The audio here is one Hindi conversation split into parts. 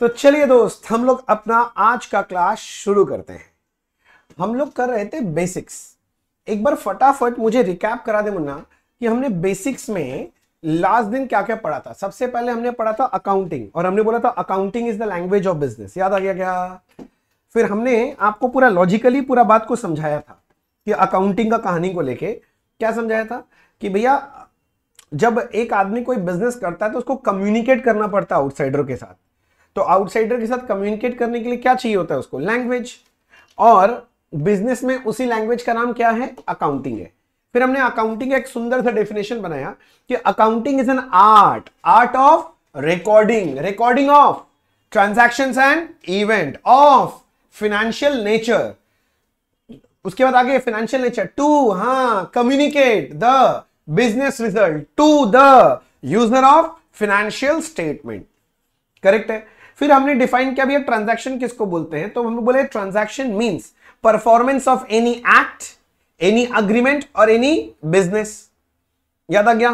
तो चलिए दोस्त हम लोग अपना आज का क्लास शुरू करते हैं हम लोग कर रहे थे बेसिक्स एक बार फटाफट मुझे रिकैप करा दे मुन्ना कि हमने बेसिक्स में लास्ट दिन क्या क्या पढ़ा था सबसे पहले हमने पढ़ा था अकाउंटिंग और हमने बोला था accounting is the language of business याद आ गया क्या फिर हमने आपको पूरा लॉजिकली पूरा बात को समझाया था कि अकाउंटिंग का कहानी को लेके क्या समझाया था कि भैया जब एक आदमी कोई बिजनेस करता है तो उसको कम्युनिकेट करना पड़ता है आउटसाइडर के साथ तो आउटसाइडर के साथ कम्युनिकेट करने के लिए क्या चाहिए होता है उसको लैंग्वेज और बिजनेस में उसी लैंग्वेज का नाम क्या है अकाउंटिंग है फिर हमने अकाउंटिंग एक सुंदर सा डेफिनेशन बनाया कि accounting is an art art of recording recording of transaction and event of financial nature उसके बाद आगे financial nature to ah communicate the business result to the user of financial statement correct है फिर हमने डिफाइन किया भैया ट्रांजैक्शन किसको बोलते हैं तो हम बोले transaction means performance of any act any agreement और एनी बिजनेस याद आ गया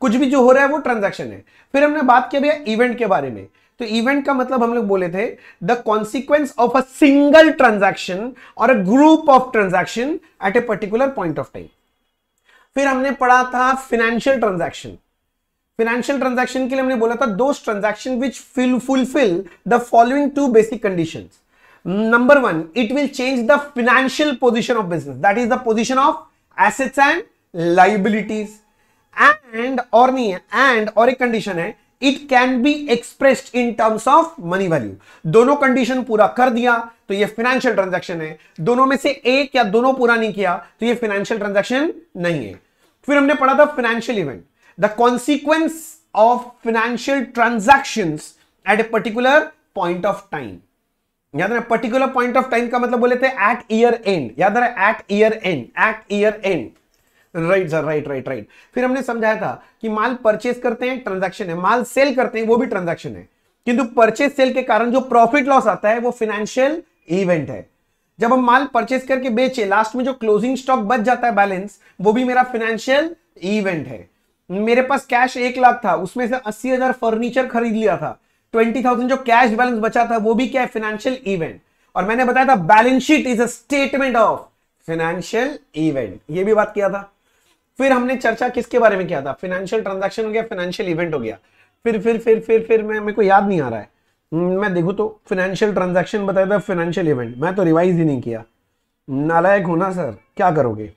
कुछ भी जो हो रहा है वो ट्रांजैक्शन है फिर हमने बात किया भैया इवेंट के बारे में तो इवेंट का मतलब हम लोग बोले थे the consequence of a single transaction और a group of transaction at a particular point of time फिर हमने पढ़ा था फिनेंशियल ट्रांजेक्शन फाइनेंशियल ट्रांजैक्शन के लिए हमने बोला था those transaction which fill fulfil the following two basic condition number one it will change the financial position of business that is the position of assets and liabilities and और नहीं है एंड और एक कंडीशन है it can be expressed in terms of money value दोनों कंडीशन पूरा कर दिया तो ये फाइनेंशियल ट्रांजैक्शन है दोनों में से एक या दोनों पूरा नहीं किया तो ये फाइनेंशियल ट्रांजैक्शन नहीं है फिर हमने पढ़ा था financial event the consequence of financial transactions at a particular point of time याद रहे पर्टिकुलर पॉइंट ऑफ टाइम का मतलब बोले थे एट ईयर एंड याद रहा at year end at year end right sir right right right फिर हमने समझाया था कि माल परचेज करते हैं ट्रांजैक्शन है माल सेल करते हैं वो भी ट्रांजैक्शन है किंतु परचेज सेल के कारण जो प्रॉफिट लॉस आता है वो फाइनेंशियल इवेंट है जब हम माल परचेज करके बेचे लास्ट में जो क्लोजिंग स्टॉक बच जाता है बैलेंस वो भी मेरा फाइनेंशियल इवेंट है मेरे पास कैश एक लाख था उसमें से अस्सी हजार फर्नीचर खरीद लिया था ट्वेंटी थाउजेंड जो कैश बैलेंस बचा था वो भी क्या है फाइनेंशियल इवेंट और मैंने बताया था balance sheet is a statement of financial event ये भी बात किया था फिर हमने चर्चा किसके बारे में किया था फाइनेंशियल ट्रांजेक्शन हो गया फाइनेंशियल इवेंट हो गया फिर फिर फिर फिर फिर मैं मेरे को याद नहीं आ रहा है हम्म, मैं देखू तो फाइनेंशियल ट्रांजेक्शन बताया था फाइनेंशियल इवेंट मैं तो रिवाइज ही नहीं किया नालायक होना सर क्या करोगे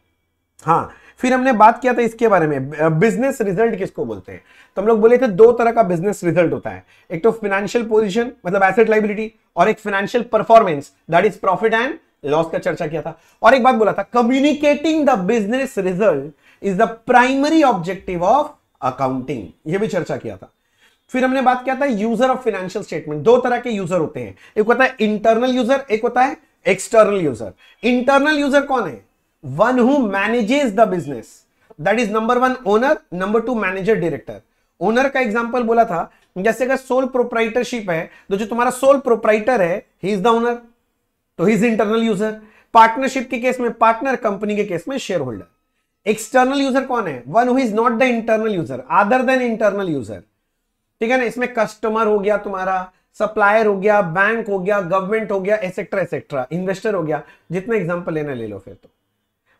हाँ फिर हमने बात किया था इसके बारे में बिजनेस रिजल्ट किसको बोलते हैं तो हम लोग बोले थे दो तरह का बिजनेस रिजल्ट होता है एक तो फाइनेंशियल पोजिशन मतलब एसेट लाइबिलिटी और एक financial performance that is profit and loss का चर्चा किया था और एक बात बोला था communicating the business result is the primary objective of accounting ये भी चर्चा किया था फिर हमने बात किया था यूजर ऑफ फाइनेंशियल स्टेटमेंट दो तरह के यूजर होते हैं एक होता है इंटरनल यूजर एक होता है एक्सटर्नल यूजर इंटरनल यूजर कौन है one who manages the business that is number one owner number two manager director owner का एग्जाम्पल बोला था जैसे अगर सोल प्रोपराइटरशिप है तो जो तुम्हारा सोल प्रोपराइटर है ही इज द ओनर तो he is internal user partnership के केस में पार्टनर कंपनी के केस में शेयर होल्डर एक्सटर्नल यूजर कौन है one who is not the internal user other than internal user ठीक है ना इसमें कस्टमर हो गया तुम्हारा सप्लायर हो गया बैंक हो गया गवर्नमेंट हो गया एसेट्रा एसेट्रा इन्वेस्टर हो गया जितना एग्जाम्पल लेना ले लो फिर तो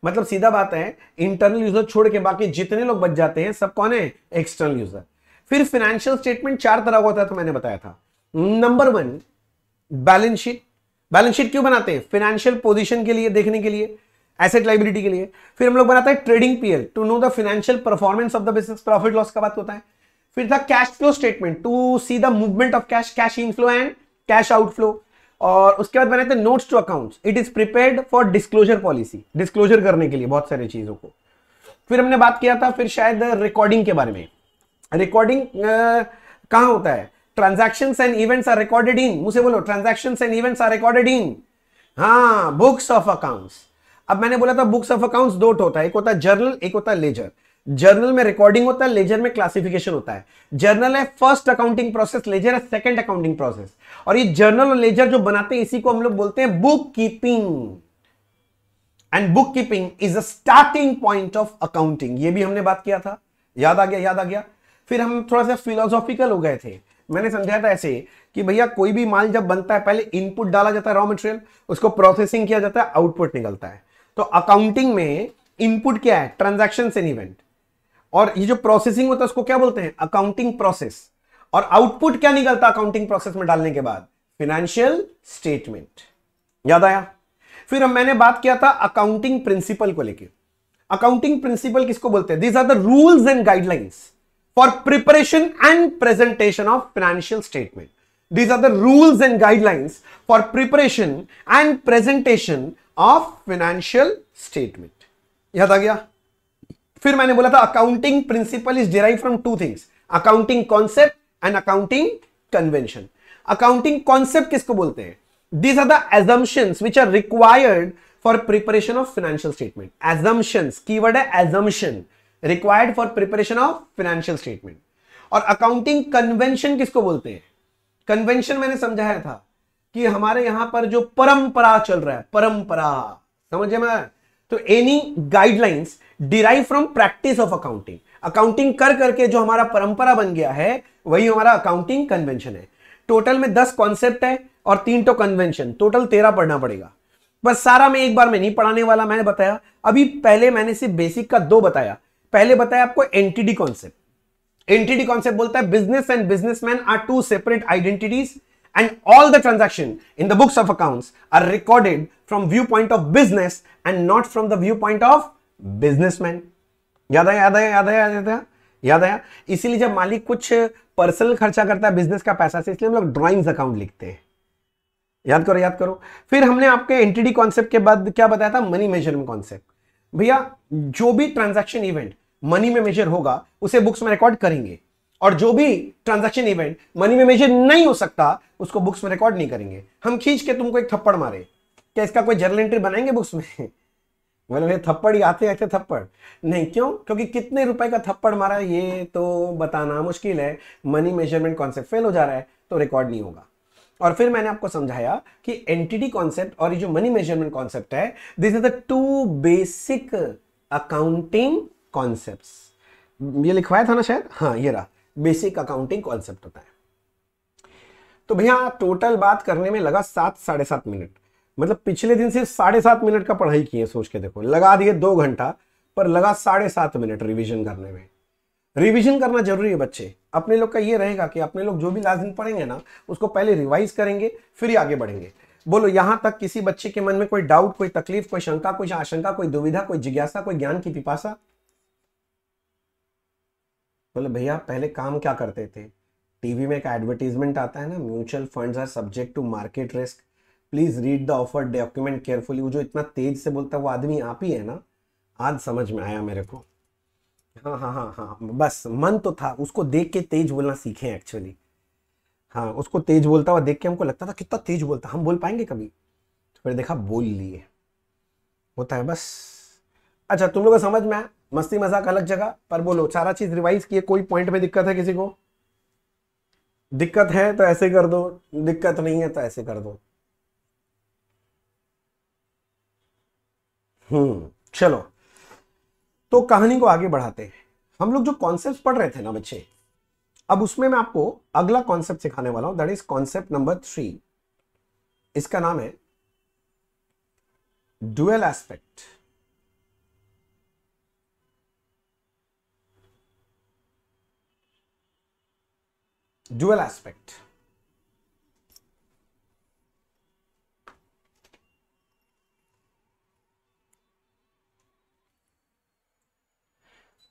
मतलब सीधा बात है इंटरनल यूजर छोड़ के बाकी जितने लोग बच जाते हैं सब कौन है एक्सटर्नल यूजर फिर फिनेंशियल स्टेटमेंट चार तरह का होता है तो मैंने बताया था number one balance sheet balance sheet क्यों बनाते हैं फिनेंशियल पोजिशन के लिए देखने के लिए एसेट लाइबिलिटी के लिए फिर हम लोग बनाते हैं trading PL to know the financial performance of the business profit loss का बात होता है फिर था cash flow statement to see the movement of cash cash inflow and cash outflow और उसके बाद बनाते हैं notes to accounts it is prepared for disclosure policy disclosure करने के लिए बहुत सारी चीजों को फिर हमने बात किया था फिर शायद रिकॉर्डिंग के बारे में रिकॉर्डिंग कहां होता है transaction and events are recorded in मुझे बोलो transaction and events are recorded in हाँ बुक्स ऑफ अकाउंट्स अब मैंने बोला था बुक्स ऑफ अकाउंट्स दो होता है एक होता है जर्नल एक होता है लेजर जर्नल में रिकॉर्डिंग होता है लेजर में क्लासिफिकेशन होता है जर्नल है फर्स्ट अकाउंटिंग प्रोसेस लेजर है सेकंड अकाउंटिंग प्रोसेस और ये जर्नल और लेजर जो बनाते हैं इसी को हम लोग बोलते हैं book keeping and book keeping is a starting point of accounting ये भी हमने बात किया था याद आ गया याद आ गया फिर हम थोड़ा सा फिलोसॉफिकल हो गए थे मैंने समझाया था ऐसे कि भैया कोई भी माल जब बनता है पहले इनपुट डाला जाता है रॉ मटेरियल उसको प्रोसेसिंग किया जाता है आउटपुट निकलता है तो अकाउंटिंग में इनपुट क्या है ट्रांजेक्शन एन इवेंट और ये जो प्रोसेसिंग होता है उसको क्या बोलते हैं अकाउंटिंग प्रोसेस और आउटपुट क्या निकलता अकाउंटिंग प्रोसेस में डालने के बाद फिनेंशियल स्टेटमेंट याद आया फिर हम मैंने बात किया था अकाउंटिंग प्रिंसिपल को लेकर अकाउंटिंग प्रिंसिपल किसको बोलते हैं these are the rules and guidelines for preparation and presentation of financial statement these are the rules and guidelines for preparation and presentation of financial statement याद आ गया फिर मैंने बोला था accounting principle is derive from two things accounting concept and accounting convention accounting concept किसको बोलते हैं these are the assumptions which are required for preparation of financial statement assumptions word है assumption required for preparation of financial statement और अकाउंटिंग कन्वेंशन किसको बोलते हैं कन्वेंशन मैंने समझाया था कि हमारे यहां पर जो परंपरा चल रहा है परंपरा समझे मैं तो any guidelines derive from practice of accounting accounting कर करके जो हमारा परंपरा बन गया है वही हमारा अकाउंटिंग कन्वेंशन है टोटल में दस कॉन्सेप्ट है और तीन तो कन्वेंशन टोटल तेरह पढ़ना पड़ेगा बस सारा में एक बार में नहीं पढ़ाने वाला मैंने बताया अभी पहले मैंने सिर्फ बेसिक का दो बताया पहले बताया आपको एंटिटी कॉन्सेप्ट एंटिटी कॉन्सेप्ट बोलता है business and businessman are two separate identities and all the transaction in the books of accounts are recorded from view point of business and not from the view point of businessman याद आया याद आया याद आया याद आया याद आया इसीलिए जब मालिक कुछ पर्सनल खर्चा करता है बिजनेस का पैसा से इसलिए हम लोग ड्रॉइंग्स अकाउंट लिखते हैं याद करो याद करो फिर हमने आपके एंटिटी कॉन्सेप्ट के बाद क्या बताया था मनी मेजरमेंट कॉन्सेप्ट भैया जो भी ट्रांजैक्शन इवेंट मनी में मेजर होगा उसे बुक्स में रिकॉर्ड करेंगे और जो भी ट्रांजैक्शन इवेंट मनी में मेजर नहीं हो सकता उसको बुक्स में रिकॉर्ड नहीं करेंगे हम खींच के तुमको एक थप्पड़ मारे क्या इसका कोई जर्नल एंट्री बनाएंगे बुक्स में बोले भैया थप्पड़ आते आते थप्पड़ नहीं क्यों क्योंकि कितने रुपए का थप्पड़ मारा ये तो बताना मुश्किल है मनी मेजरमेंट कॉन्सेप्ट फेल हो जा रहा है तो रिकॉर्ड नहीं होगा और फिर मैंने आपको समझाया कि एंटिटी कॉन्सेप्ट और ये जो मनी मेजरमेंट कॉन्सेप्ट है this is the two basic accounting concept ये लिखवाया था ना शायद हाँ ये रहा बेसिक अकाउंटिंग कॉन्सेप्ट होता है तो भैया टोटल बात करने में लगा सात साढ़े सात मिनट मतलब पिछले दिन सिर्फ साढ़े सात मिनट का पढ़ाई किए सोच के देखो लगा दिए दो घंटा पर लगा साढ़े सात मिनट रिविजन करने में रिवीजन करना जरूरी है बच्चे अपने लोग का ये रहेगा कि अपने लोग जो भी दिन पढ़ेंगे ना उसको पहले रिवाइज करेंगे फिर ही आगे बढ़ेंगे बोलो यहां तक किसी बच्चे के मन में कोई डाउट कोई तकलीफ कोई शंका कोई आशंका कोई दुविधा कोई जिज्ञासा कोई ज्ञान की पिपासा बोले भैया पहले काम क्या करते थे टीवी में एक एडवर्टीजमेंट आता है ना mutual funds are subject to market risk please read the offer document carefully वो जो इतना तेज से बोलता है वो आदमी आप ही है ना आज समझ में आया मेरे को हाँ हाँ हाँ हाँ, हाँ बस मन तो था उसको देख के तेज बोलना सीखे एक्चुअली हाँ उसको तेज बोलता हुआ देख के हमको लगता था कितना तेज बोलता हम बोल पाएंगे कभी तो फिर देखा बोल लिए होता है बस अच्छा तुम लोग समझ में आया मस्ती मजाक अलग जगह पर बोलो सारा चीज रिवाइज किए कोई पॉइंट में दिक्कत है किसी को दिक्कत है तो ऐसे कर दो दिक्कत नहीं है तो ऐसे कर दो हम्म चलो तो कहानी को आगे बढ़ाते हैं हम लोग जो कॉन्सेप्ट पढ़ रहे थे ना बच्चे अब उसमें मैं आपको अगला कॉन्सेप्ट सिखाने वाला हूं that is concept number three इसका नाम है डुअल एस्पेक्ट डुअल एस्पेक्ट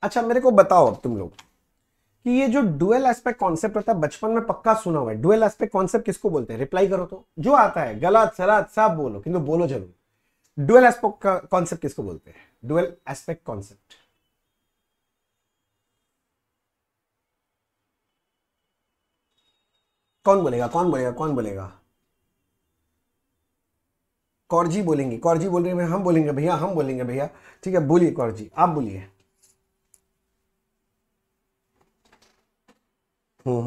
अच्छा मेरे को बताओ अब तुम लोग कि ये जो डुअल एस्पेक्ट कॉन्सेप्ट होता है बचपन में पक्का सुना हुआ है डुअल एस्पेक्ट कॉन्सेप्ट किसको बोलते हैं रिप्लाई करो तो जो आता है गलत सलत सब बोलो किंतु बोलो जरूर डुअल एस्पेक्ट कॉन्सेप्ट किसको बोलते हैं डुअल एस्पेक्ट कॉन्सेप्ट कौन बोलेगा कौन बोलेगा कौन बोलेगा कौरजी बोलेंगे कौरजी बोल रहे हैं हम बोलेंगे भैया हम बोलेंगे भैया ठीक है बोलिए कौरजी आप बोलिए वेरी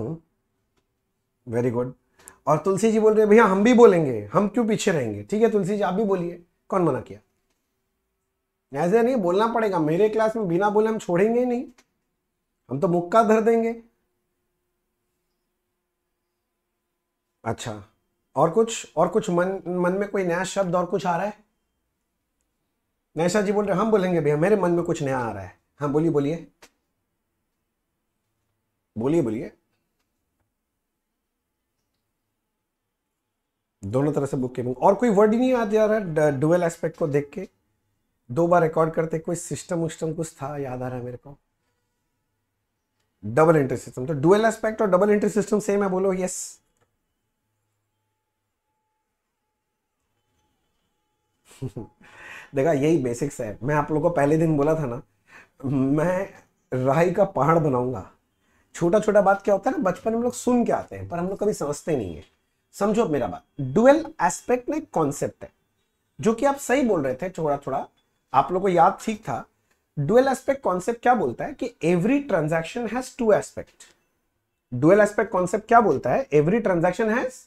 हम्म, गुड हम्म। और तुलसी जी बोल रहे हैं भैया हम भी बोलेंगे हम क्यों पीछे रहेंगे ठीक है तुलसी जी आप भी बोलिए कौन मना किया ऐसे नहीं बोलना पड़ेगा मेरे क्लास में बिना बोले हम छोड़ेंगे ही नहीं हम तो मुक्का धर देंगे अच्छा और कुछ और कुछ मन मन में कोई नया शब्द और कुछ आ रहा है नैशा जी बोल रहे हम बोलेंगे भैया मेरे मन में कुछ नया आ रहा है हाँ बोलिए बोलिए बोलिए बोलिए दोनों तरह से बुक कीपिंग और कोई वर्ड ही नहीं याद आ रहा है डुअल एस्पेक्ट को देख के दो बार रिकॉर्ड करते कोई सिस्टम उस्टम कुछ था याद आ रहा है मेरे को डबल एंट्री सिस्टम तो डुअल एस्पेक्ट और डबल एंट्री सिस्टम सेम है बोलो यस देखा यही बेसिक्स है मैं आप लोगों को पहले दिन बोला था ना मैं राई का पहाड़ बनाऊंगा छोटा छोटा बात क्या होता है ना बचपन में लोग सुन के आते हैं पर हम लोग कभी समझते नहीं है समझो मेरा बात डुअल एस्पेक्ट में कॉन्सेप्ट है जो कि आप सही बोल रहे थे थोड़ा थोड़ा आप लोगों को याद ठीक था डुअल एस्पेक्ट कॉन्सेप्ट क्या बोलता है कि every transaction has two aspect dual aspect concept क्या बोलता है every transaction has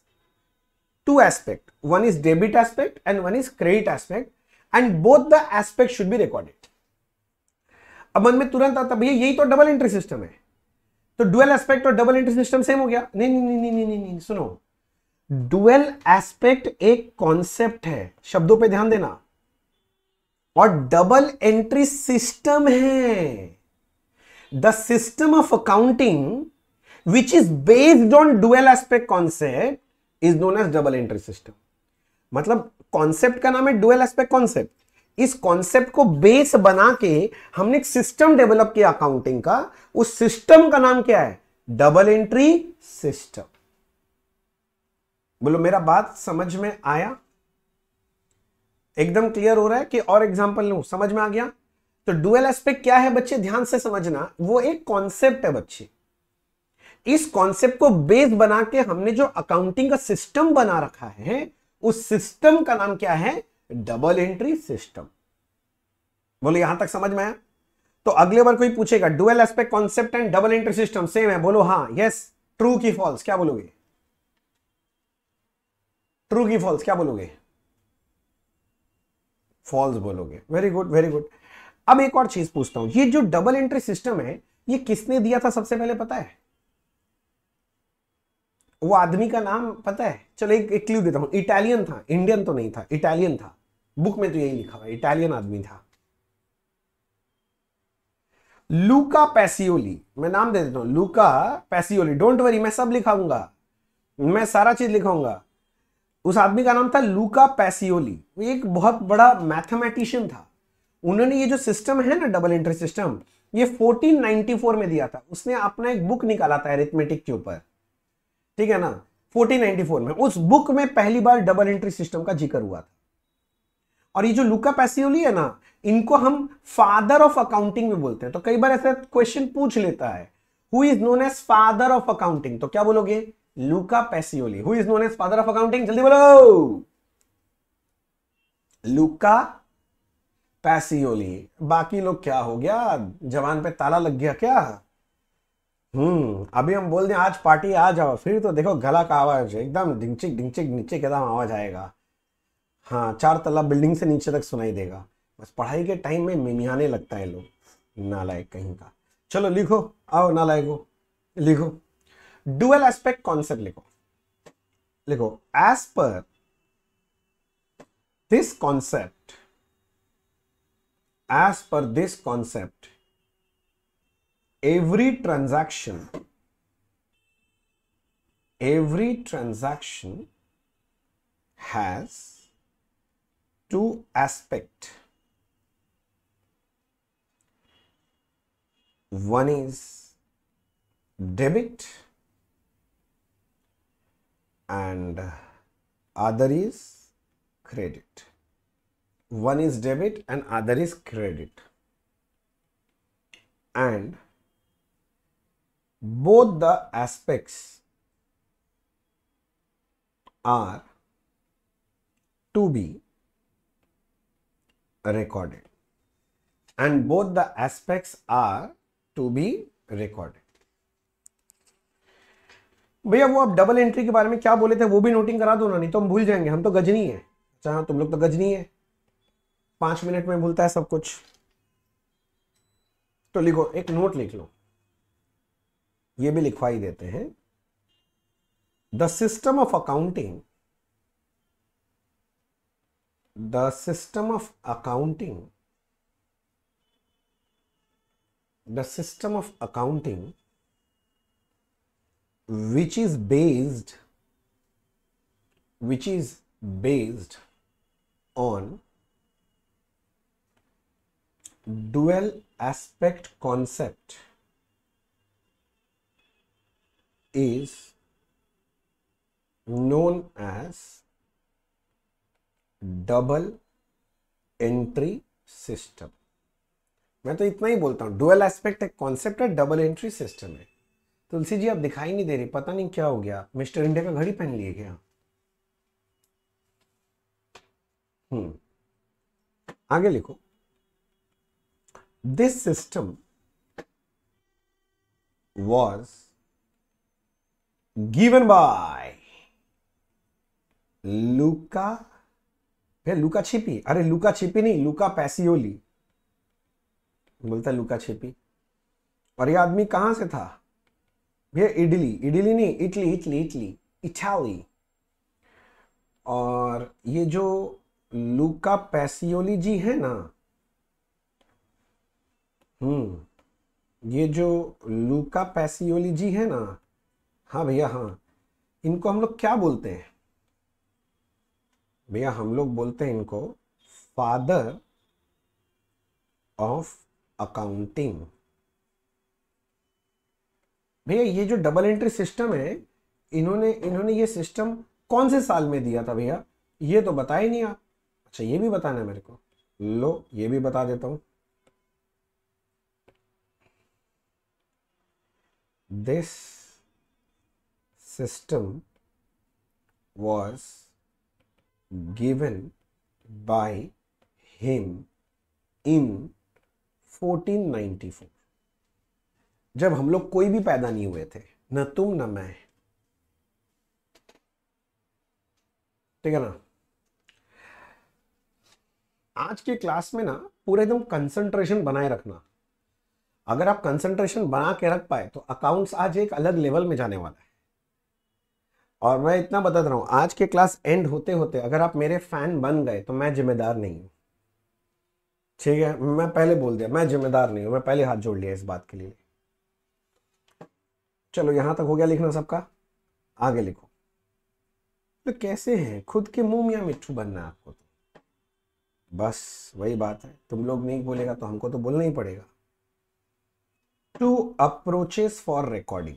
two aspect one is debit aspect and one is credit aspect and both the aspect should be recorded अब मन में तुरंत आता भैया यही तो डबल एंट्री सिस्टम है तो डुअल एस्पेक्ट और डबल एंट्री सिस्टम सेम हो गया नहीं नहीं नहीं नहीं, नहीं, नहीं सुनो डुअल एस्पेक्ट एक कॉन्सेप्ट है शब्दों पे ध्यान देना और डबल एंट्री सिस्टम है the system of accounting which is based on dual aspect concept is known as double entry system मतलब कॉन्सेप्ट का नाम है डुअल एस्पेक्ट कॉन्सेप्ट इस कॉन्सेप्ट को बेस बना के हमने एक सिस्टम डेवलप किया अकाउंटिंग का उस सिस्टम का नाम क्या है डबल एंट्री सिस्टम बोलो मेरा बात समझ में आया एकदम क्लियर हो रहा है कि और एग्जांपल लू समझ में आ गया तो डुअल एस्पेक्ट क्या है बच्चे ध्यान से समझना वो एक कॉन्सेप्ट है बच्चे इस कॉन्सेप्ट को बेस बना के हमने जो अकाउंटिंग का सिस्टम बना रखा है उस सिस्टम का नाम क्या है डबल एंट्री सिस्टम बोलो यहां तक समझ में आया तो अगले बार कोई पूछेगा dual aspect concept and double entry system same है बोलो हाँ यस ट्रू की फॉल्स क्या बोलोगे ट्रू की फॉल्स क्या बोलोगे फॉल्स बोलोगे वेरी गुड वेरी गुड अब एक और चीज पूछता हूं ये जो डबल एंट्री सिस्टम है ये किसने दिया था सबसे पहले पता है वो आदमी का नाम पता है चलो एक, एक क्लू देता हूं इटालियन था इंडियन तो नहीं था इटालियन था बुक में तो यही लिखा हुआ इटालियन आदमी था लूका पैसियोली मैं नाम दे देता हूं लूका पैसियोली डोंट वरी मैं सब लिखाऊंगा मैं सारा चीज लिखाऊंगा उस आदमी का नाम था लूका पैसियोली वो एक बहुत बड़ा मैथमेटिशियन था उन्होंने ये जो सिस्टम है ना डबल इंटर सिस्टम ये 1494 में दिया था उसने अपना एक बुक निकाला था एरिथमेटिक के ऊपर ठीक है ना 1494 में उस बुक में पहली बार डबल एंट्री सिस्टम का जिक्र हुआ था और ये जो लुका पैसियोली है ना इनको हम फादर ऑफ अकाउंटिंग में बोलते हैं तो कई बार ऐसा क्वेश्चन पूछ लेता है who is known as father of accounting तो क्या बोलोगे Luca Pacioli who is known as father of accounting जल्दी बोलो लुका पैसियोली बाकी लोग क्या हो गया जवान पे ताला लग गया क्या हम्म अभी हम बोल दें आज पार्टी आ जाओ फिर तो देखो गला का आवाज एकदम ढिंचिक ढिंचिक नीचे के दम आवाज आएगा हाँ चार तला बिल्डिंग से नीचे तक सुनाई देगा बस पढ़ाई के टाइम में मिमियाने लगता है लोग नालायक कहीं का चलो लिखो आओ नालायक हो लिखो ड्यूअल एस्पेक्ट कॉन्सेप्ट लिखो लिखो as per this concept as per this concept every transaction every transaction has two aspect one is debit and other is credit. One is debit and other is credit. And both the aspects are to be recorded and both the aspects are to be recorded भैया वो आप डबल एंट्री के बारे में क्या बोले थे वो भी नोटिंग करा दो ना नहीं तो हम भूल जाएंगे हम तो गजनी है अच्छा हाँ तुम लोग तो गजनी है पांच मिनट में भूलता है सब कुछ तो लिखो एक नोट लिख लो ये भी लिखवा ही देते हैं the system of accounting the system of accounting the system of accounting which is based which is based on dual aspect concept is known as double entry system. मैं तो इतना ही बोलता हूँ डुअल एस्पेक्ट एक कॉन्सेप्ट है डबल है तुलसी जी आप दिखाई नहीं दे रही पता नहीं क्या हो गया मिस्टर इंडिया का घड़ी पहन लिए क्या हम्म आगे लिखो this system was given by Luca फिर लुका छिपी अरे लुका छिपी नहीं लुका पैसियोली बोलता लुका छिपी और ये आदमी कहां से था भैया इडली इडली नहीं इटली इटली इटली इटाली और ये जो लूका पैसियोली जी है ना हम्म ये जो लूका पैसियोली जी है ना हाँ भैया हाँ इनको हम लोग क्या बोलते हैं भैया हम लोग बोलते हैं इनको फादर ऑफ अकाउंटिंग भैया ये जो डबल एंट्री सिस्टम है इन्होंने इन्होंने ये सिस्टम कौन से साल में दिया था भैया ये तो बताए नहीं आप अच्छा ये भी बताना है मेरे को लो ये भी बता देता हूं this system was given by him in 1494 जब हम लोग कोई भी पैदा नहीं हुए थे न तुम न मैं ठीक है ना आज के क्लास में ना पूरा एकदम कंसंट्रेशन बनाए रखना अगर आप कंसंट्रेशन बना के रख पाए तो अकाउंट्स आज एक अलग लेवल में जाने वाला है और मैं इतना बता रहा हूं आज के क्लास एंड होते होते अगर आप मेरे फैन बन गए तो मैं जिम्मेदार नहीं हूं ठीक है मैं पहले बोल दिया मैं जिम्मेदार नहीं हूँ मैं पहले हाथ जोड़ लिया इस बात के लिए चलो यहां तक हो गया लिखना सबका आगे लिखो तो कैसे हैं खुद के मुंह मियाँ मिट्टू बनना आपको तो बस वही बात है तुम लोग नहीं बोलेगा तो हमको तो बोलना ही पड़ेगा टू अप्रोचेस फॉर रिकॉर्डिंग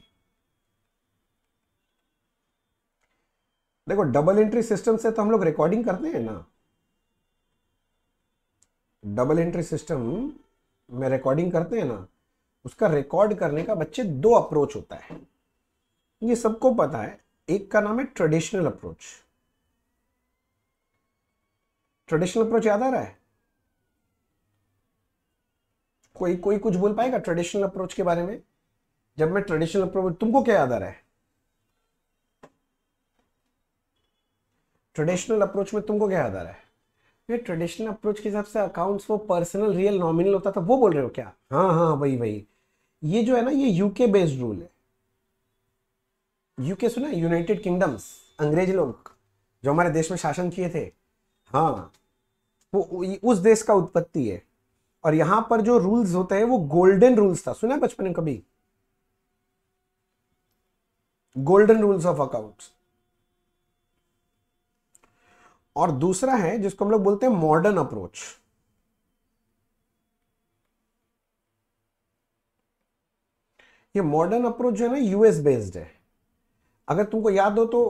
देखो डबल एंट्री सिस्टम से तो हम लोग रिकॉर्डिंग करते हैं ना डबल एंट्री सिस्टम में रिकॉर्डिंग करते हैं ना उसका रिकॉर्ड करने का बच्चे दो अप्रोच होता है ये सबको पता है एक का नाम है ट्रेडिशनल अप्रोच ट्रेडिशनल अप्रोच याद आ रहा है कोई कोई कुछ बोल पाएगा ट्रेडिशनल अप्रोच के बारे में जब मैं ट्रेडिशनल अप्रोच तुमको क्या याद आ रहा है ट्रेडिशनल अप्रोच में तुमको क्या याद आ रहा है ये ट्रेडिशनल अप्रोच के हिसाब से अकाउंट्स वो पर्सनल रियल नॉमिनल होता था वो बोल रहे हो क्या हाँ हाँ वही वही ये जो है ना ये यूके बेस्ड रूल है यूके सुना यूनाइटेड किंगडम्स अंग्रेज लोग जो हमारे देश में शासन किए थे हाँ वो उस देश का उत्पत्ति है और यहां पर जो रूल्स होते हैं वो गोल्डन रूल्स था सुना बचपन में कभी गोल्डन रूल्स ऑफ अकाउंट्स और दूसरा है जिसको हम लोग बोलते हैं मॉडर्न अप्रोच ये मॉडर्न अप्रोच जो है ना यूएस बेस्ड है अगर तुमको याद हो तो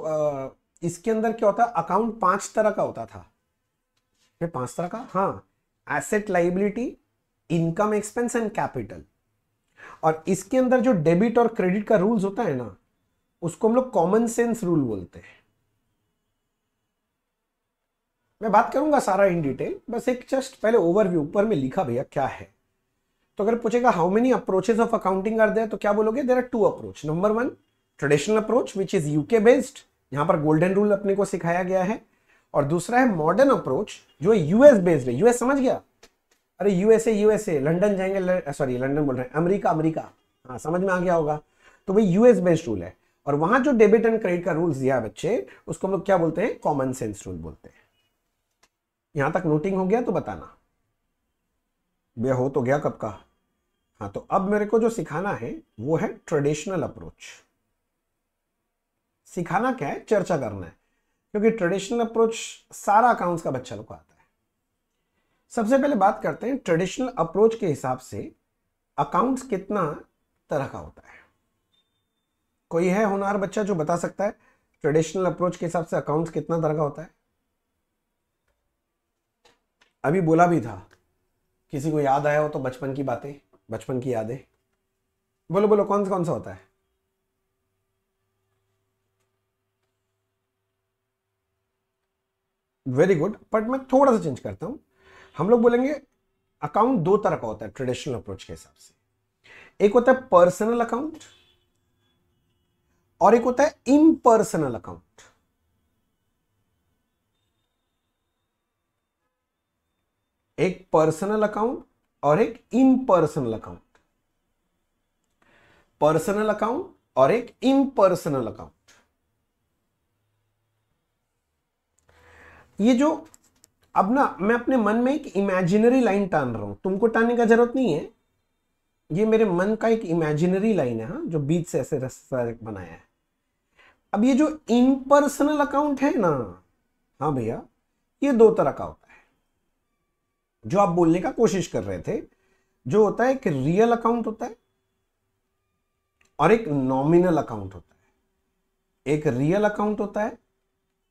इसके अंदर क्या होता अकाउंट पांच तरह का होता था पांच तरह का हाँ asset liability income expense and capital और इसके अंदर जो डेबिट और क्रेडिट का रूल्स होता है ना उसको हम लोग कॉमन सेंस रूल बोलते हैं मैं बात करूंगा सारा इन डिटेल बस एक जस्ट पहले ओवरव्यू ऊपर में लिखा भैया क्या है तो अगर पूछेगा how many approaches of accounting are there तो क्या बोलोगे there are two approach number one traditional approach which is UK based यहाँ पर गोल्डन रूल अपने को सिखाया गया है और दूसरा है मॉडर्न अप्रोच जो यूएस बेस्ड है यूएस समझ गया अरे यूएसए यूएसए लंडन जाएंगे सॉरी लंडन बोल रहे हैं अमेरिका अमेरिका हाँ समझ में आ गया होगा तो भाई यूएस बेस्ड रूल है और वहां जो डेबिट एंड क्रेडिट का रूल दिया बच्चे उसको हम लोग क्या बोलते हैं कॉमन सेंस रूल बोलते हैं यहां तक नोटिंग हो गया तो बताना बे हो तो गया कब का हाँ तो अब मेरे को जो सिखाना है वो है ट्रेडिशनल अप्रोच सिखाना क्या है चर्चा करना है क्योंकि ट्रेडिशनल अप्रोच सारा अकाउंट्स का बच्चा लोग आता है सबसे पहले बात करते हैं ट्रेडिशनल अप्रोच के हिसाब से अकाउंट्स कितना तरह का होता है कोई है होनहार बच्चा जो बता सकता है ट्रेडिशनल अप्रोच के हिसाब से अकाउंट्स कितना तरह का होता है अभी बोला भी था किसी को याद आया हो तो बचपन की बातें बचपन की यादें बोलो बोलो कौन सा कौन सा होता है वेरी गुड बट मैं थोड़ा सा चेंज करता हूं हम लोग बोलेंगे अकाउंट दो तरह का होता है ट्रेडिशनल अप्रोच के हिसाब से एक होता है पर्सनल अकाउंट और एक होता है इम्पर्सनल अकाउंट एक पर्सनल अकाउंट और एक इम्पर्सनल अकाउंट पर्सनल अकाउंट और एक इम्पर्सनल अकाउंट ये जो अब ना मैं अपने मन में एक इमेजिनरी लाइन टान रहा हूं तुमको टानने का जरूरत नहीं है ये मेरे मन का एक इमेजिनरी लाइन है हा? जो बीच से ऐसे रस्ता बनाया है अब ये जो इम्पर्सनल अकाउंट है ना हाँ भैया ये दो तरह का होता जो आप बोलने का कोशिश कर रहे थे जो होता है एक रियल अकाउंट होता है और एक नॉमिनल अकाउंट होता है एक रियल अकाउंट होता है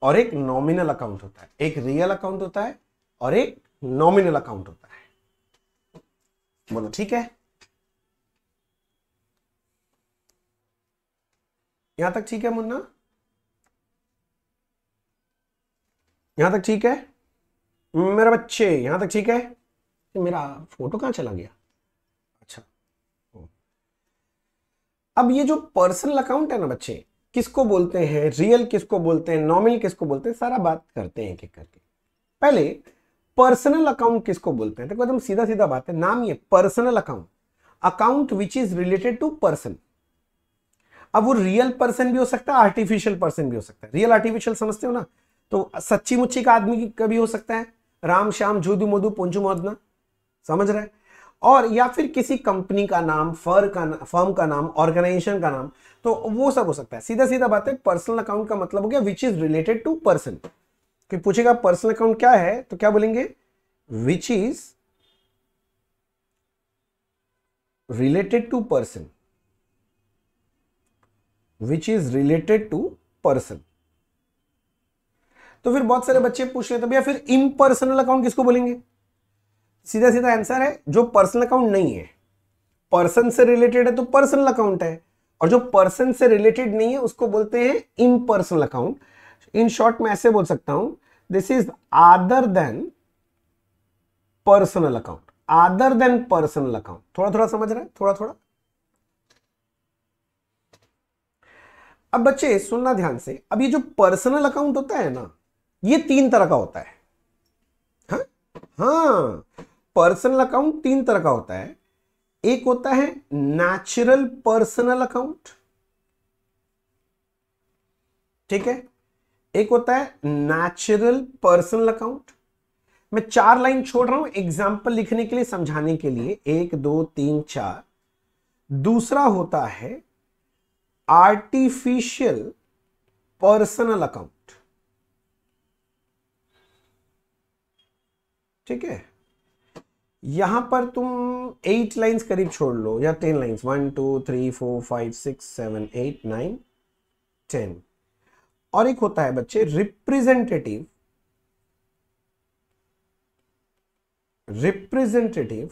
और एक नॉमिनल अकाउंट होता है एक रियल अकाउंट होता है और एक नॉमिनल अकाउंट होता है बोलो ठीक है यहां तक ठीक है मुन्ना यहां तक ठीक है मेरे बच्चे यहाँ तक ठीक है मेरा फोटो कहाँ चला गया अच्छा अब ये जो पर्सनल अकाउंट है ना बच्चे किसको बोलते हैं रियल किसको बोलते हैं नॉर्मल किसको बोलते हैं सारा बात करते हैं एक एक करके पहले पर्सनल अकाउंट किसको बोलते हैं देखो एकदम सीधा सीधा बात है नाम ये personal account account which is related to person अब वो रियल पर्सन भी हो सकता है आर्टिफिशियल पर्सन भी हो सकता है रियल आर्टिफिशियल समझते हो ना तो सच्ची मुच्ची का आदमी कभी हो सकता है राम श्याम जूदू मधु पुंजू मदना समझ रहे और या फिर किसी कंपनी का नाम फर का ना, फर्म का नाम ऑर्गेनाइजेशन का नाम तो वो सब हो सकता है सीधा सीधा बात है पर्सनल अकाउंट का मतलब हो गया which is related to person कि पूछेगा पर्सनल अकाउंट क्या है तो क्या बोलेंगे which is related to person which is related to person तो फिर बहुत सारे बच्चे पूछ रहे थे भैया फिर इम्पर्सनल अकाउंट किसको बोलेंगे सीधा सीधा आंसर है जो पर्सनल अकाउंट नहीं है पर्सन से रिलेटेड है तो पर्सनल अकाउंट है और जो पर्सन से रिलेटेड नहीं है उसको बोलते हैं इम्पर्सनल अकाउंट इन शॉर्ट मैं ऐसे बोल सकता हूं this is other than personal account other than personal account थोड़ा थोड़ा समझ रहे हैं थोड़ा थोड़ा अब बच्चे सुनना ध्यान से अब ये जो पर्सनल अकाउंट होता है ना ये तीन तरह का होता है हाँ हाँ पर्सनल अकाउंट तीन तरह का होता है एक होता है नेचुरल पर्सनल अकाउंट ठीक है एक होता है नेचुरल पर्सनल अकाउंट मैं चार लाइन छोड़ रहा हूं एग्जाम्पल लिखने के लिए समझाने के लिए एक दो तीन चार दूसरा होता है आर्टिफिशियल पर्सनल अकाउंट ठीक है यहां पर तुम एट लाइंस करीब छोड़ लो या ten lines one two three four five six seven eight nine ten और एक होता है बच्चे representative representative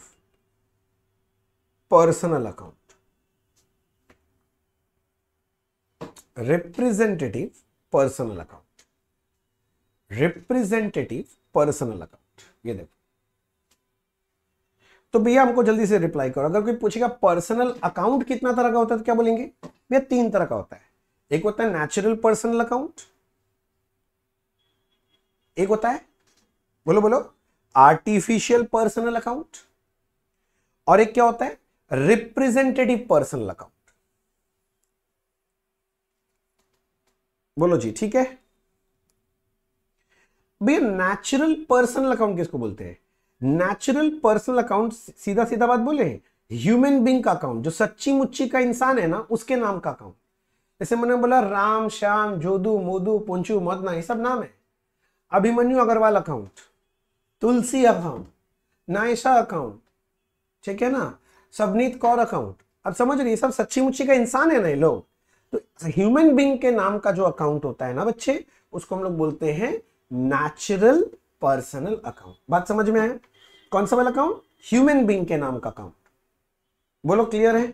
personal account representative personal account representative personal account ये देखो तो भैया हमको जल्दी से रिप्लाई करो अगर कोई पूछेगा पर्सनल अकाउंट कितना तरह का होता है तो क्या बोलेंगे भैया तीन तरह का होता है एक होता है नेचुरल पर्सनल अकाउंट एक होता है बोलो बोलो आर्टिफिशियल पर्सनल अकाउंट और एक क्या होता है रिप्रेजेंटेटिव पर्सनल अकाउंट बोलो जी ठीक है भैया नेचुरल पर्सनल अकाउंट किसको बोलते हैं नेचुरल पर्सनल अकाउंट सीधा सीधा बात बोले ह्यूमन बींग का अकाउंट जो सच्ची मुच्ची का इंसान है ना उसके नाम का अकाउंट जैसे मैंने बोला राम श्याम जोदू मोदू पुंचू मदना ये सब नाम है Abhimanyu Agarwal account Tulsi account Naisha account ठीक है ना सबनीत कौर अकाउंट अब समझ रही ये सब सच्ची मुच्ची का इंसान है ना ये लोग तो ह्यूमन बींग के नाम का जो अकाउंट होता है ना बच्चे उसको हम लोग बोलते हैं नेचुरल पर्सनल अकाउंट बात समझ में आया कौन सा वाला अकाउंट ह्यूमन बींग के नाम का अकाउंट बोलो क्लियर है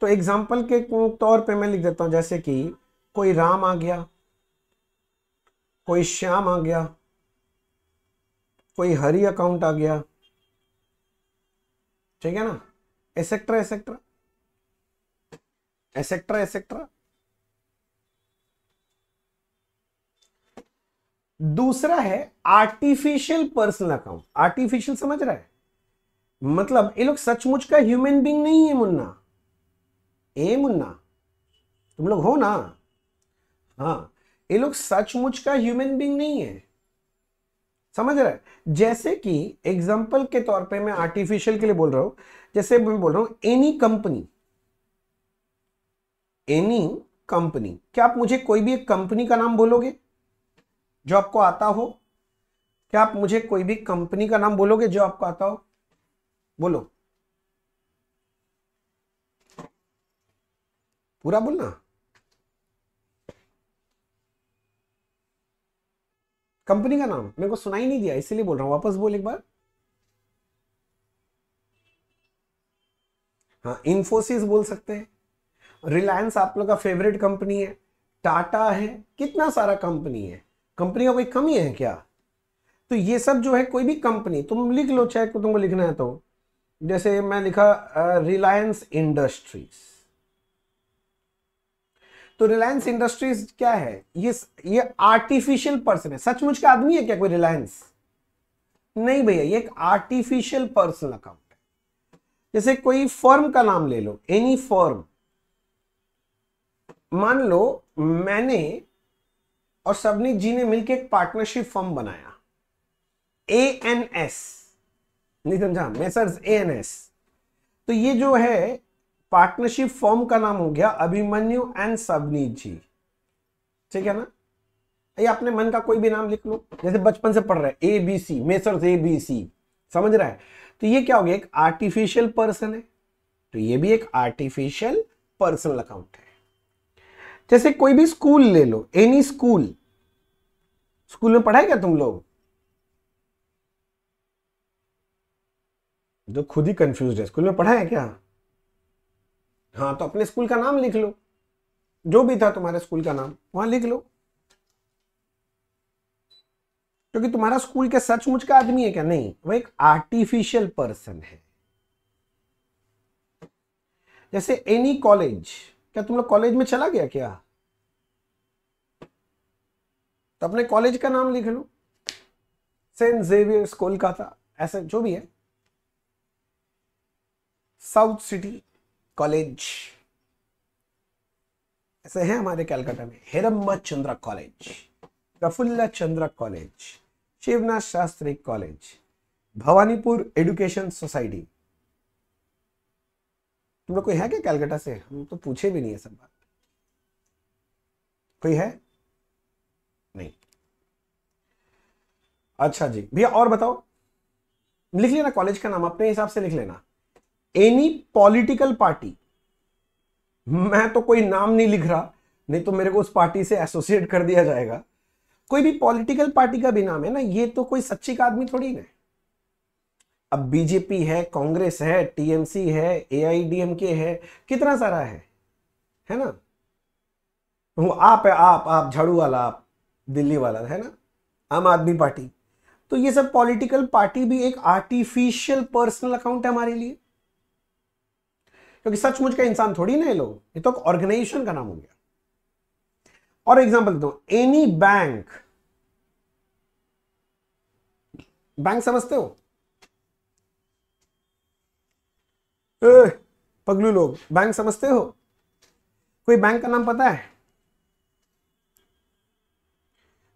तो एग्जाम्पल के तौर पे मैं लिख देता हूं जैसे कि कोई राम आ गया कोई श्याम आ गया कोई हरी अकाउंट आ गया ठीक है ना एसेक्ट्रा एसेक्ट्रा एसेक्ट्रा एसेक्ट्रा दूसरा है आर्टिफिशियल पर्सनल अकाउंट आर्टिफिशियल समझ रहा है मतलब ये लोग सचमुच का ह्यूमन बींग नहीं है मुन्ना ए मुन्ना तुम लोग हो ना हाँ ये लोग सचमुच का ह्यूमन बींग नहीं है समझ रहा है जैसे कि एग्जाम्पल के तौर पे मैं आर्टिफिशियल के लिए बोल रहा हूं जैसे मैं बोल रहा हूं एनी कंपनी एनी कंपनी क्या आप मुझे कोई भी एक कंपनी का नाम बोलोगे जो आपको आता हो क्या आप मुझे कोई भी कंपनी का नाम बोलोगे जो आपको आता हो बोलो पूरा बोलना कंपनी का नाम मेरे को सुनाई नहीं दिया इसीलिए बोल रहा हूं वापस बोल एक बार हाँ इन्फोसिस बोल सकते हैं रिलायंस आप लोग का फेवरेट कंपनी है टाटा है कितना सारा कंपनी है कंपनियों की कमी है क्या तो ये सब जो है कोई भी कंपनी तुम लिख लो चाहे तुमको लिखना है तो जैसे मैं लिखा रिलायंस इंडस्ट्रीज तो रिलायंस इंडस्ट्रीज क्या है ये ये आर्टिफिशियल पर्सन है सचमुच का आदमी है क्या कोई रिलायंस नहीं भैया ये एक आर्टिफिशियल पर्सनल अकाउंट है जैसे कोई फर्म का नाम ले लो एनी फर्म मान लो मैंने और सबनीत जी ने मिलकर एक पार्टनरशिप फर्म बनाया ए एन एस नहीं समझा मेसर्स ए एन एस तो ये जो है पार्टनरशिप फॉर्म का नाम हो गया अभिमन्यु एंड सबनीत जी ठीक है ना ये अपने मन का कोई भी नाम लिख लो जैसे बचपन से पढ़ रहे A B C Messrs A B C समझ रहा है तो ये क्या हो गया एक आर्टिफिशियल पर्सन है तो ये भी एक आर्टिफिशियल पर्सनल अकाउंट है जैसे कोई भी स्कूल ले लो एनी स्कूल स्कूल में पढ़ाए क्या तुम लोग जो तो खुद ही कंफ्यूज है स्कूल में पढ़ाया क्या हाँ तो अपने स्कूल का नाम लिख लो जो भी था तुम्हारे स्कूल का नाम वहां लिख लो क्योंकि तुम्हारा स्कूल के सचमुच का आदमी है क्या नहीं वो एक आर्टिफिशियल पर्सन है जैसे एनी कॉलेज क्या तुम लोग कॉलेज में चला गया क्या तो अपने कॉलेज का नाम लिख लो सेंट जेवियर्स कोलकाता ऐसे जो भी है साउथ सिटी कॉलेज ऐसे है हमारे कैलकाटा में Heramba Chandra college Prafulla Chandra college Shibnath Shastri college Bhawanipur education society तुम लोग कोई है क्या कैलकाटा से हम तो पूछे भी नहीं है सब बात कोई है अच्छा जी भैया और बताओ लिख लेना कॉलेज का नाम अपने हिसाब से लिख लेना एनी पॉलिटिकल पार्टी मैं तो कोई नाम नहीं लिख रहा नहीं तो मेरे को उस पार्टी से एसोसिएट कर दिया जाएगा कोई भी पॉलिटिकल पार्टी का भी नाम है ना ये तो कोई सच्ची का आदमी थोड़ी ना अब बीजेपी है कांग्रेस है टीएमसी है एआईडीएमके है कितना सारा है है ना वो आप है आप आप झाड़ू वाला आप दिल्ली वाला है ना आम आदमी पार्टी तो ये सब पॉलिटिकल पार्टी भी एक आर्टिफिशियल पर्सनल अकाउंट है हमारे लिए क्योंकि सचमुच का इंसान थोड़ी ना ये लोग ये तो ऑर्गेनाइजेशन का नाम हो गया और एग्जाम्पल देता हूं एनी बैंक बैंक समझते हो ए, पगलू लोग बैंक समझते हो कोई बैंक का नाम पता है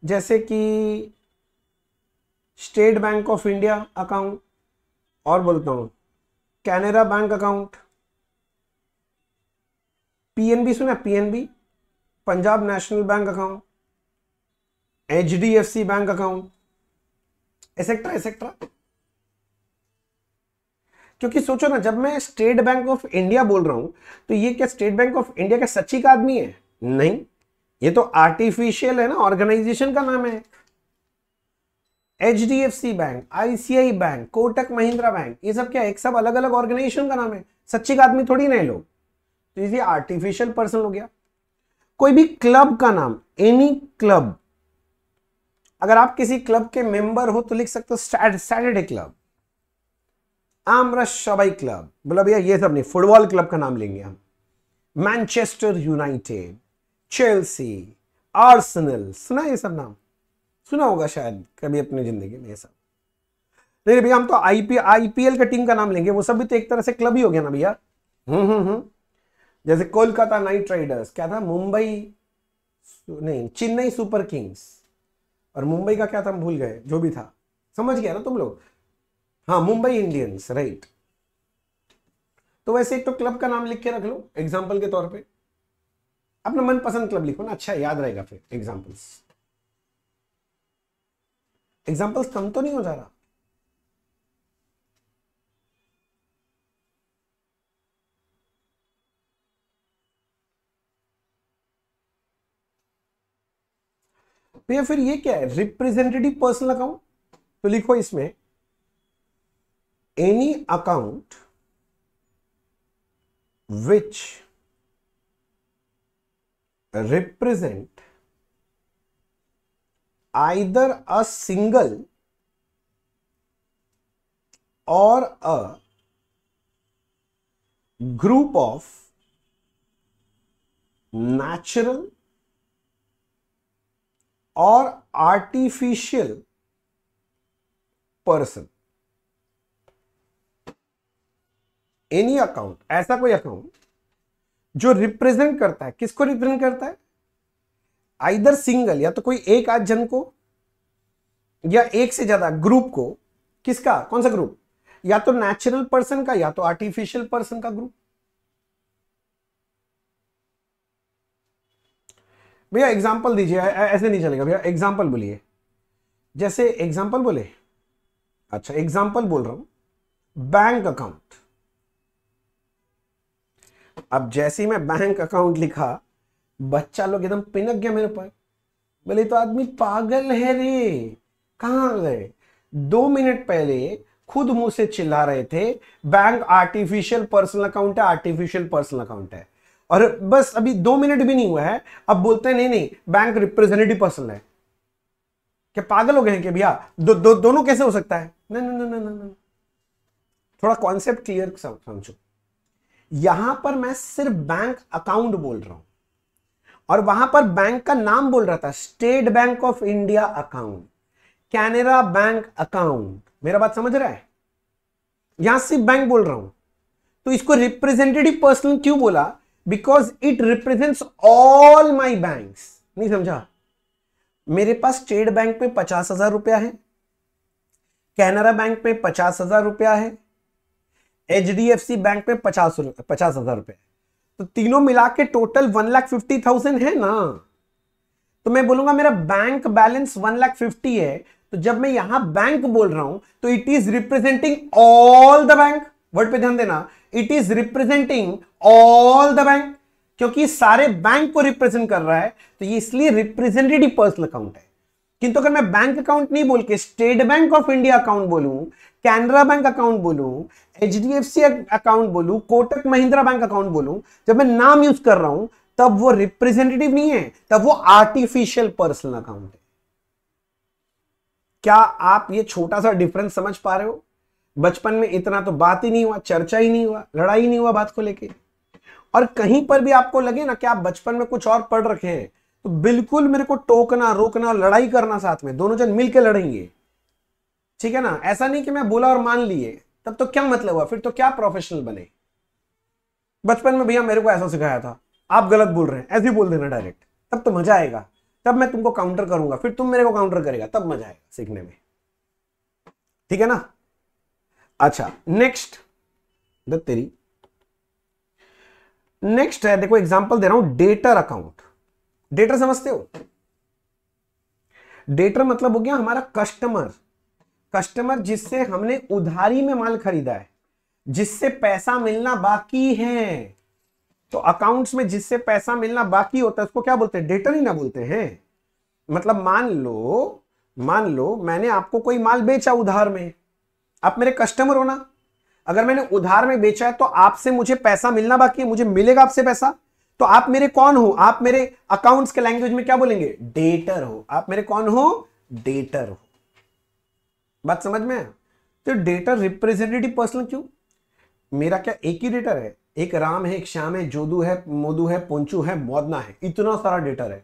जैसे कि स्टेट बैंक ऑफ इंडिया अकाउंट और बोलता हूँ कैनरा बैंक अकाउंट पीएनबी सुना PNB Punjab National Bank account H bank account etcetera etcetera क्योंकि सोचो ना जब मैं स्टेट बैंक ऑफ इंडिया बोल रहा हूं तो ये क्या स्टेट बैंक ऑफ इंडिया का सच्ची का आदमी है नहीं ये तो आर्टिफिशियल है ना ऑर्गेनाइजेशन का नाम है H D F C bank ICI bank Kotak Mahindra bank ये सब क्या एक सब अलग अलग ऑर्गेनाइजेशन का नाम है सच्ची का आदमी थोड़ी नहीं लोग तो इसलिए आर्टिफिशियल पर्सन हो गया कोई भी क्लब का नाम एनी क्लब अगर आप किसी क्लब के मेंबर हो तो लिख सकते हो सैटरडे क्लब आमरसाई क्लब मतलब यार ये सब नहीं फुटबॉल क्लब का नाम लेंगे हम मैनचेस्टर यूनाइटेड चेल्सी आर्सनल सुना ये सब नाम सुना होगा शायद कभी अपनी जिंदगी में ऐसा नहीं भैया हम तो आईपी आईपीएल का टीम का नाम लेंगे वो सब भी तो एक तरह से क्लब ही हो गया ना भैया हम्म हम्म हम्म जैसे कोलकाता नाइट राइडर्स क्या था मुंबई नहीं चेन्नई सुपर किंग्स और मुंबई का क्या था हम भूल गए जो भी था समझ गया ना तुम लोग हाँ मुंबई इंडियंस राइट तो वैसे एक तो क्लब का नाम लिख के रख लो एग्जाम्पल के तौर पे अपना मनपसंद क्लब लिखो ना अच्छा याद रहेगा फिर एग्जाम्पल्स एग्जाम्पल्स कम तो नहीं हो जा रहा तो या फिर ये क्या है रिप्रेजेंटेटिव पर्सनल अकाउंट तो लिखो इसमें any account which represent either a single or a group of natural or artificial person any account ऐसा कोई अकाउंट जो रिप्रेजेंट करता है किसको रिप्रेजेंट करता है आइदर सिंगल या तो कोई एक आध जन को या एक से ज्यादा ग्रुप को किसका कौन सा ग्रुप या तो नेचुरल पर्सन का या तो आर्टिफिशियल पर्सन का ग्रुप भैया एग्जाम्पल दीजिए ऐसे नहीं चलेगा भैया एग्जाम्पल बोलिए जैसे एग्जाम्पल बोले अच्छा एग्जाम्पल बोल रहा हूं बैंक अकाउंट अब जैसे ही मैं बैंक अकाउंट लिखा बच्चा लोग एकदम पिनक गया मेरे पर बोले तो आदमी पागल है रे कहाँ गए दो मिनट पहले खुद मुंह से चिल्ला रहे थे बैंक आर्टिफिशियल पर्सनल अकाउंट है आर्टिफिशियल पर्सनल अकाउंट है और बस अभी दो मिनट भी नहीं हुआ है अब बोलते हैं नहीं नहीं बैंक रिप्रेजेंटेटिव पर्सनल है क्या पागल हो गए हैं कि भैया दो, दो, दोनों कैसे हो सकता है नहीं नहीं नहीं नहीं थोड़ा कॉन्सेप्ट क्लियर समझो यहां पर मैं सिर्फ बैंक अकाउंट बोल रहा हूं और वहां पर बैंक का नाम बोल रहा था State Bank of India account Canara bank account मेरा बात समझ रहा है यहां सिर्फ बैंक बोल रहा हूं तो इसको रिप्रेजेंटेटिव पर्सन क्यों बोला because it represent all my bank नहीं समझा मेरे पास स्टेट बैंक में पचास हजार रुपया है कैनरा बैंक में पचास हजार रुपया है एच डी एफ सी बैंक में पचास पचास हजार रुपया तो तीनों मिला के total one lakh fifty thousand है ना तो मैं बोलूंगा मेरा bank balance one lakh fifty है तो जब मैं यहां बैंक बोल रहा हूं तो it is representing all the bank word पे ध्यान देना it is representing all the bank क्योंकि सारे बैंक को रिप्रेजेंट कर रहा है तो ये इसलिए रिप्रेजेंटेटिव पर्सनल अकाउंट है किंतु अगर मैं बैंक अकाउंट नहीं बोल के स्टेट बैंक ऑफ इंडिया अकाउंट बोलूं कैनरा बैंक अकाउंट बोलूं एच अकाउंट बोलूं कोटक महिंद्रा बैंक अकाउंट बोलूं जब मैं नाम यूज कर रहा हूं तब वो रिप्रेजेंटेटिव नहीं है तब वो आर्टिफिशियल पर्सनल अकाउंट है क्या आप ये छोटा सा डिफरेंस समझ पा रहे हो बचपन में इतना तो बात ही नहीं हुआ चर्चा ही नहीं हुआ लड़ाई नहीं हुआ बात को लेके और कहीं पर भी आपको लगे ना कि आप बचपन में कुछ और पढ़ रखे हैं तो बिल्कुल मेरे को टोकना रोकना और लड़ाई करना साथ में दोनों जन मिलकर लड़ेंगे ठीक है ना ऐसा नहीं कि मैं बोला और मान लिए तब तो क्या मतलब हुआ फिर तो क्या प्रोफेशनल बने बचपन में भैया मेरे को ऐसा सिखाया था आप गलत बोल रहे हैं ऐसे ही बोल देना डायरेक्ट तब तो मजा आएगा तब मैं तुमको काउंटर करूंगा फिर तुम मेरे को काउंटर करेगा तब मजा आएगा सीखने में ठीक है ना अच्छा नेक्स्ट तेरी नेक्स्ट है देखो एग्जांपल दे रहा हूं डेटर अकाउंट डेटर समझते हो डेटर मतलब हो गया हमारा कस्टमर कस्टमर जिससे हमने उधारी में माल खरीदा है जिससे पैसा मिलना बाकी है तो अकाउंट्स में जिससे पैसा मिलना बाकी होता है उसको क्या बोलते हैं डेटर ही ना बोलते हैं मतलब मान लो मान लो मैंने आपको कोई माल बेचा उधार में आप मेरे कस्टमर हो ना अगर मैंने उधार में बेचा है तो आपसे मुझे पैसा मिलना बाकी है मुझे मिलेगा आपसे पैसा तो आप मेरे कौन हो आप मेरे अकाउंट्स के लैंग्वेज में क्या बोलेंगे डेटर हो आप मेरे कौन हो डेटर हो बात समझ में तो डेटर रिप्रेजेंटेटिव पर्सन क्यों मेरा क्या एक ही डेटर है एक राम है एक श्याम है जोदू है मोदू है पोंचू है मोदना है इतना सारा डेटर है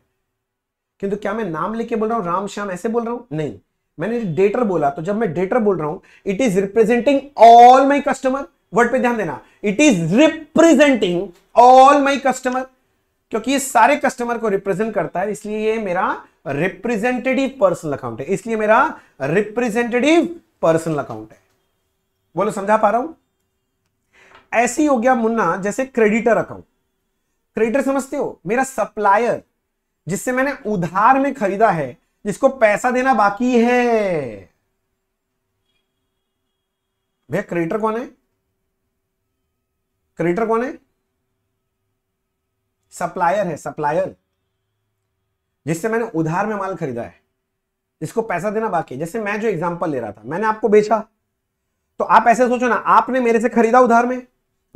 किंतु क्या मैं नाम लेके बोल रहा हूं राम श्याम ऐसे बोल रहा हूं नहीं मैंने डेटर बोला तो जब मैं डेटर बोल रहा हूँ it is representing all my customer word पे ध्यान देना it is representing all my customer क्योंकि ये सारे कस्टमर को रिप्रेजेंट करता है इसलिए ये मेरा रिप्रेजेंटेटिव पर्सनल अकाउंट है इसलिए मेरा रिप्रेजेंटेटिव पर्सनल अकाउंट है बोलो समझा पा रहा हूं ऐसी हो गया मुन्ना जैसे क्रेडिटर अकाउंट क्रेडिटर समझते हो मेरा सप्लायर जिससे मैंने उधार में खरीदा है जिसको पैसा देना बाकी है भैया क्रेडिटर कौन है क्रेडिटर कौन है सप्लायर है सप्लायर जिससे मैंने उधार में माल खरीदा है इसको पैसा देना बाकी है जैसे मैं जो एग्जांपल ले रहा था मैंने आपको बेचा तो आप ऐसे सोचो ना आपने मेरे से खरीदा उधार में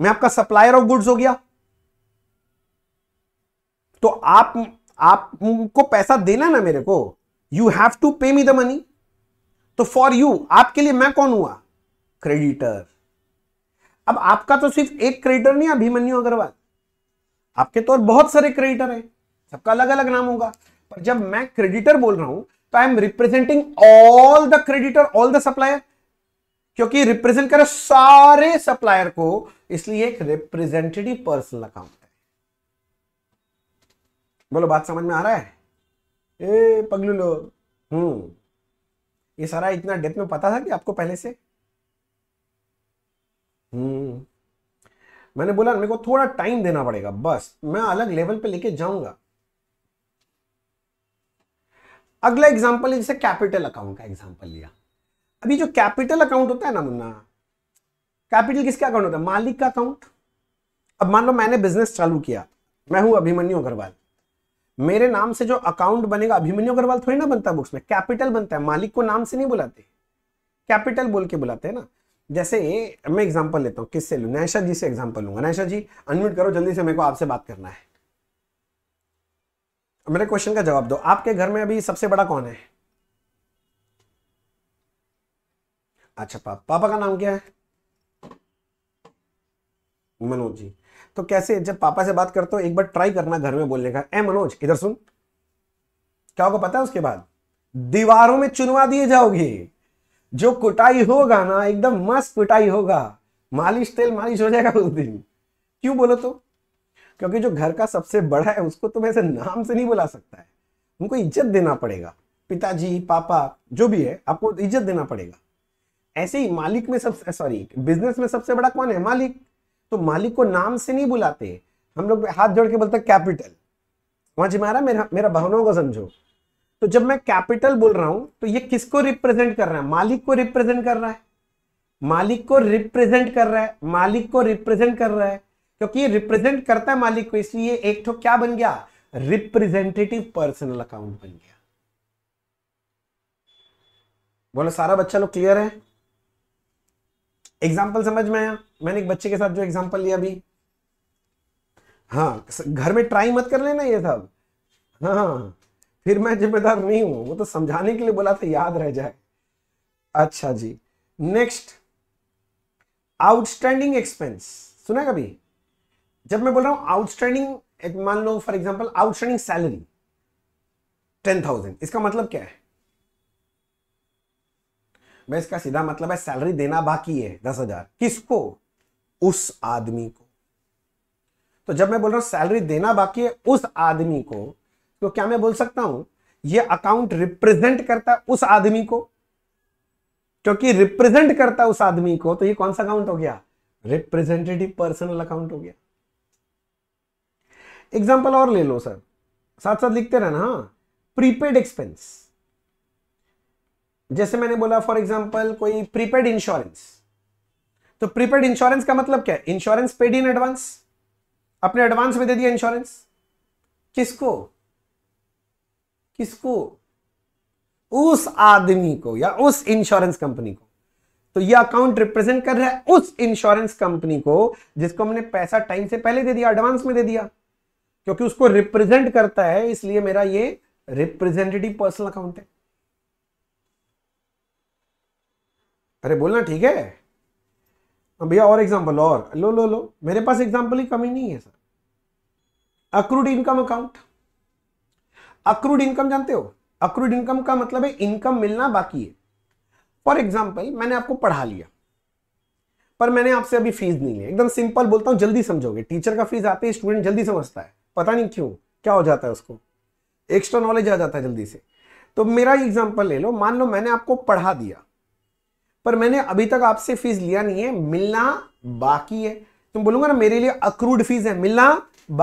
मैं आपका सप्लायर ऑफ गुड्स हो गया तो आप आपको पैसा देना ना मेरे को you have to pay me the money तो फॉर यू आपके लिए मैं कौन हुआ क्रेडिटर अब आपका तो सिर्फ एक क्रिएटर नहीं अभिमन्यु अग्रवाल आपके तो और बहुत सारे क्रिएटर हैं सबका अलग अलग नाम होगा पर जब मैं क्रेडिटर बोल रहा हूं तो I am representing all the creditor all the supplier क्योंकि रिप्रेजेंट कर सारे सप्लायर को इसलिए एक रिप्रेजेंटेटिव पर्सन अकाउंट है बोलो बात समझ में आ रहा है ए पगलू लोग हम्म ये सारा इतना डेप्थ में पता था कि आपको पहले से हम्म। मैंने बोला मेरे को थोड़ा टाइम देना पड़ेगा बस मैं अलग लेवल पे लेके जाऊंगा अगला एग्जांपल जैसे कैपिटल अकाउंट का एग्जांपल लिया अभी जो कैपिटल अकाउंट होता है ना मुन्ना कैपिटल किसका अकाउंट होता है मालिक का अकाउंट अब मान लो मैंने बिजनेस चालू किया मैं हूं अभिमन्यु अग्रवाल मेरे नाम से जो अकाउंट बनेगा अभिमन्यु अग्रवाल थोड़ी ना बनता बुक्स में कैपिटल बनता है मालिक को नाम से नहीं बुलाते कैपिटल बोल के बुलाते हैं ना जैसे मैं एग्जांपल लेता हूँ किससे लू नैशा जी से एग्जांपल लूंगा नैशा जी अनम्यूट करो जल्दी से मेरे को आपसे बात करना है मेरे क्वेश्चन का जवाब दो आपके घर में अभी सबसे बड़ा कौन है अच्छा पापा पापा का नाम क्या है मनोज जी तो कैसे जब पापा से बात करते हो एक बार ट्राई करना घर में बोलने का ए मनोज इधर सुन क्या होगा पता है उसके बाद दीवारों में चुनवा दिए जाओगे जो कुटाई होगा ना एकदम मस्त कुटाई होगा मालिश तेल मालिश हो जाएगा उस दिन क्यों बोलो तो क्योंकि जो घर का सबसे बड़ा है उसको तो ऐसे नाम से नहीं बुला सकता है उनको इज्जत देना पड़ेगा पिताजी पापा जो भी है आपको इज्जत देना पड़ेगा ऐसे ही मालिक में सबसे सॉरी बिजनेस में सबसे बड़ा कौन है मालिक तो मालिक को नाम से नहीं बुलाते हम लोग हाथ जोड़ के बोलते कैपिटल वहां जी मारा मेरा मेरा भावनाओं को समझो तो जब मैं कैपिटल बोल रहा हूं तो ये किसको रिप्रेजेंट कर रहा है मालिक को रिप्रेजेंट कर रहा है मालिक को रिप्रेजेंट कर रहा है मालिक को रिप्रेजेंट कर रहा है क्योंकि ये रिप्रेजेंट करता है मालिक को इसलिए एक ठो क्या बन गया रिप्रेजेंटेटिव पर्सनल अकाउंट बन गया बोलो सारा बच्चा लोग क्लियर है एग्जाम्पल समझ में आया मैंने एक बच्चे के साथ जो एग्जाम्पल लिया अभी हाँ घर में ट्राई मत कर लेना ये सब हाँ, हाँ, हाँ। फिर मैं जिम्मेदार नहीं हूं वो तो समझाने के लिए बोला था याद रह जाए अच्छा जी नेक्स्ट आउटस्टैंडिंग एक्सपेंस सुना कभी जब मैं बोल रहा हूं आउटस्टैंडिंग मान लो for example outstanding salary ten thousand इसका मतलब क्या है मैं इसका सीधा मतलब है सैलरी देना बाकी है दस हजार किसको उस आदमी को तो जब मैं बोल रहा हूं सैलरी देना बाकी है उस आदमी को तो क्या मैं बोल सकता हूं ये अकाउंट रिप्रेजेंट करता उस आदमी को क्योंकि रिप्रेजेंट करता उस आदमी को तो ये कौन सा अकाउंट हो गया रिप्रेजेंटेटिव पर्सनल अकाउंट हो गया एग्जाम्पल और ले लो सर साथ साथ लिखते रहना ना प्रीपेड एक्सपेंस जैसे मैंने बोला फॉर एग्जाम्पल कोई प्रीपेड इंश्योरेंस तो प्रीपेड इंश्योरेंस का मतलब क्या है इंश्योरेंस पेड इन एडवांस अपने एडवांस में दे दिया इंश्योरेंस किसको किसको उस आदमी को या उस इंश्योरेंस कंपनी को तो ये अकाउंट रिप्रेजेंट कर रहा है उस इंश्योरेंस कंपनी को जिसको हमने पैसा टाइम से पहले दे दिया एडवांस में दे दिया क्योंकि उसको रिप्रेजेंट करता है इसलिए मेरा ये रिप्रेजेंटेटिव पर्सनल अकाउंट है अरे बोलना ठीक है भैया और एग्जांपल और लो लो लो मेरे पास एग्जांपल ही कमी नहीं है sir accrued income account accrued income जानते हो अक्रूड इनकम का मतलब है इनकम मिलना बाकी है फॉर एग्जाम्पल मैंने आपको पढ़ा लिया पर मैंने आपसे अभी फीस नहीं लिया एकदम सिंपल बोलता हूँ जल्दी समझोगे टीचर का फीस आते ही स्टूडेंट जल्दी समझता है पता नहीं क्यों क्या हो जाता है उसको एक्स्ट्रा नॉलेज आ जाता है जल्दी से तो मेरा एग्जाम्पल ले लो मान लो मैंने आपको पढ़ा दिया पर मैंने अभी तक आपसे फीस लिया नहीं है मिलना बाकी है तुम बोलूंगा ना मेरे लिए अक्रूड फीस है मिलना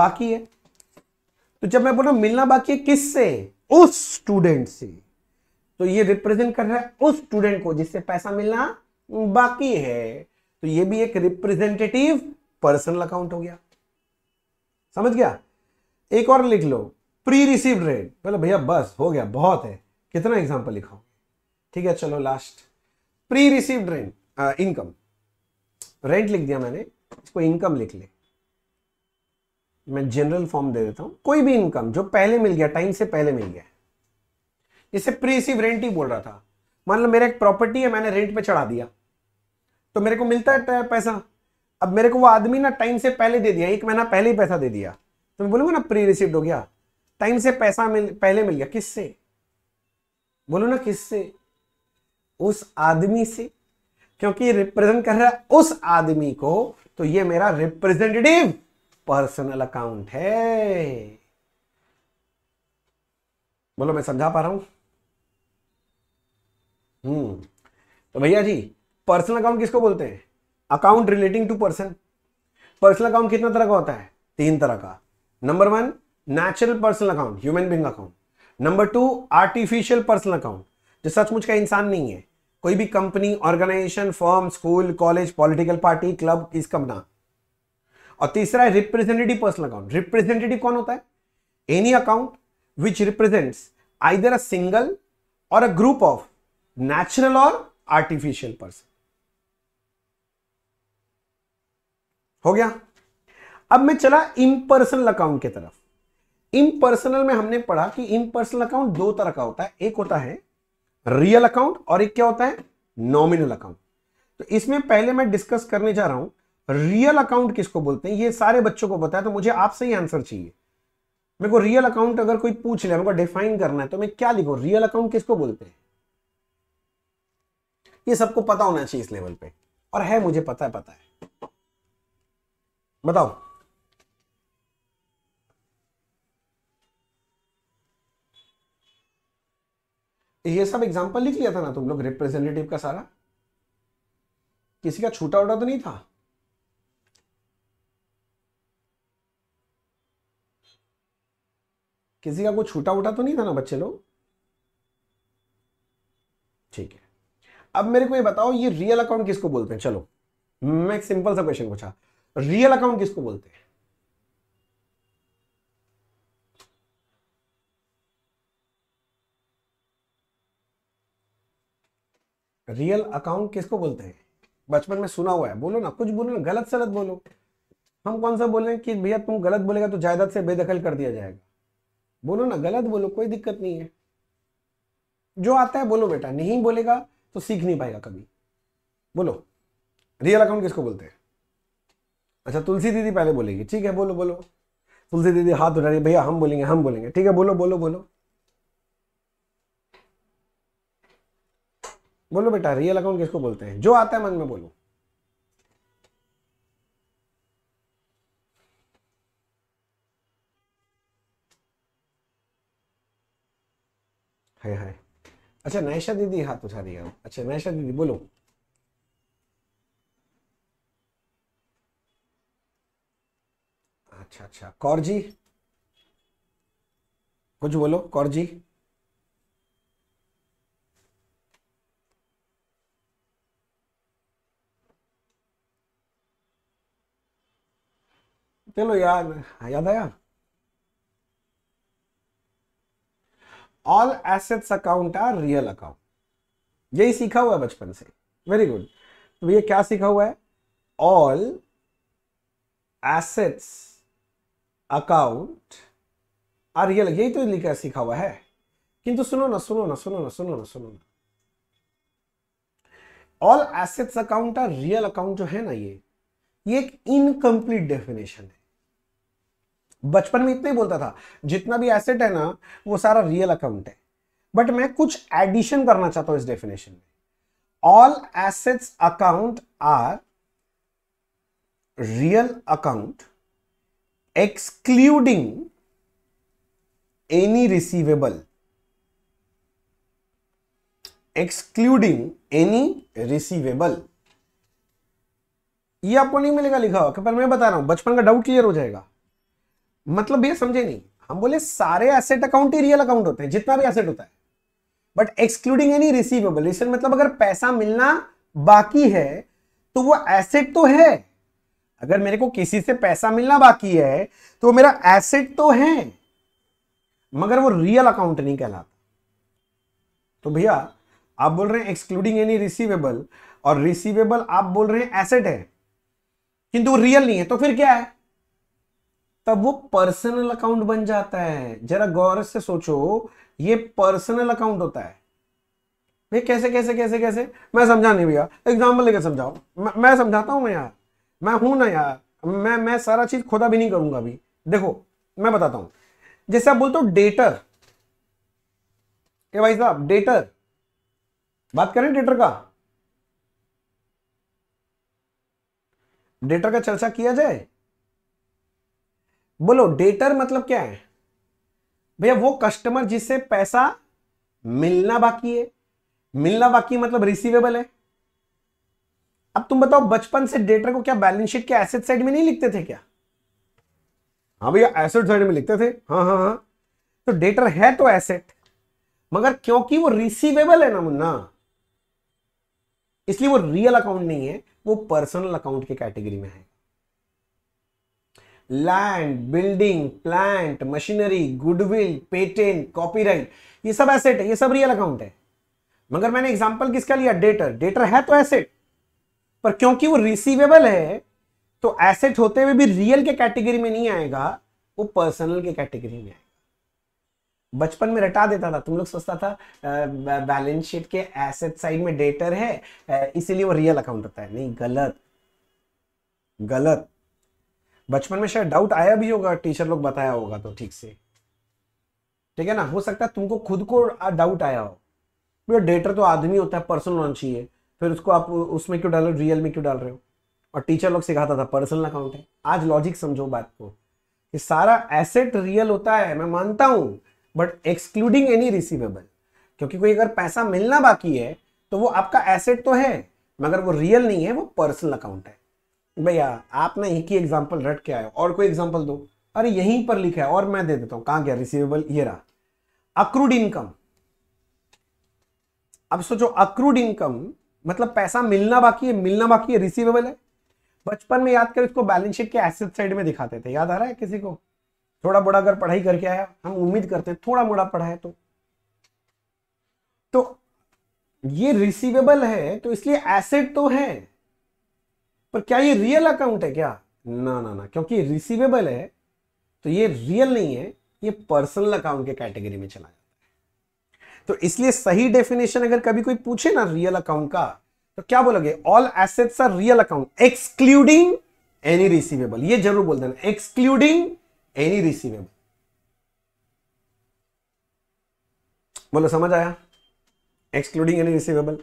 बाकी है तो जब मैं बोल रहा हूं मिलना बाकी है किससे उस स्टूडेंट से तो ये रिप्रेजेंट कर रहा है उस स्टूडेंट को जिससे पैसा मिलना बाकी है तो ये भी एक रिप्रेजेंटेटिव पर्सनल अकाउंट हो गया समझ गया एक और लिख लो प्री रिसीव रेट बोले भैया बस हो गया बहुत है कितना एग्जाम्पल लिखा ठीक है चलो last pre receive rent income rent लिख दिया मैंने इसको इनकम लिख ले मैं जनरल फॉर्म दे देता हूं कोई भी इनकम जो पहले मिल गया टाइम से पहले मिल गया जैसे प्रीसिव रेंट ही बोल रहा था मान लो मेरा एक प्रॉपर्टी है मैंने रेंट पे चढ़ा दिया तो मेरे को मिलता है पैसा अब मेरे को वो आदमी ना टाइम से पहले दे दिया एक महीना पहले ही पैसा दे दिया तो मैं बोलूंगा ना प्री रिसिप्ट हो गया टाइम से पैसा मिल पहले मिल गया किससे बोलो ना किससे उस आदमी से क्योंकि रिप्रेजेंट कर रहा है उस आदमी को तो ये मेरा रिप्रेजेंटेटिव पर्सनल अकाउंट है बोलो मैं समझा पा रहा हूं हम्म तो भैया जी पर्सनल अकाउंट किसको बोलते हैं account relating to person personal account कितना तरह का होता है तीन तरह का number one natural personal account human being account number two artificial personal account जो सचमुच का इंसान नहीं है कोई भी company organisation firm school college political party club इसका बना और तीसरा है रिप्रेजेंटेटिव पर्सनल अकाउंट रिप्रेजेंटेटिव कौन होता है any account which represents either a single or a group of natural or artificial person हो गया अब मैं चला इम्पर्सनल अकाउंट की तरफ इम्पर्सनल में हमने पढ़ा कि इम्पर्सनल अकाउंट दो तरह का होता है एक होता है रियल अकाउंट और एक क्या होता है नॉमिनल अकाउंट तो इसमें पहले मैं डिस्कस करने जा रहा हूं रियल अकाउंट किसको बोलते हैं ये सारे बच्चों को पता है तो मुझे आपसे ही आंसर चाहिए मेरे को रियल अकाउंट अगर कोई पूछ ले मेरे को डिफाइन करना है तो मैं क्या लिखू रियल अकाउंट किसको बोलते हैं ये सबको पता होना चाहिए इस लेवल पे और है मुझे पता है पता है बताओ ये सब एग्जांपल लिख लिया था ना तुम लोग रिप्रेजेंटेटिव का सारा किसी का छूटा उठा तो नहीं था किसी का कुछ छूटा उठा तो नहीं था ना बच्चे लोग ठीक है अब मेरे को ये बताओ ये रियल अकाउंट किसको बोलते हैं चलो मैं एक सिंपल सा क्वेश्चन पूछा रियल अकाउंट किसको बोलते हैं रियल अकाउंट किसको बोलते हैं बचपन में सुना हुआ है बोलो ना कुछ बोलो ना गलत सलत बोलो हम कौन सा बोले कि भैया तुम गलत बोलेगा तो जायदाद से बेदखल कर दिया जाएगा बोलो ना गलत बोलो कोई दिक्कत नहीं है जो आता है बोलो बेटा नहीं बोलेगा तो सीख नहीं पाएगा कभी बोलो रियल अकाउंट किसको बोलते हैं अच्छा तुलसी दीदी पहले बोलेगी ठीक है बोलो बोलो तुलसी दीदी हाथ उठा रही भैया हम बोलेंगे हम बोलेंगे ठीक है बोलो बोलो बोलो बोलो बेटा रियल अकाउंट किसको बोलते हैं जो आता है मन में बोलो हाय हाय अच्छा नैशा दीदी हाथ उठा रही है अच्छा नैशा दीदी बोलो अच्छा अच्छा कौर जी कुछ बोलो कौर जी चलो यार याद आया all assets account are real account यही सीखा हुआ है बचपन से वेरी गुड तो ये क्या सीखा हुआ है all assets account are real यही तो लिखा सीखा हुआ है किंतु सुनो ना सुनो ना सुनो ना सुनो ना सुनो ना all assets account are real account जो है ना ये ये एक इनकम्प्लीट डेफिनेशन है बचपन में इतना ही बोलता था जितना भी एसेट है ना वो सारा रियल अकाउंट है बट मैं कुछ एडिशन करना चाहता हूं इस डेफिनेशन में all assets account are real account excluding any receivable excluding any receivable ये आपको नहीं मिलेगा लिखा हुआ पर मैं बता रहा हूं बचपन का डाउट क्लियर हो जाएगा मतलब ये समझे नहीं हम बोले सारे एसेट अकाउंट ही रियल अकाउंट होते हैं जितना भी एसेट होता है but excluding any receivable receive मतलब अगर पैसा मिलना बाकी है तो वो एसेट तो है अगर मेरे को किसी से पैसा मिलना बाकी है तो वो मेरा एसेट तो है मगर वो रियल अकाउंट नहीं कहलाता तो भैया आप बोल रहे हैं एक्सक्लूडिंग एनी रिसीवेबल और रिसीवेबल आप बोल रहे हैं एसेट है किंतु रियल नहीं है तो फिर क्या है तब वो पर्सनल अकाउंट बन जाता है जरा गौर से सोचो ये पर्सनल अकाउंट होता है भैया कैसे कैसे कैसे कैसे मैं समझा नहीं भैया एग्जाम्पल लेकर समझाओ मैं, समझाता हूँ मैं यार मैं हूं ना यार मैं मैं सारा चीज खुदा भी नहीं करूंगा अभी देखो मैं बताता हूं जैसे आप बोलते हो डेटर भाई साहब डेटर बात करें डेटर का डेटर का चर्चा किया जाए बोलो डेटर मतलब क्या है भैया वो कस्टमर जिससे पैसा मिलना बाकी है मिलना बाकी मतलब रिसीवेबल है अब तुम बताओ बचपन से डेटर को क्या बैलेंस शीट के एसेट साइड में नहीं लिखते थे क्या हाँ भैया एसेट साइड में लिखते थे हाँ हाँ हाँ तो डेटर है तो एसेट मगर क्योंकि वो रिसीवेबल है ना मुन्ना इसलिए वो रियल अकाउंट नहीं है वो पर्सनल अकाउंट के कैटेगरी में है land building plant machinery goodwill patent copyright ये सब एसेट है ये सब रियल अकाउंट है मगर मैंने एग्जाम्पल किसका लिया डेटर डेटर है तो एसेट पर क्योंकि वो रिसीवेबल है तो एसेट होते हुए भी रियल के कैटेगरी में नहीं आएगा वो पर्सनल के कैटेगरी में आएगा बचपन में रटा देता था तुम लोग सोचता था बैलेंस शीट के एसेट साइड में डेटर है इसीलिए वो रियल अकाउंट होता है नहीं गलत गलत बचपन में शायद डाउट आया भी होगा टीचर लोग बताया होगा तो ठीक से ठीक है ना हो सकता है तुमको खुद को डाउट आया हो डेटर तो आदमी होता है पर्सनल लोन चाहिए फिर उसको आप उसमें क्यों डाल रहे हो रियल में क्यों डाल रहे हो और टीचर लोग सिखाता था पर्सनल अकाउंट है आज लॉजिक समझो बात को कि सारा एसेट रियल होता है मैं मानता हूँ बट एक्सक्लूडिंग एनी रिसीवेबल क्योंकि कोई अगर पैसा मिलना बाकी है तो वो आपका एसेट तो है मगर वो रियल नहीं है वो पर्सनल अकाउंट है भैया आपने एक ही एग्जाम्पल रट के आए और कोई एग्जाम्पल दो अरे यहीं पर लिखा है और मैं दे देता हूं कहां गया रिसीवेबल ये रहा अक्रूड इनकम अब सोचो अक्रूड इनकम मतलब पैसा मिलना बाकी है मिलना बाकी है रिसीवेबल है बचपन में याद करो इसको बैलेंस शीट के एसेट साइड में दिखाते थे याद आ रहा है किसी को थोड़ा बड़ा अगर पढ़ाई करके आया हम उम्मीद करते थोड़ा मोड़ा पढ़ा है तो तो ये रिसीवेबल है तो इसलिए एसेट तो है पर क्या ये रियल अकाउंट है क्या ना ना ना क्योंकि रिसीवेबल है तो ये रियल नहीं है ये पर्सनल अकाउंट के कैटेगरी में चला जाता है तो इसलिए सही डेफिनेशन अगर कभी कोई पूछे ना रियल अकाउंट का तो क्या बोलोगे all assets are real account excluding any receivable ये जरूर बोल देना एक्सक्लूडिंग एनी रिसीवेबल बोलो समझ आया एक्सक्लूडिंग एनी रिसीवेबल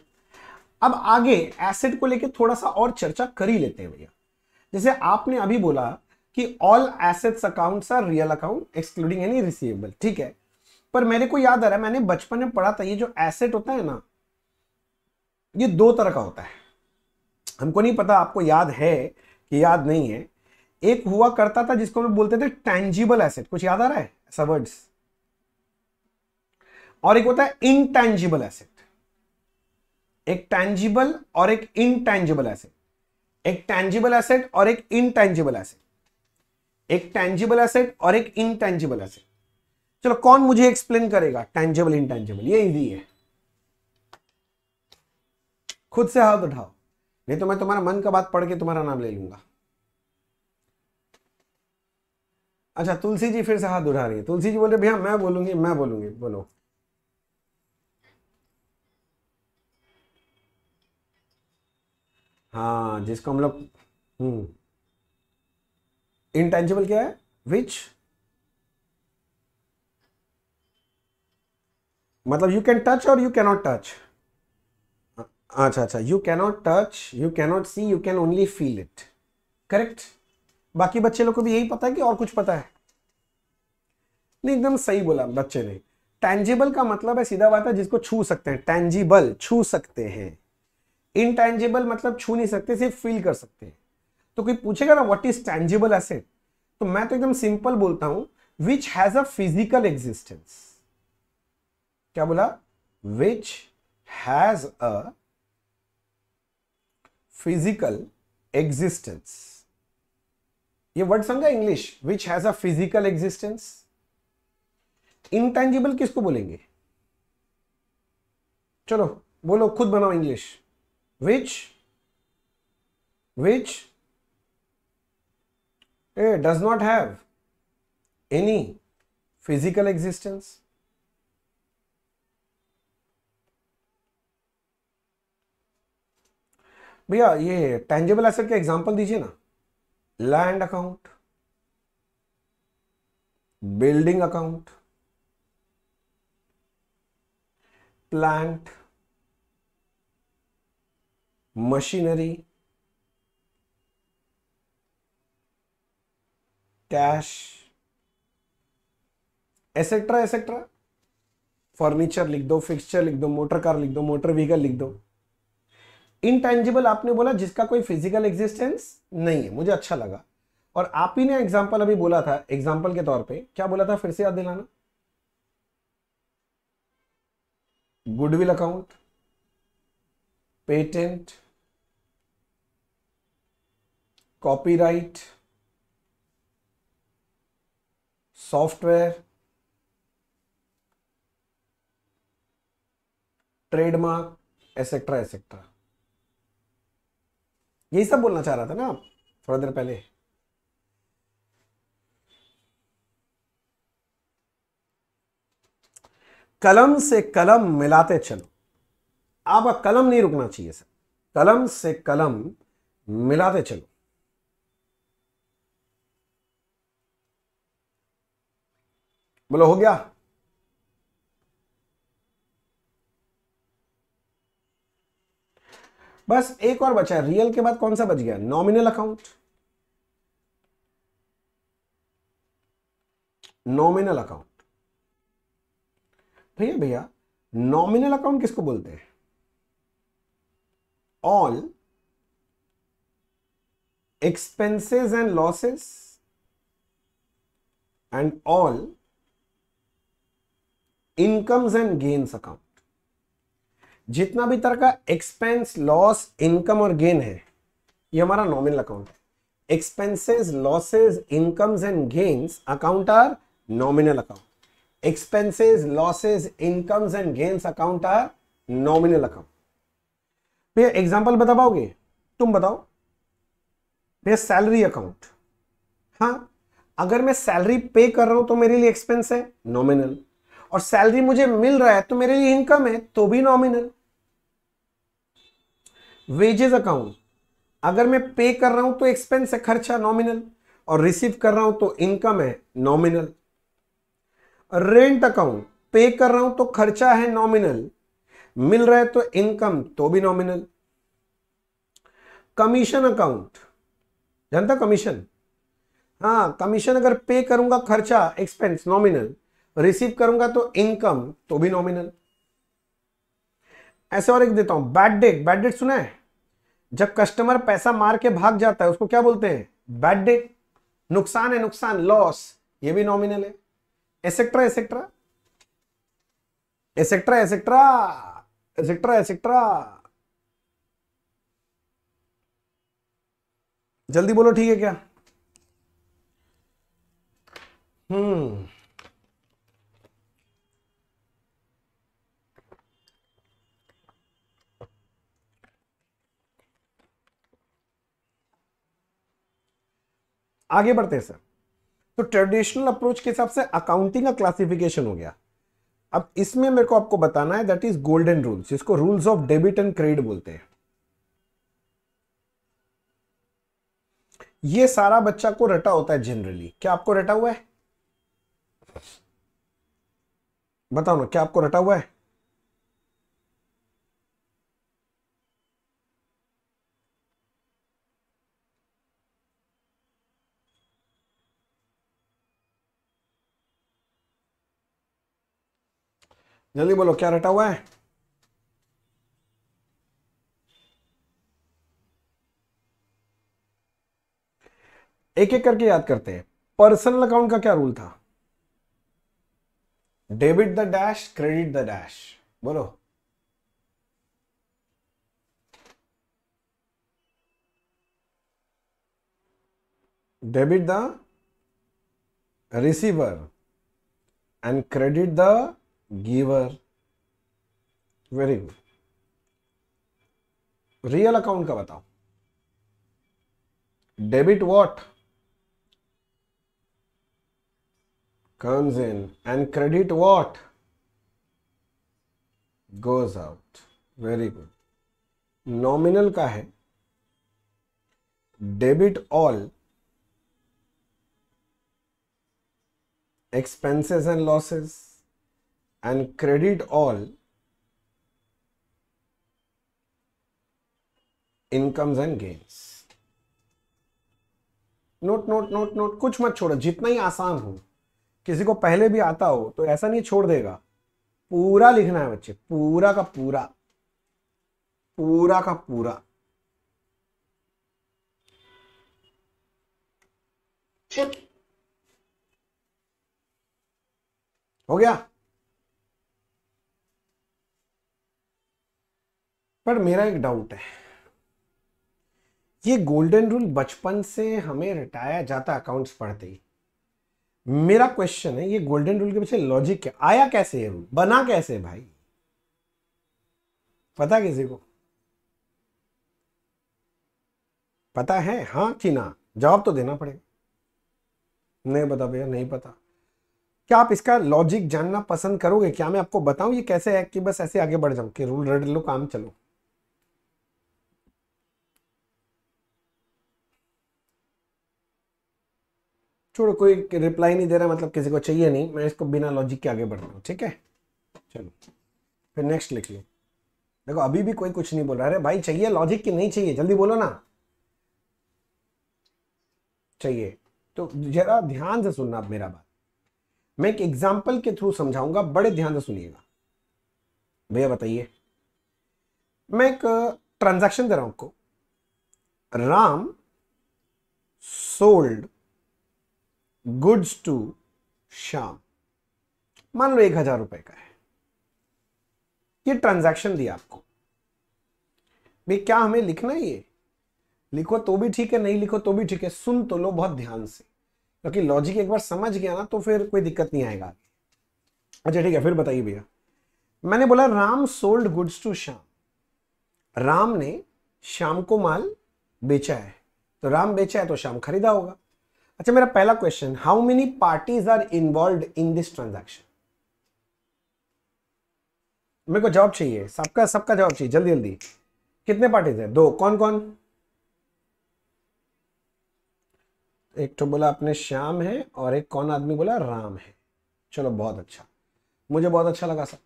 अब आगे एसेट को लेके थोड़ा सा और चर्चा कर ही लेते हैं भैया जैसे आपने अभी बोला कि all assets accounts are real account excluding any receivable ठीक है पर मेरे को याद आ रहा है मैंने बचपन में पढ़ा था ये जो एसेट होता है ना ये दो तरह का होता है हमको नहीं पता आपको याद है कि याद नहीं है एक हुआ करता था जिसको हम बोलते थे टैंजिबल एसेट कुछ याद आ रहा है ऐसा वर्ड्स और एक होता है इनटैंजिबल एसेट एक टैंजिबल और एक इनटैंजिबल एसेट एक टैंजिबल एसेट और एक इनटैंजिबल एसेट एक टैंजिबल एसेट और एक इनटैंजिबल एसेट चलो कौन मुझे एक्सप्लेन करेगा टैंजिबल इनटैंजिबल ये इजी है खुद से हाथ उठाओ नहीं तो मैं तुम्हारा मन का बात पढ़ के तुम्हारा नाम ले लूंगा अच्छा तुलसी जी फिर से हाथ उठा रही है तुलसी जी बोल रहे भैया मैं बोलूंगी मैं बोलूंगी बोलो हाँ जिसको हम लोग इंटेंजिबल हम्म, क्या है विच मतलब यू कैन टच और यू कैनॉट टच अच्छा अच्छा you cannot touch you cannot see you can only feel it correct बाकी बच्चे लोग को भी यही पता है कि और कुछ पता है नहीं एकदम सही बोला बच्चे ने टेंजिबल का मतलब है सीधा बात है जिसको छू सकते हैं टेंजिबल छू सकते हैं इनटैंजेबल मतलब छू नहीं सकते सिर्फ फील कर सकते हैं तो कोई पूछेगा ना व्हाट इज टैंजेबल एसेट तो मैं तो एकदम सिंपल बोलता हूं which has a physical existence क्या बोला which has a physical existence ये वर्ड समझा English which has a physical existence intangible किसको बोलेंगे चलो बोलो खुद बनाओ English which which eh, does not have any physical existence भैया ये टेंजेबल एसेट का एग्जांपल दीजिए ना land account building account plant machinery cash etcetera etcetera furniture लिख दो फिक्सचर लिख दो मोटर कार लिख दो मोटर व्हीकल लिख दो इनटेंजिबल आपने बोला जिसका कोई फिजिकल एग्जिस्टेंस नहीं है मुझे अच्छा लगा और आप ही ने एग्जाम्पल अभी बोला था एग्जाम्पल के तौर पे क्या बोला था फिर से याद दिलाना goodwill account patent copyright software trademark etcetera etcetera यही सब बोलना चाह रहा था ना आप थोड़ा देर पहले कलम से कलम मिलाते चलो आपका कलम नहीं रुकना चाहिए सर कलम से कलम मिलाते चलो बोलो हो गया बस एक और बचा है रियल के बाद कौन सा बच गया नॉमिनल अकाउंट नॉमिनल अकाउंट भैया भैया नॉमिनल अकाउंट किसको बोलते हैं all expenses and losses and all incomes and gains account जितना भी तरह का एक्सपेंस लॉस इनकम और गेन है ये हमारा नॉमिनल अकाउंट है expenses losses incomes and gains account are nominal account expenses losses incomes and gains account are nominal account भैया एग्जाम्पल बता पाओगे तुम बताओ भैया सैलरी अकाउंट हाँ अगर मैं सैलरी पे कर रहा हूं तो मेरे लिए एक्सपेंस है नॉमिनल और सैलरी मुझे मिल रहा है तो मेरे लिए इनकम है तो भी नॉमिनल वेजेस अकाउंट अगर मैं पे कर रहा हूं तो एक्सपेंस है खर्चा नॉमिनल और रिसीव कर रहा हूं तो इनकम है नॉमिनल रेंट अकाउंट पे कर रहा हूं तो खर्चा है नॉमिनल मिल रहा है तो इनकम तो भी नॉमिनल कमीशन अकाउंट जनता कमीशन हाँ कमीशन अगर पे करूंगा खर्चा एक्सपेंस नॉमिनल रिसीव करूंगा तो इनकम तो भी नॉमिनल ऐसे और एक देता हूं बैड डेट बैड डेट सुना है जब कस्टमर पैसा मार के भाग जाता है उसको क्या बोलते हैं बैड डेट नुकसान है नुकसान लॉस ये भी नॉमिनल है etcetera etcetera etcetera etcetera etcetera etcetera जल्दी बोलो ठीक है क्या हम्म आगे बढ़ते हैं सर तो ट्रेडिशनल अप्रोच के हिसाब से अकाउंटिंग का क्लासिफिकेशन हो गया अब इसमें मेरे को आपको बताना है दैट इज गोल्डन रूल्स इसको rules of debit and credit बोलते हैं ये सारा बच्चा को रटा होता है जनरली क्या आपको रटा हुआ है बताओ ना क्या आपको रटा हुआ है जल्दी बोलो क्या रटा हुआ है एक एक करके याद करते हैं पर्सनल अकाउंट का क्या रूल था debit the dash credit the dash बोलो debit the receiver and credit the giver very good real account का बताओ debit what comes in and credit what goes out very good nominal का है debit all expenses and losses and credit all incomes and gains note note note note कुछ मत छोड़ो जितना ही आसान हो किसी को पहले भी आता हो तो ऐसा नहीं छोड़ देगा पूरा लिखना है बच्चे पूरा का पूरा पूरा का पूरा हो गया पर मेरा एक डाउट है ये गोल्डन रूल बचपन से हमें रिटाया जाता अकाउंट्स पढ़ते ही मेरा क्वेश्चन है ये गोल्डन रूल के पीछे लॉजिक क्या आया कैसे है रूल बना कैसे भाई पता किसी को पता है हाँ कि ना जवाब तो देना पड़ेगा नहीं पता भैया नहीं पता क्या आप इसका लॉजिक जानना पसंद करोगे क्या मैं आपको बताऊं ये कैसे है कि बस ऐसे आगे बढ़ जाऊं कि रूल रट लो काम चलो छोड़ो कोई रिप्लाई नहीं दे रहा मतलब किसी को चाहिए नहीं मैं इसको बिना लॉजिक के आगे बढ़ता हूँ ठीक है चलो फिर नेक्स्ट लिख लो देखो अभी भी कोई कुछ नहीं बोल रहा अरे भाई चाहिए लॉजिक की नहीं चाहिए जल्दी बोलो ना चाहिए तो जरा ध्यान से सुनना आप मेरा बात मैं एक एग्जाम्पल के थ्रू समझाऊंगा बड़े ध्यान से सुनिएगा भैया बताइए मैं एक ट्रांजैक्शन दे रहा हूं आपको Ram sold goods to Shyam मान लो एक हजार रुपए का है ये ट्रांजैक्शन दिया आपको भाई क्या हमें लिखना है ये लिखो तो भी ठीक है नहीं लिखो तो भी ठीक है सुन तो लो बहुत ध्यान से क्योंकि लॉजिक एक बार समझ गया ना तो फिर कोई दिक्कत नहीं आएगा अच्छा ठीक है फिर बताइए भैया मैंने बोला Ram sold goods to Shyam Ram ने श्याम को माल बेचा है तो राम बेचा है तो श्याम खरीदा होगा अच्छा मेरा पहला question how many parties are involve in this transaction मेरे को जवाब चाहिए सबका सबका जवाब चाहिए जल्दी जल्दी कितने पार्टीज है दो कौन कौन एक तो बोला अपने श्याम है और एक कौन आदमी बोला राम है चलो बहुत अच्छा मुझे बहुत अच्छा लगा सर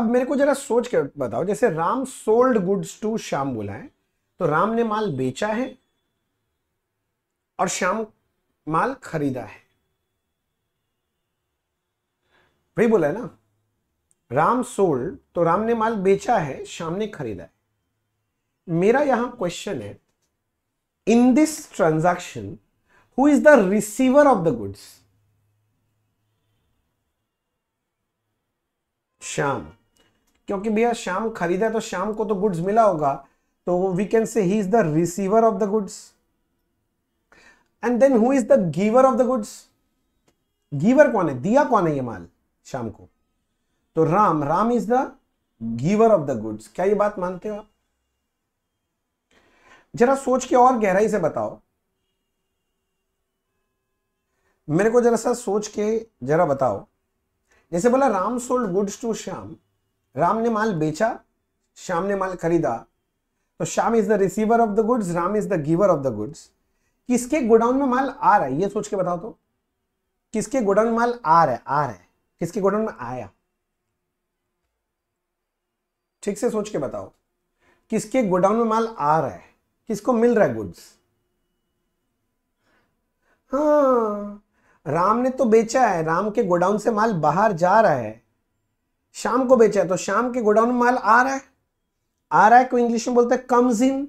अब मेरे को जरा सोच के बताओ जैसे Ram sold goods to Shyam बोला है तो राम ने माल बेचा है और श्याम माल खरीदा है वही बोला है ना राम सोल्ड तो राम ने माल बेचा है श्याम ने खरीदा है मेरा यहां क्वेश्चन है in this transaction who is the receiver of the goods Shyam क्योंकि भैया श्याम खरीदा है तो श्याम को तो गुड्स मिला होगा तो we can say he is the receiver of the goods and then who is the giver of the goods giver कौन है दिया कौन है ये माल शाम को तो Ram Ram is the giver of the goods क्या ये बात मानते हो आप जरा सोच के और गहराई से बताओ मेरे को जरा सा सोच के जरा बताओ जैसे बोला Ram sold goods to Shyam Ram ने माल बेचा श्याम ने माल खरीदा तो Shyam is the receiver of the goods Ram is the giver of the goods किसके गोडाउन में माल आ रहा है ये सोच के बताओ तो किसके गोडाउन माल आ रहा है आ रहा है किसके गोडाउन में आया ठीक से सोच के बताओ किसके गोडाउन में माल आ रहा है किसको मिल रहा है गुड्स हाँ राम ने तो बेचा है राम के गोडाउन से माल बाहर जा रहा है शाम को बेचा है तो शाम के गोडाउन में माल आ रहा है आ रहा है को इंग्लिश में बोलते हैं कम्स इन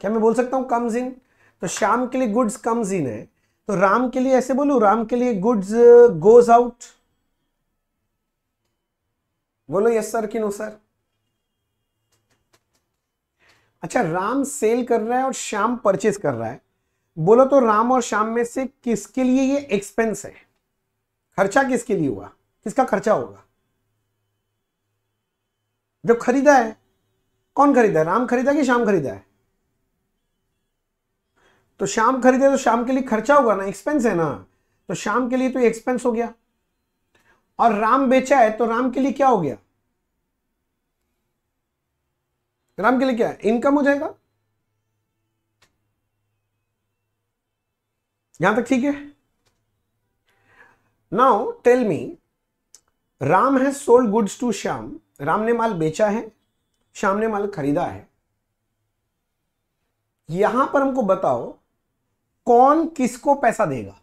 क्या मैं बोल सकता हूं कम्स इन तो शाम के लिए गुड्स कम्स इन है तो राम के लिए ऐसे बोलू राम के लिए गुड्स गोज आउट बोलो यस सर कि नो सर अच्छा राम सेल कर रहा है और श्याम परचेज कर रहा है बोलो तो राम और श्याम में से किसके लिए ये एक्सपेंस है खर्चा किसके लिए हुआ किसका खर्चा होगा जो खरीदा है कौन खरीदा है राम खरीदा कि श्याम खरीदा है तो शाम खरीदे तो शाम के लिए खर्चा होगा ना एक्सपेंस है ना तो शाम के लिए तो एक्सपेंस हो गया और राम बेचा है तो राम के लिए क्या हो गया राम के लिए क्या है इनकम हो जाएगा यहां तक ठीक है नाउ टेल मी राम है sold goods to Shyam Ram ने माल बेचा है श्याम ने माल खरीदा है यहां पर हमको बताओ कौन किसको पैसा देगा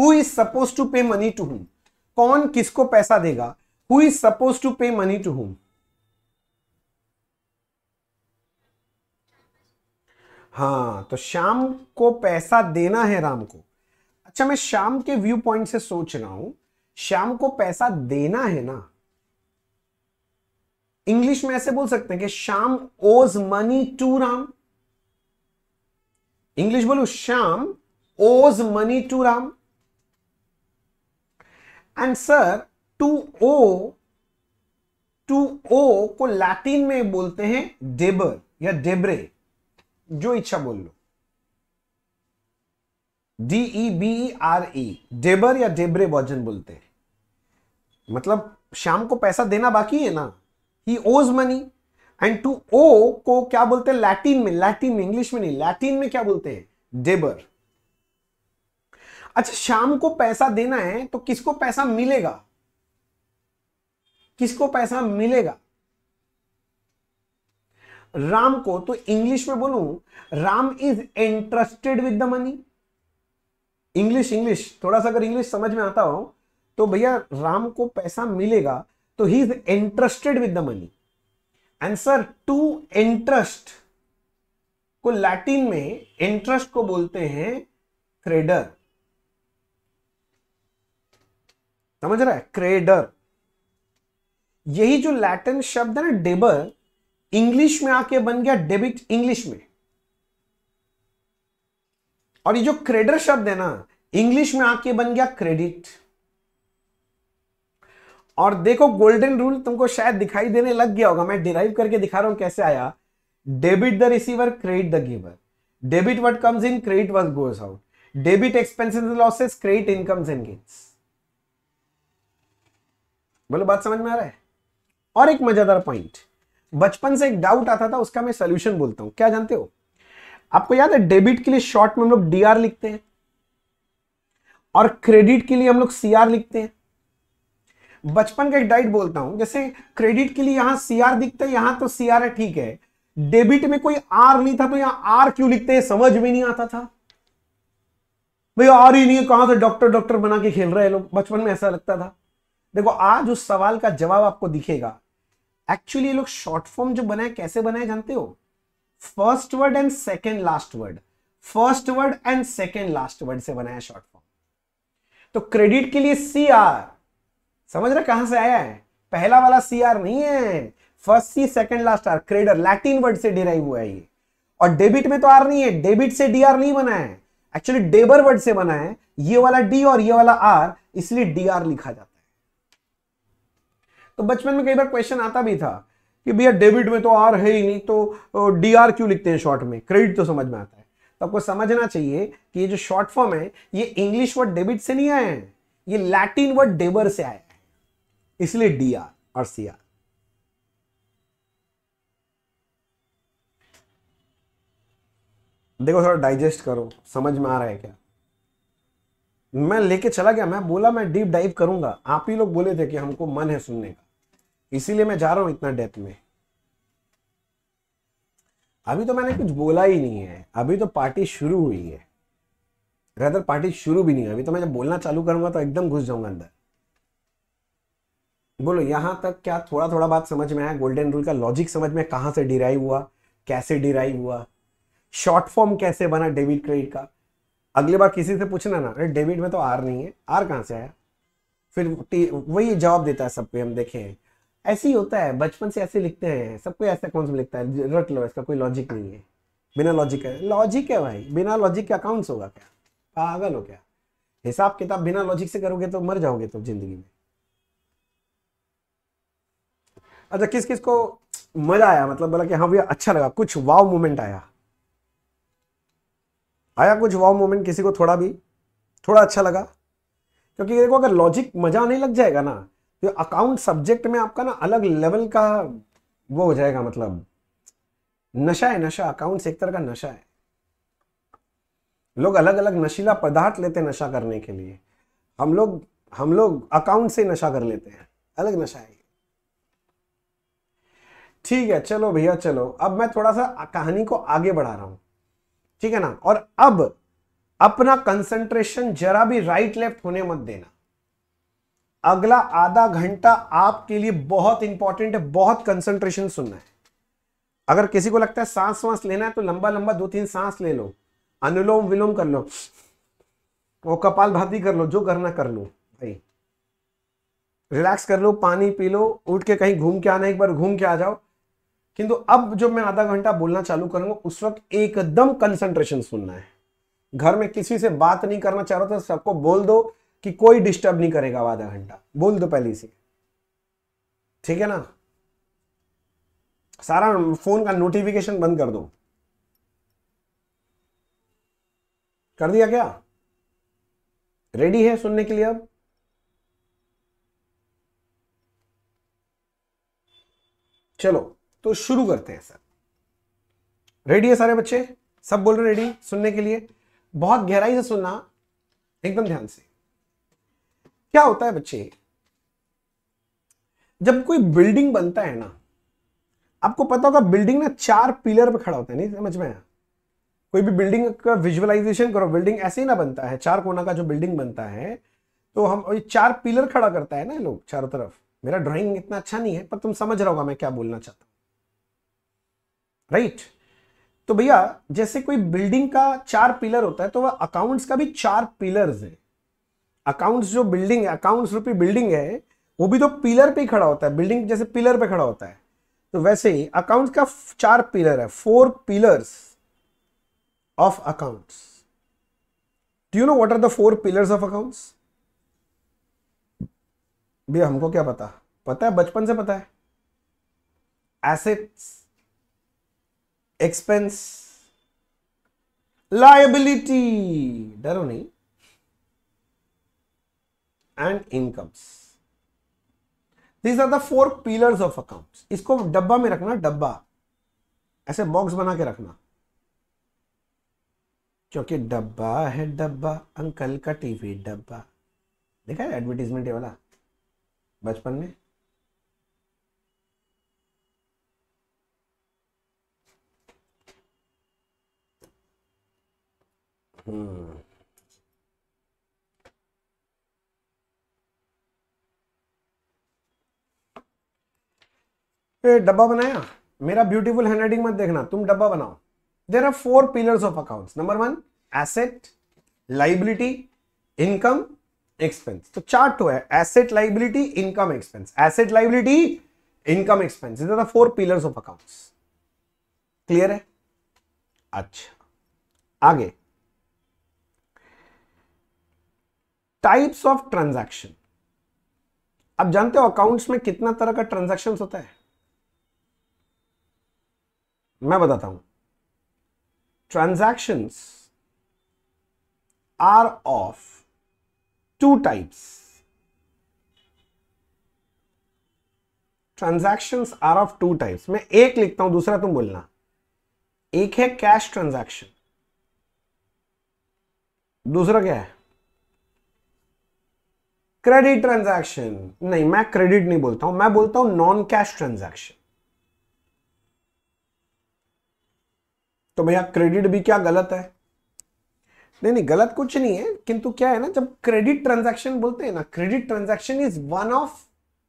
who is suppose to pay money to whom कौन किसको पैसा देगा who is suppose to pay money to whom हाँ तो शाम को पैसा देना है राम को अच्छा मैं शाम के व्यू पॉइंट से सोच रहा हूं शाम को पैसा देना है ना इंग्लिश में ऐसे बोल सकते हैं कि शाम ओज मनी टू राम इंग्लिश बोलू शाम owes money to Ram. And sir, to owe, to owe को लैटिन में बोलते हैं डेबर या डेबरे जो इच्छा बोल लो D E B R E डेबर या डेबरे वॉजन बोलते हैं मतलब शाम को पैसा देना बाकी है ना ही ओज मनी एंड टू ओ को क्या बोलते हैं लैटिन में लैटिन में इंग्लिश में नहीं लैटिन में क्या बोलते हैं डेबर अच्छा शाम को पैसा देना है तो किसको पैसा मिलेगा किसको पैसा मिलेगा राम को तो इंग्लिश में बोलू Ram is interested with the money English English थोड़ा सा अगर इंग्लिश समझ में आता हो तो भैया राम को पैसा मिलेगा तो he is interested with the money answer to interest को लैटिन में इंटरेस्ट को बोलते हैं थ्रेडर समझ रहा है क्रेडर यही जो लैटिन शब्द है ना डेबर इंग्लिश में आके बन गया डेबिट इंग्लिश में और ये जो क्रेडर शब्द है ना इंग्लिश में आके बन गया क्रेडिट और देखो गोल्डन रूल तुमको शायद दिखाई देने लग गया होगा मैं डिराइव करके दिखा रहा हूं कैसे आया debit the receiver credit the giver debit what comes in credit what goes out debit expenses losses credit incomes and gains बोलो बात समझ में आ रहा है और एक मजेदार पॉइंट बचपन से एक डाउट आता था उसका मैं सोल्यूशन बोलता हूं क्या जानते हो आपको याद है डेबिट के लिए शॉर्ट में हम लोग डी लिखते हैं और क्रेडिट के लिए हम लोग सी लिखते हैं बचपन का एक डाइट बोलता हूं जैसे क्रेडिट के लिए यहां सी आर दिखता है यहां तो सीआर है ठीक है डेबिट में कोई आर नहीं था तो यहां आर क्यों लिखते हैं समझ में नहीं आता था भाई आर ही नहीं है कहां से डॉक्टर डॉक्टर बना के खेल रहे हैं लोग बचपन में ऐसा लगता था देखो आज उस सवाल का जवाब आपको दिखेगा एक्चुअली ये लोग शॉर्ट फॉर्म जो बनाए कैसे बनाए जानते हो first word and second last word first word and second last word से बनाया शॉर्ट फॉर्म तो क्रेडिट के लिए सी आर समझ रहे कहां से आया है पहला वाला सी आर नहीं है first C second last R क्रेडर लैटिन वर्ड से डिराइव हुआ है ये और डेबिट में तो आर नहीं है डेबिट से डी आर नहीं बना है एक्चुअली डेबर वर्ड से बना है ये वाला डी और ये वाला आर इसलिए डी आर लिखा जाता है तो बचपन में कई बार क्वेश्चन आता भी था कि भैया डेबिट में तो आर है ही नहीं तो डी आर क्यों लिखते हैं शॉर्ट में क्रेडिट तो समझ में आता है तो आपको समझना चाहिए कि ये जो शॉर्ट फॉर्म है ये इंग्लिश वर्ड डेबिट से नहीं आया है ये लैटिन वर्ड डेबर से आया है इसलिए डी आर और सी आर देखो थोड़ा डाइजेस्ट करो समझ में आ रहा है क्या मैं लेके चला गया मैं बोला मैं डीप डाइव करूंगा आप ही लोग बोले थे कि हमको मन है सुनने का इसीलिए मैं जा रहा हूं इतना डेप्थ में अभी तो मैंने कुछ बोला ही नहीं है अभी तो पार्टी शुरू हुई है रेदर पार्टी शुरू भी नहीं है अभी तो मैं जब बोलना चालू करूंगा तो एकदम घुस जाऊंगा अंदर बोलो यहां तक क्या थोड़ा थोड़ा बात समझ में आया गोल्डन रूल का लॉजिक समझ में कहां से डिराइव हुआ कैसे डिराइव हुआ शॉर्ट फॉर्म कैसे बना डेबिट क्रेडिट का अगली बार किसी से पूछना ना अरे डेबिट में तो आर नहीं है आर कहाँ से आया फिर वही जवाब देता है सबको हम देखे हैं ऐसे ही होता है बचपन से ऐसे लिखते हैं सबको ऐसा कौन में लिखता है रट लो इसका कोई लॉजिक नहीं है बिना लॉजिक है लॉजिक है भाई बिना लॉजिक के अकाउंट्स होगा क्या पागल हो क्या हिसाब किताब बिना लॉजिक से करोगे तो मर जाओगे तुम तो जिंदगी में अच्छा किस किस को मजा आया मतलब बोला कि हाँ भैया अच्छा लगा कुछ वाव मोमेंट आया आया कुछ वाव मोमेंट किसी को थोड़ा भी थोड़ा अच्छा लगा क्योंकि देखो अगर लॉजिक मजा नहीं लग जाएगा ना तो अकाउंट सब्जेक्ट में आपका ना अलग लेवल का वो हो जाएगा मतलब नशा है नशा अकाउंट्स एक तरह का नशा है लोग अलग अलग नशीला पदार्थ लेते हैं नशा करने के लिए हम लोग हम लोग अकाउंट से नशा कर लेते हैं अलग नशा है ठीक है चलो भैया चलो अब मैं थोड़ा सा कहानी को आगे बढ़ा रहा हूं ठीक है ना और अब अपना कंसंट्रेशन जरा भी राइट लेफ्ट होने मत देना अगला आधा घंटा आपके लिए बहुत इंपॉर्टेंट है बहुत कंसंट्रेशन सुनना है अगर किसी को लगता है सांस वांस लेना है तो लंबा लंबा दो तीन सांस ले लो अनुलोम विलोम कर लो वो कपाल भाती कर लो जो करना कर लो भाई रिलैक्स कर लो पानी पी लो उठ के कहीं घूम के आना एक बार घूम के आ जाओ किंतु अब जो मैं आधा घंटा बोलना चालू करूंगा उस वक्त एकदम कंसंट्रेशन सुनना है घर में किसी से बात नहीं करना चाह रहा था सबको बोल दो कि कोई डिस्टर्ब नहीं करेगा आधा घंटा बोल दो पहले से ठीक है ना सारा फोन का नोटिफिकेशन बंद कर दो कर दिया क्या रेडी है सुनने के लिए अब चलो तो शुरू करते हैं सर रेडी है सारे बच्चे सब बोल रहे रेडी सुनने के लिए बहुत गहराई से सुनना एकदम ध्यान से क्या होता है बच्चे जब कोई बिल्डिंग बनता है ना आपको पता होगा बिल्डिंग ना चार पिलर पर खड़ा होता है नहीं समझ में आया कोई भी बिल्डिंग का विजुअलाइजेशन करो बिल्डिंग ऐसे ही ना बनता है चार कोना का जो बिल्डिंग बनता है तो हम ये चार पिलर खड़ा करता है ना लोग चारों तरफ मेरा ड्राइंग इतना अच्छा नहीं है पर तुम समझ होगा मैं क्या बोलना चाहता हूँ राइट तो भैया जैसे कोई बिल्डिंग का चार पिलर होता है तो वह अकाउंट्स का भी चार पिलर्स है अकाउंट्स जो बिल्डिंग है अकाउंट्स रूपी बिल्डिंग है वो भी तो पिलर पे खड़ा होता है बिल्डिंग जैसे पिलर पे खड़ा होता है तो वैसे ही अकाउंट्स का चार पिलर है four pillars of accounts do you know what are the four pillars of accounts भैया हमको क्या पता पता है बचपन से पता है एसेट्स एक्सपेंस लायबिलिटी डरो नहीं and incomes these are the four pillars of accounts इसको डब्बा में रखना डब्बा ऐसे बॉक्स बना के रखना क्योंकि डब्बा है डब्बा अंकल का टीवी डब्बा देखा है एडवर्टीजमेंट वाला बचपन में Hmm. ए डब्बा बनाया मेरा ब्यूटीफुल हैंडराइटिंग मत देखना तुम डब्बा बनाओ there are four pillars of accounts number one asset liability income expense तो चार्ट तो है asset liability income expense asset liability income expense इधर the four pillars of accounts clear है अच्छा आगे टाइप्स ऑफ ट्रांजैक्शन आप जानते हो अकाउंट्स में कितना तरह का ट्रांजैक्शंस होता है मैं बताता हूं transactions are of two types transactions are of two types मैं एक लिखता हूं दूसरा तुम बोलना एक है कैश ट्रांजैक्शन दूसरा क्या है क्रेडिट ट्रांजैक्शन नहीं मैं क्रेडिट नहीं बोलता हूं मैं बोलता हूं नॉन कैश ट्रांजैक्शन तो भैया क्रेडिट भी क्या गलत है नहीं नहीं गलत कुछ नहीं है किंतु क्या है ना जब क्रेडिट ट्रांजैक्शन बोलते हैं ना credit transaction is one of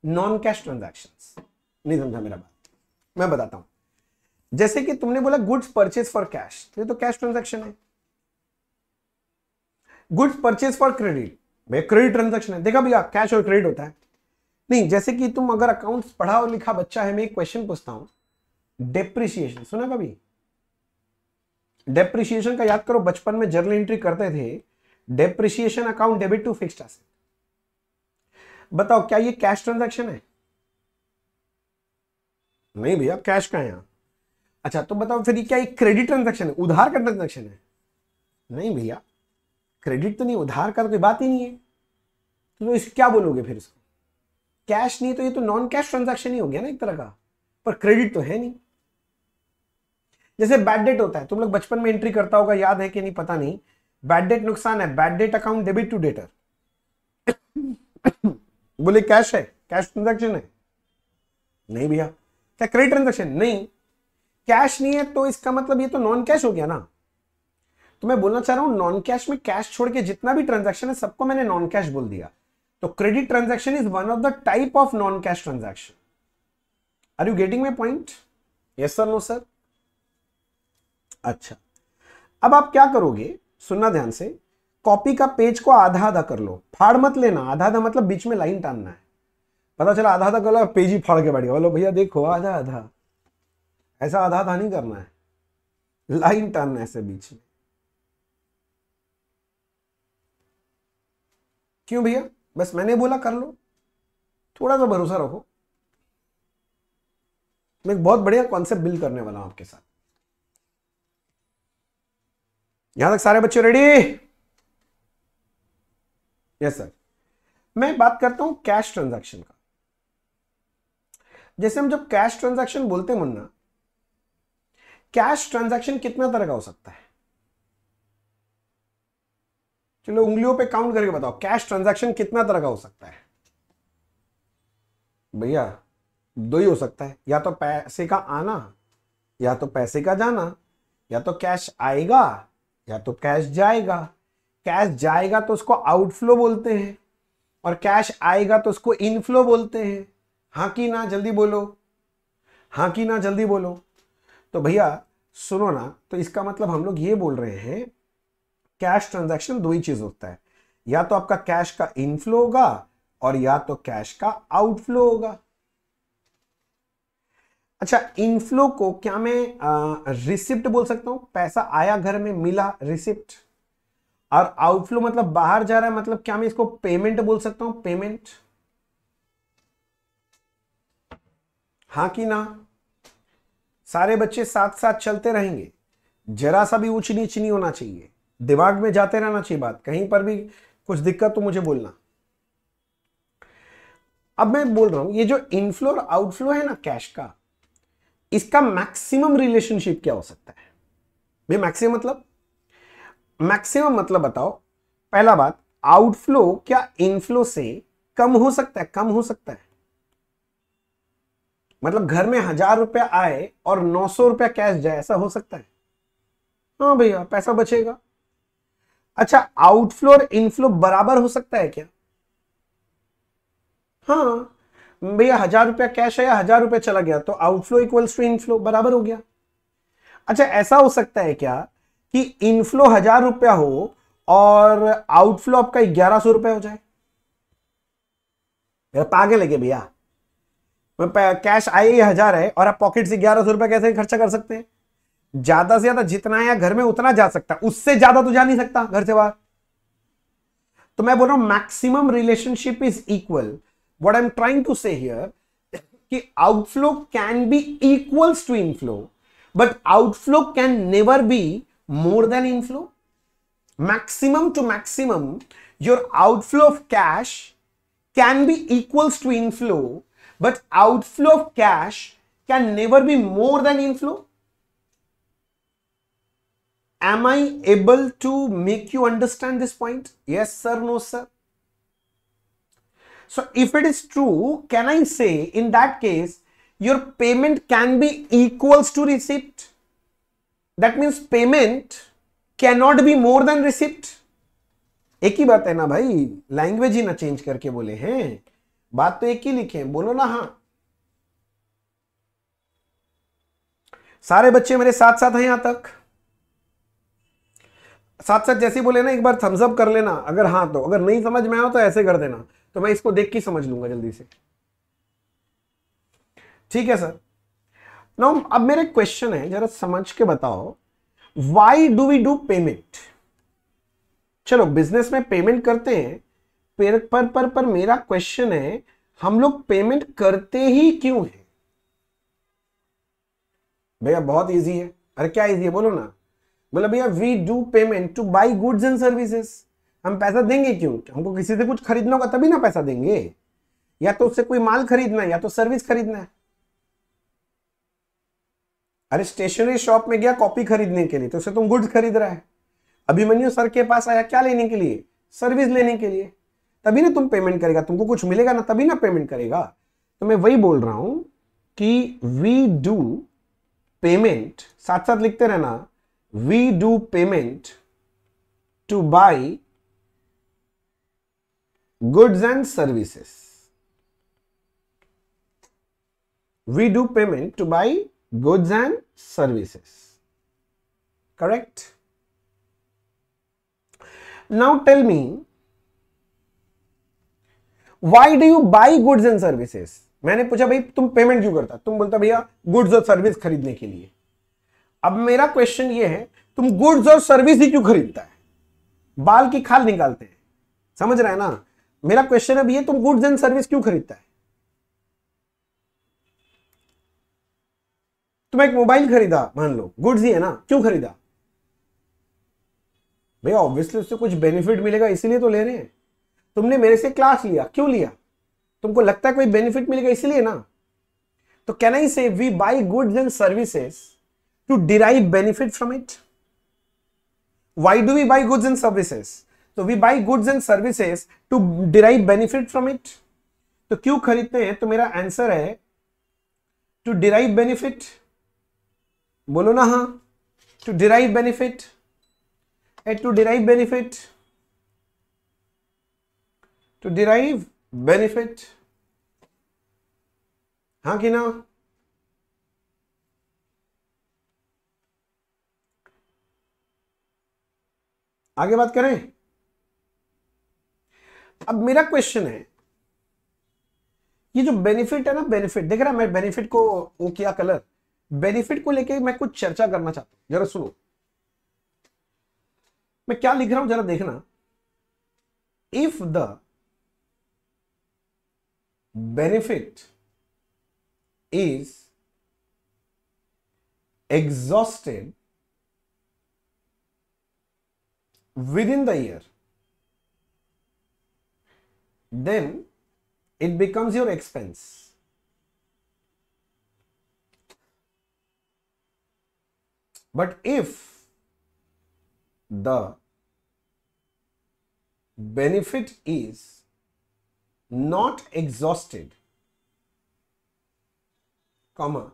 non cash transaction नहीं समझा मेरा बात मैं बताता हूं जैसे कि तुमने बोला गुड्स परचेज फॉर कैश तो ये तो कैश ट्रांजेक्शन है गुड्स परचेज फॉर क्रेडिट भैया क्रेडिट ट्रांजेक्शन है देखा भैया कैश और क्रेडिट होता है नहीं जैसे कि तुम अगर अकाउंट्स पढ़ा और लिखा बच्चा है मैं एक क्वेश्चन पूछता हूँ डेप्रिसिएशन सुना कभी डेप्रिसिएशन का याद करो बचपन में जर्नल एंट्री करते थे depreciation account debit to fixed asset बताओ क्या ये कैश ट्रांजैक्शन है नहीं भैया कैश का है यहां अच्छा तो बताओ फिर क्या ये क्रेडिट ट्रांजैक्शन है उधार का ट्रांजैक्शन है नहीं भैया क्रेडिट तो नहीं उधार का तो कोई बात ही नहीं है तो इस क्या बोलोगे फिर इसको कैश नहीं तो ये तो नॉन कैश ट्रांजेक्शन ही हो गया ना एक तरह का पर क्रेडिट तो है नहीं जैसे बैड डेट होता है तुम लोग बचपन में एंट्री करता होगा याद है कि नहीं पता नहीं बैड डेट नुकसान है bad debt account debit to debtor बोले कैश है कैश ट्रांजेक्शन है नहीं भैया क्या क्रेडिट ट्रांजेक्शन नहीं कैश नहीं है तो इसका मतलब ये तो नॉन कैश हो गया ना तो मैं बोलना चाह रहा हूं नॉन कैश में कैश छोड़ के जितना भी ट्रांजेक्शन है सबको मैंने नॉन कैश बोल दिया तो credit transaction is one of the type of non cash transaction are you getting my point yes sir no sir अच्छा अब आप क्या करोगे सुनना ध्यान से कॉपी का पेज को आधा आधा कर लो फाड़ मत लेना आधा आधा मतलब बीच में लाइन टानना है पता चला आधा आधा कर लो पेज ही फाड़ के बैठ गया बोलो भैया देखो आधा आधा ऐसा आधा आधा नहीं करना है लाइन टानना है ऐसे बीच में क्यों भैया बस मैंने बोला कर लो थोड़ा सा भरोसा रखो मैं एक बहुत बढ़िया कॉन्सेप्ट बिल्ड करने वाला हूं आपके साथ यहां तक सारे बच्चे रेडी यस सर मैं बात करता हूं कैश ट्रांजैक्शन का जैसे हम जब कैश ट्रांजैक्शन बोलते मुन्ना कैश ट्रांजैक्शन कितना तरह का हो सकता है चलो उंगलियों पे काउंट करके बताओ कैश ट्रांजैक्शन कितना तरह का हो सकता है भैया दो ही हो सकता है या तो पैसे का आना या तो पैसे का जाना या तो कैश आएगा या तो कैश जाएगा कैश जाएगा तो उसको आउटफ्लो बोलते हैं और कैश आएगा तो उसको इनफ्लो बोलते हैं हाँ कि ना जल्दी बोलो हाँ कि ना जल्दी बोलो तो भैया सुनो ना तो इसका मतलब हम लोग ये बोल रहे हैं कैश ट्रांजैक्शन दो ही चीज होता है या तो आपका कैश का इनफ्लो होगा और या तो कैश का आउटफ्लो होगा अच्छा इनफ्लो को क्या मैं रिसिप्ट बोल सकता हूं पैसा आया घर में मिला रिसिप्ट और आउटफ्लो मतलब बाहर जा रहा है मतलब क्या मैं इसको पेमेंट बोल सकता हूं पेमेंट हा कि ना सारे बच्चे साथ साथ चलते रहेंगे जरा सा भी ऊंच नीच नहीं होना चाहिए दिमाग में जाते रहना चाहिए बात कहीं पर भी कुछ दिक्कत तो मुझे बोलना अब मैं बोल रहा हूं ये जो इनफ्लो और आउटफ्लो है ना कैश का इसका मैक्सिमम रिलेशनशिप क्या हो सकता है मैक्सिमम मतलब मैक्सिमम मतलब बताओ पहला बात आउटफ्लो क्या इनफ्लो से कम हो सकता है कम हो सकता है मतलब घर में हजार रुपया आए और नौ सौ रुपया कैश जाए ऐसा हो सकता है हाँ भैया पैसा बचेगा अच्छा आउटफ्लो और इनफ्लो बराबर हो सकता है क्या हाँ भैया हजार रुपया कैश है या हजार रुपया चला गया तो आउटफ्लो इक्वल्स टू इनफ्लो बराबर हो गया अच्छा ऐसा हो सकता है क्या कि इनफ्लो हजार रुपया हो और आउटफ्लो आपका ग्यारह सौ रुपया हो जाए पागे लगे भैया कैश आए हजार है और आप पॉकेट से ग्यारह सौ रुपया कैसे खर्चा कर सकते हैं ज्यादा से ज्यादा जितना आया घर में उतना जा सकता उससे ज्यादा तो जा नहीं सकता घर से बाहर तो मैं बोल रहा हूं maximum relationship is equal what I am trying to say here कि outflow can be equals to inflow but outflow can never be more than inflow maximum to maximum your outflow of cash can be equals to inflow but outflow of cash can never be more than inflow am i able to make you understand this point yes sir no sir so if it is true can i say in that case your payment can be equals to receipt that means payment cannot be more than receipt एक ही बात है ना भाई लैंग्वेज ही ना चेंज करके बोले हैं बात तो एक ही लिखे हैं बोलो ना हाँ सारे बच्चे मेरे साथ साथ हैं यहां तक साथ साथ जैसे बोले ना एक बार थम्सअप कर लेना अगर हाँ तो अगर नहीं समझ में आओ तो ऐसे कर देना तो मैं इसको देख के समझ लूंगा जल्दी से ठीक है सर नो अब मेरे क्वेश्चन है जरा समझ के बताओ why do we do payment चलो बिजनेस में पेमेंट करते हैं पर पर पर, पर मेरा क्वेश्चन है हम लोग पेमेंट करते ही क्यों है भैया बहुत इजी है अरे क्या इजी है बोलो ना बोला भैया we do payment to buy goods and services हम पैसा देंगे क्यों हमको किसी से कुछ खरीदना होगा तभी ना पैसा देंगे या तो उससे कोई माल खरीदना है या तो सर्विस खरीदना है अरे स्टेशनरी शॉप में गया कॉपी खरीदने के लिए तो उसे तुम गुड्स खरीद रहा है अभिमन्यु सर के पास आया क्या लेने के लिए सर्विस लेने के लिए तभी ना तुम पेमेंट करेगा तुमको कुछ मिलेगा ना तभी ना पेमेंट करेगा तो मैं वही बोल रहा हूं कि वी डू पेमेंट साथ साथ लिखते रहना we do payment to buy goods and services. We do payment to buy goods and services. Correct? Now tell me, why do you buy goods and services? मैंने पूछा भाई तुम पेमेंट क्यों करता तुम बोलता भैया गुड्स और सर्विस खरीदने के लिए अब मेरा क्वेश्चन ये है तुम गुड्स और सर्विस ही क्यों खरीदता है बाल की खाल निकालते हैं समझ रहे हैं ना मेरा क्वेश्चन अब ये तुम गुड्स एंड सर्विस क्यों खरीदता है तुम एक मोबाइल खरीदा मान लो गुड्स ही है ना क्यों खरीदा भैया ऑब्वियसली उससे कुछ बेनिफिट मिलेगा इसीलिए तो ले रहे हैं तुमने मेरे से क्लास लिया क्यों लिया तुमको लगता है कोई बेनिफिट मिलेगा इसीलिए ना तो can I say we buy goods and services to derive benefit from it? Why do we buy goods and services? So we buy goods and services to derive benefit from it. तो क्यों खरीदते हैं तो मेरा आंसर है टू डिराइव बेनिफिट बोलो ना हाँ to derive benefit at to derive benefit to derive benefit हाँ कि ना आगे बात करें अब मेरा क्वेश्चन है ये जो बेनिफिट है ना बेनिफिट देख रहा मैं बेनिफिट को वो किया कलर बेनिफिट को लेके मैं कुछ चर्चा करना चाहता हूं जरा सुनो मैं क्या लिख रहा हूं जरा देखना if the benefit is exhausted within the year then it becomes your expense but if the benefit is not exhausted comma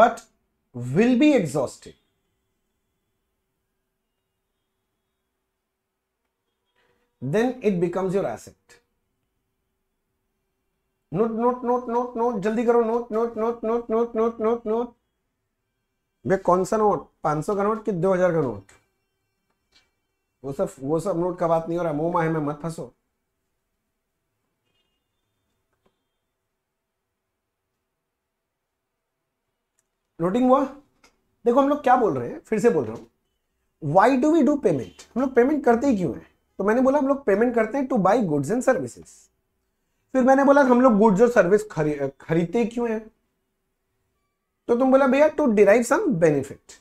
but will be exhausted then it becomes your asset note note note note note जल्दी करो note note note note note note note note बे कौन सा नोट 500 का नोट कि 2000 का नोट वो सब वो सब नोट का बात नहीं हो रहा मोमा है मैं मत फंसो नोटिंग हुआ देखो हम लोग क्या बोल रहे हैं फिर से बोल रहा हूँ why do we do payment हम लोग पेमेंट करते ही क्यों है तो मैंने बोला हम लोग पेमेंट करते हैं to buy goods and services फिर मैंने बोला हम लोग गुड्स और सर्विस खरीदते क्यों हैं तो तुम बोला भैया टू डिराइव सम बेनिफिट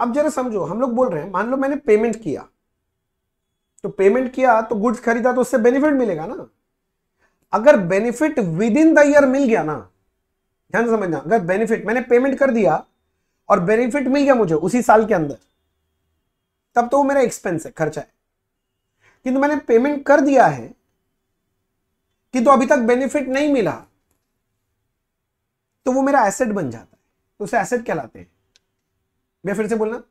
अब जरा समझो हम लोग बोल रहे हैं मान लो मैंने पेमेंट किया तो पेमेंट किया तो गुड्स खरीदा तो उससे बेनिफिट मिलेगा ना अगर benefit within the year मिल गया ना ध्यान समझना अगर बेनिफिट मैंने पेमेंट कर दिया और बेनिफिट मिल गया मुझे उसी साल के अंदर तब तो वो मेरा एक्सपेंस है खर्चा है किंतु तो मैंने पेमेंट कर दिया है किंतु तो अभी तक बेनिफिट नहीं मिला तो वो मेरा एसेट बन जाता है तो उसे एसेट कहलाते हैं मैं फिर से बोलना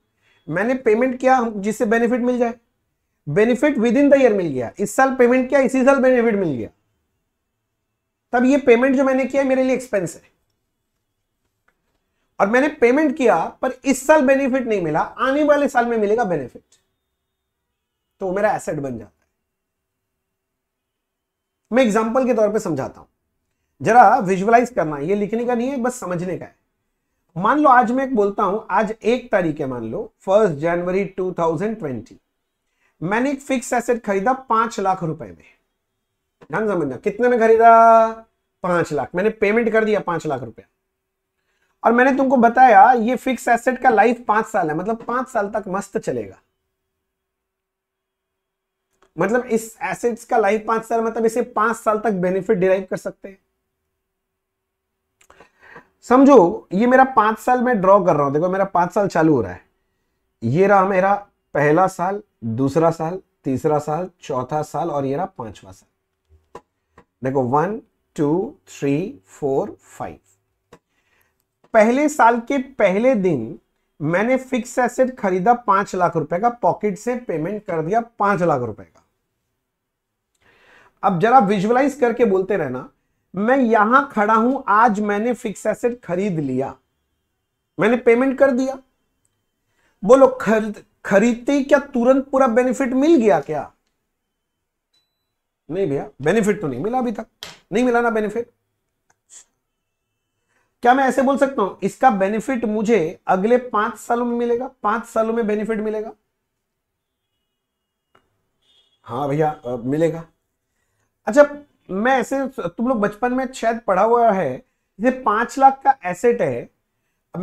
मैंने पेमेंट किया जिससे बेनिफिट मिल जाए benefit within the year मिल गया इस साल पेमेंट किया इसी साल बेनिफिट मिल गया तब ये पेमेंट जो मैंने किया मेरे लिए एक्सपेंस है और मैंने पेमेंट किया पर इस साल बेनिफिट नहीं मिला आने वाले साल में मिलेगा बेनिफिट तो वो मेरा एसेट बन जाता है मैं एग्जाम्पल के तौर पर समझाता हूं जरा विजुअलाइज करना ये लिखने का नहीं है बस समझने का है मान लो आज मैं एक बोलता हूं आज एक तारीख है मान लो फर्स्ट जनवरी 2020 मैंने एक फिक्स एसेट खरीदा पांच लाख रुपए में ध्यान समझना कितने में खरीदा पांच लाख मैंने पेमेंट कर दिया पांच लाख रुपया और मैंने तुमको बताया ये फिक्स एसेट का लाइफ पांच साल है मतलब पांच साल तक मस्त चलेगा मतलब इस एसेट्स का लाइफ पांच साल मतलब इसे पांच साल तक बेनिफिट डिराइव कर सकते हैं समझो ये मेरा पांच साल में ड्रॉ कर रहा हूं देखो मेरा पांच साल चालू हो रहा है ये रहा मेरा पहला साल दूसरा साल तीसरा साल चौथा साल और ये रहा पांचवा साल देखो one two three four five पहले साल के पहले दिन मैंने फिक्स एसेट खरीदा पांच लाख रुपए का पॉकेट से पेमेंट कर दिया पांच लाख रुपए का अब जरा विजुअलाइज करके बोलते रहना मैं यहां खड़ा हूं आज मैंने फिक्स एसेट खरीद लिया मैंने पेमेंट कर दिया बोलो खरीद खरीदते ही क्या तुरंत पूरा बेनिफिट मिल गया क्या नहीं भैया बेनिफिट तो नहीं मिला अभी तक नहीं मिला ना बेनिफिट क्या मैं ऐसे बोल सकता हूं इसका बेनिफिट मुझे अगले पांच सालों में मिलेगा पांच सालों में बेनिफिट मिलेगा हाँ भैया मिलेगा अच्छा मैं ऐसे तुम लोग बचपन में शायद पढ़ा हुआ है ये पांच लाख का एसेट है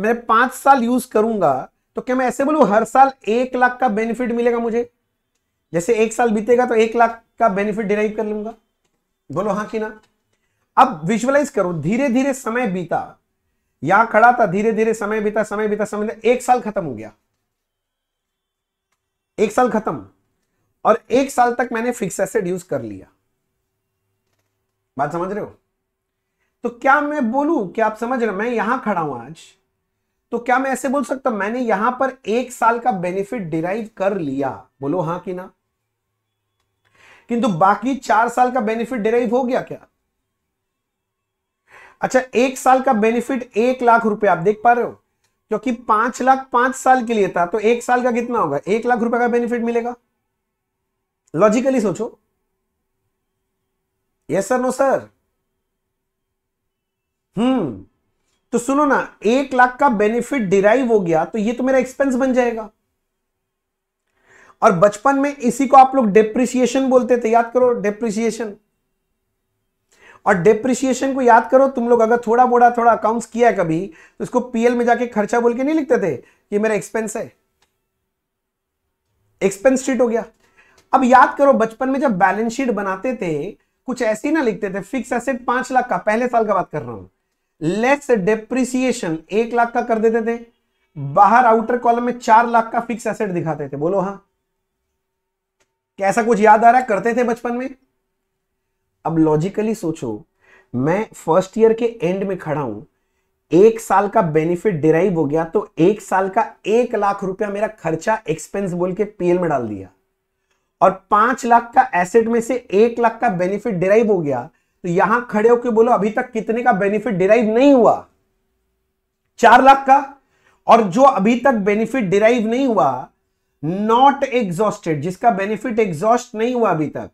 मैं पांच साल यूज करूंगा तो क्या मैं ऐसे बोलू हर साल एक लाख का बेनिफिट मिलेगा मुझे जैसे एक साल बीतेगा तो एक लाख का बेनिफिट डिराइव कर लूंगा बोलो हाँ कि ना अब विजुअलाइज करो धीरे धीरे समय बीता यहां खड़ा था धीरे धीरे समय बीता समय बीता समय बीता एक साल खत्म हो गया एक साल खत्म और एक साल तक मैंने फिक्स एसेट यूज कर लिया बात समझ रहे हो तो क्या मैं बोलू क्या आप समझ रहे हो मैं यहां खड़ा हूं आज तो क्या मैं ऐसे बोल सकता हूं मैंने यहां पर एक साल का बेनिफिट डिराइव कर लिया बोलो हां कि ना किंतु बाकी चार साल का बेनिफिट डिराइव हो गया क्या अच्छा एक साल का बेनिफिट एक लाख रुपए आप देख पा रहे हो क्योंकि पांच लाख पांच साल के लिए था तो एक साल का कितना होगा एक लाख रुपए का बेनिफिट मिलेगा लॉजिकली सोचो yes sir no sir hmm तो सुनो ना एक लाख का बेनिफिट डिराइव हो गया तो ये तो मेरा एक्सपेंस बन जाएगा और बचपन में इसी को आप लोग डेप्रिसिएशन बोलते थे याद करो डेप्रिसिएशन और डेप्रिसिएशन को याद करो तुम लोग अगर थोड़ा बोड़ा थोड़ा अकाउंट्स किया है कभी तो इसको पीएल में जाके खर्चा बोल के नहीं लिखते थे ये मेरा एक्सपेंस है एक्सपेंस शीट हो गया अब याद करो बचपन में जब बैलेंस शीट बनाते थे कुछ ऐसी ना लिखते थे फिक्स एसेट पांच लाख का पहले साल का बात कर रहा हूं लेस डेप्रिसिएशन एक लाख का कर देते थे बाहर आउटर कॉलम में चार लाख का फिक्स एसेट दिखाते थे बोलो हाँ कैसा कुछ याद आ रहा है करते थे बचपन में अब लॉजिकली सोचो मैं फर्स्ट ईयर के एंड में खड़ा हूं एक साल का बेनिफिट डिराइव हो गया तो एक साल का एक लाख रुपया मेरा खर्चा एक्सपेंस बोल के पीएल में डाल दिया और पांच लाख का एसेट में से एक लाख का बेनिफिट डिराइव हो गया तो यहां खड़े होकर बोलो अभी तक कितने का बेनिफिट डिराइव नहीं हुआ चार लाख का और जो अभी तक बेनिफिट डिराइव नहीं हुआ नॉट एग्जॉस्टेड जिसका बेनिफिट एग्जॉस्ट नहीं हुआ अभी तक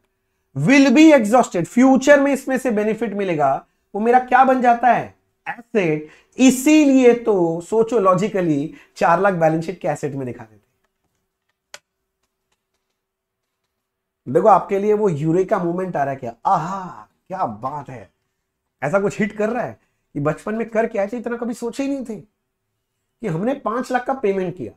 विल बी एग्जॉस्टेड फ्यूचर में इसमें से बेनिफिट मिलेगा वो मेरा क्या बन जाता है एसेट इसीलिए तो सोचो लॉजिकली चार लाख बैलेंस शीट के एसेट में दिखा देते देखो आपके लिए वो यूरे का मोमेंट आ रहा है क्या आहा क्या बात है ऐसा कुछ हिट कर रहा है कि बचपन में कर क्या थे इतना कभी सोचे ही नहीं थे कि हमने पांच लाख का पेमेंट किया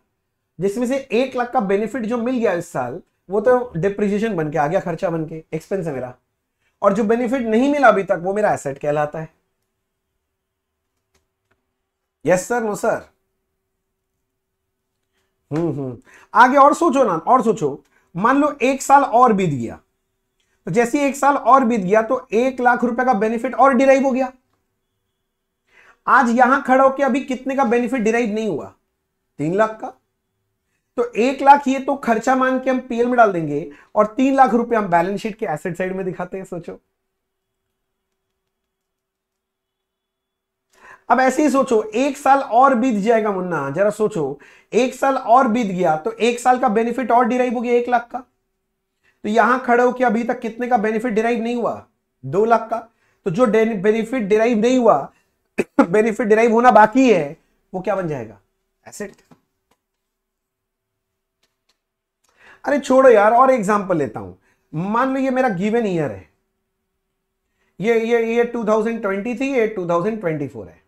जिसमें से एक लाख का बेनिफिट जो मिल गया इस साल वो तो डिप्रिजिएशन बन के आ गया खर्चा बन के एक्सपेंस है मेरा और जो बेनिफिट नहीं मिला अभी तक वो मेरा एसेट कहलाता है yes sir no sir hmm hmm आगे और सोचो ना और सोचो मान लो एक साल और बीत गया तो जैसे एक साल और बीत गया तो एक लाख रुपए का बेनिफिट और डिराइव हो गया आज यहां खड़ा होकर अभी कितने का बेनिफिट डिराइव नहीं हुआ तीन लाख का तो एक लाख ये तो खर्चा मान के हम पीएल में डाल देंगे और तीन लाख रुपए हम बैलेंस शीट के एसेट साइड में दिखाते हैं सोचो अब ऐसे ही सोचो एक साल और बीत जाएगा मुन्ना जरा सोचो एक साल और बीत गया तो एक साल का बेनिफिट और डिराइव हो गया एक लाख का तो यहां खड़े कि अभी तक कितने का बेनिफिट डिराइव नहीं हुआ दो लाख का तो जो बेनिफिट डिराइव नहीं हुआ बेनिफिट डिराइव होना बाकी है वो क्या बन जाएगा एसेट अरे छोड़ो यार और एग्जाम्पल लेता हूं मान लो ये मेरा गिवन ईयर है ये ये ये थी ये 2024 है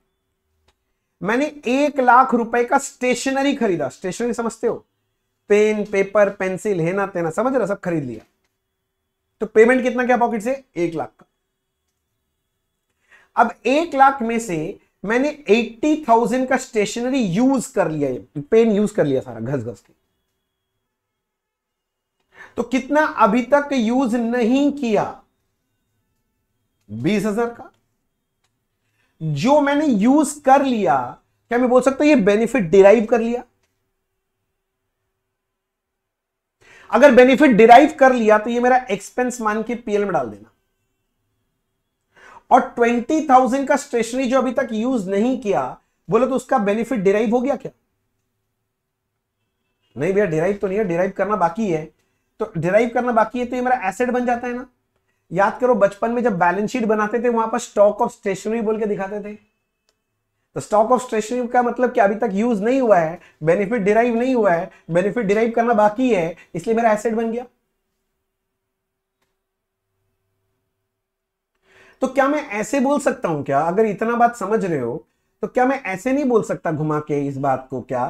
मैंने एक लाख रुपए का स्टेशनरी खरीदा स्टेशनरी समझते हो पेन पेपर पेंसिल ना तेना समझ रहा सब खरीद लिया तो पेमेंट कितना क्या पॉकेट से एक लाख का अब एक लाख में से मैंने एट्टी थाउजेंड का स्टेशनरी यूज कर लिया पेन यूज कर लिया सारा घस घस के तो कितना अभी तक यूज नहीं किया बीस हजार का जो मैंने यूज कर लिया क्या मैं बोल सकता हूं ये बेनिफिट डिराइव कर लिया अगर बेनिफिट डिराइव कर लिया तो ये मेरा एक्सपेंस मान के पीएल में डाल देना और ट्वेंटी थाउजेंड का स्टेशनरी जो अभी तक यूज नहीं किया बोले तो उसका बेनिफिट डिराइव हो गया क्या नहीं भैया डिराइव तो नहीं है डिराइव करना बाकी है तो डिराइव करना बाकी है तो ये मेरा एसेट बन जाता है ना याद करो बचपन में जब बैलेंस शीट बनाते थे वहां पर स्टॉक ऑफ स्टेशनरी बोल के दिखाते थे तो स्टॉक ऑफ स्टेशनरी का मतलब कि अभी तक यूज नहीं हुआ है बेनिफिट डिराइव नहीं हुआ है बेनिफिट डिराइव करना बाकी है इसलिए मेरा एसेट बन गया तो क्या मैं ऐसे बोल सकता हूं क्या अगर इतना बात समझ रहे हो तो क्या मैं ऐसे नहीं बोल सकता घुमा के इस बात को क्या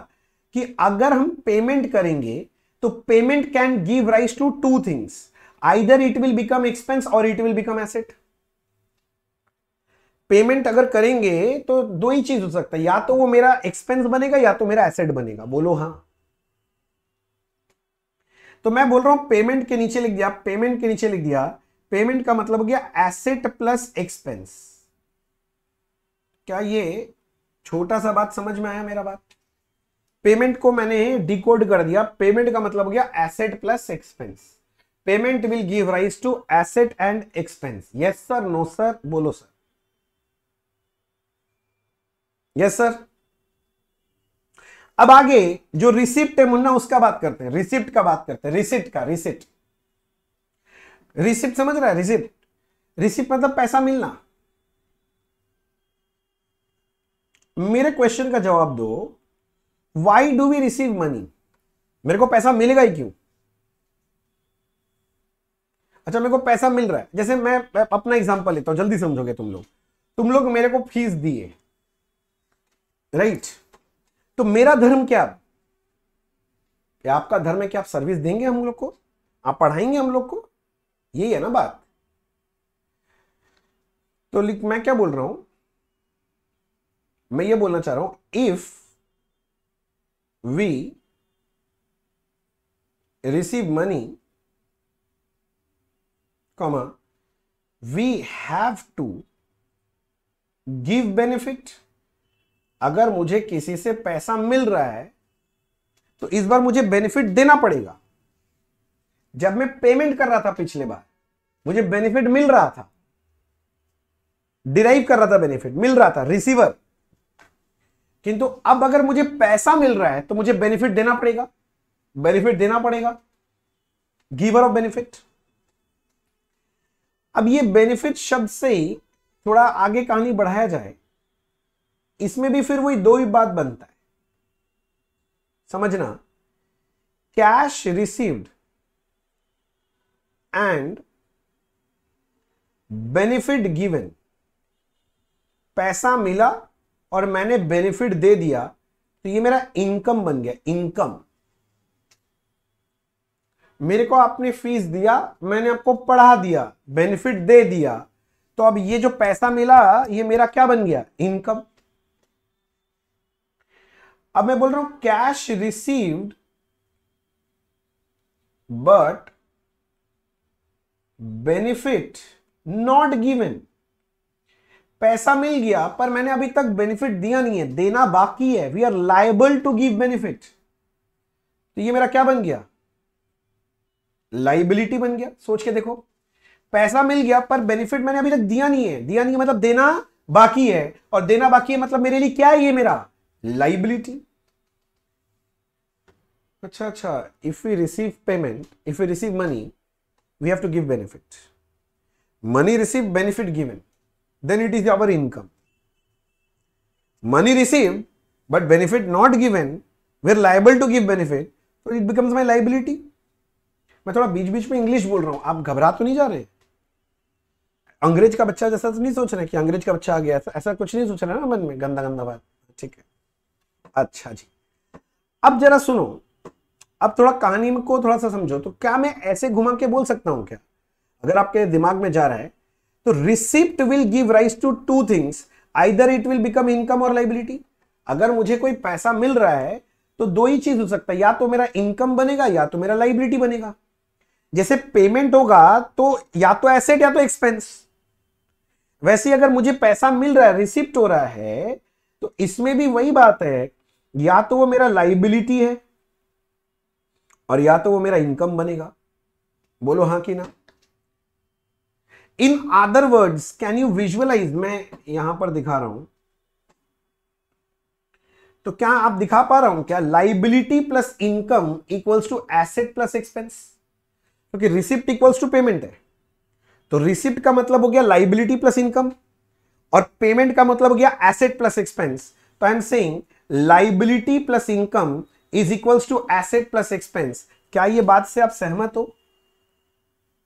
कि अगर हम पेमेंट करेंगे तो payment can give rise to two things either it will become expense और it will become asset payment अगर करेंगे तो दो ही चीज हो सकता है या तो वो मेरा एक्सपेंस बनेगा या तो मेरा एसेट बनेगा बोलो हाँ तो मैं बोल रहा हूं पेमेंट के नीचे लिख दिया पेमेंट के नीचे लिख दिया पेमेंट का मतलब हो गया एसेट प्लस एक्सपेंस क्या ये छोटा सा बात समझ में आया मेरा बात पेमेंट को मैंने डिकोड कर दिया पेमेंट का मतलब हो गया asset plus expense payment will give rise to asset and expense yes sir no sir बोलो सर यस सर अब आगे जो रिसिप्ट है मुन्ना उसका बात करते हैं रिसिप्ट का बात करते हैं रिसिप्ट का रिसिप्ट रिसिप्ट समझ रहा है रिसिप्ट रिसिप्ट मतलब पैसा मिलना मेरे क्वेश्चन का जवाब दो why do we receive money मेरे को पैसा मिलेगा ही क्यों अच्छा मेरे को पैसा मिल रहा है जैसे मैं अपना एग्जाम्पल लेता हूँ जल्दी समझोगे तुम लोग तुम लोग मेरे को फीस दिए राइट तो मेरा धर्म क्या या आपका धर्म है कि आप सर्विस देंगे हम लोग को आप पढ़ाएंगे हम लोग को यही है ना बात तो लिख मैं क्या बोल रहा हूं मैं ये बोलना चाह रहा हूं if we receive money comma we have to give benefit अगर मुझे किसी से पैसा मिल रहा है तो इस बार मुझे बेनिफिट देना पड़ेगा जब मैं पेमेंट कर रहा था पिछले बार मुझे बेनिफिट मिल रहा था डिराइव कर रहा था बेनिफिट मिल रहा था रिसीवर किंतु अब अगर मुझे पैसा मिल रहा है तो मुझे बेनिफिट देना पड़ेगा बेनिफिट देना पड़ेगा गिवर ऑफ बेनिफिट अब ये बेनिफिट शब्द से ही थोड़ा आगे कहानी बढ़ाया जाए इसमें भी फिर वही दो ही बात बनता है समझना cash received and benefit given पैसा मिला और मैंने बेनिफिट दे दिया तो ये मेरा इनकम बन गया इनकम मेरे को आपने फीस दिया मैंने आपको पढ़ा दिया बेनिफिट दे दिया तो अब ये जो पैसा मिला ये मेरा क्या बन गया इनकम अब मैं बोल रहा हूं cash received but benefit not given पैसा मिल गया पर मैंने अभी तक बेनिफिट दिया नहीं है देना बाकी है we are liable to give benefit तो ये मेरा क्या बन गया लाइबिलिटी बन गया सोच के देखो पैसा मिल गया पर बेनिफिट मैंने अभी तक दिया नहीं है दिया नहीं है मतलब देना बाकी है और देना बाकी है मतलब मेरे लिए क्या है ये मेरा लाइबिलिटी अच्छा अच्छा if you receive payment if you receive money we have to give benefit money receive benefit given then it is our income money receive but benefit not given we are liable to give benefit तो इट बिकम्स माई लाइबिलिटी मैं थोड़ा बीच बीच में इंग्लिश बोल रहा हूँ आप घबरा तो नहीं जा रहे अंग्रेज का बच्चा जैसा तो नहीं सोच रहे कि अंग्रेज का बच्चा आ गया ऐसा ऐसा कुछ नहीं सोच रहा ना मन में गंदा गंदा बात ठीक है अच्छा जी अब जरा सुनो अब थोड़ा कहानी को थोड़ा सा समझो तो क्या मैं ऐसे घुमा के बोल सकता हूँ क्या अगर आपके दिमाग में जा रहा है तो receipt will give rise to two things either it will become income और लाइबिलिटी अगर मुझे कोई पैसा मिल रहा है तो दो ही चीज हो सकता है या तो मेरा इनकम बनेगा या तो मेरा लाइबिलिटी बनेगा जैसे पेमेंट होगा तो या तो एसेट या तो एक्सपेंस वैसे अगर मुझे पैसा मिल रहा है रिसिप्ट हो रहा है तो इसमें भी वही बात है या तो वो मेरा लाइबिलिटी है और या तो वो मेरा इनकम बनेगा बोलो हाँ कि ना in other words can you visualise मैं यहां पर दिखा रहा हूं तो क्या आप दिखा पा रहा हूं क्या liability plus income equals to asset plus expense क्योंकि रिसिप्ट इक्वल्स टू पेमेंट है तो रिसिप्ट का मतलब हो गया लाइबिलिटी प्लस इनकम और पेमेंट का मतलब हो गया एसेट प्लस एक्सपेंस तो I am saying liability plus income is equals to asset plus expense क्या ये बात से आप सहमत हो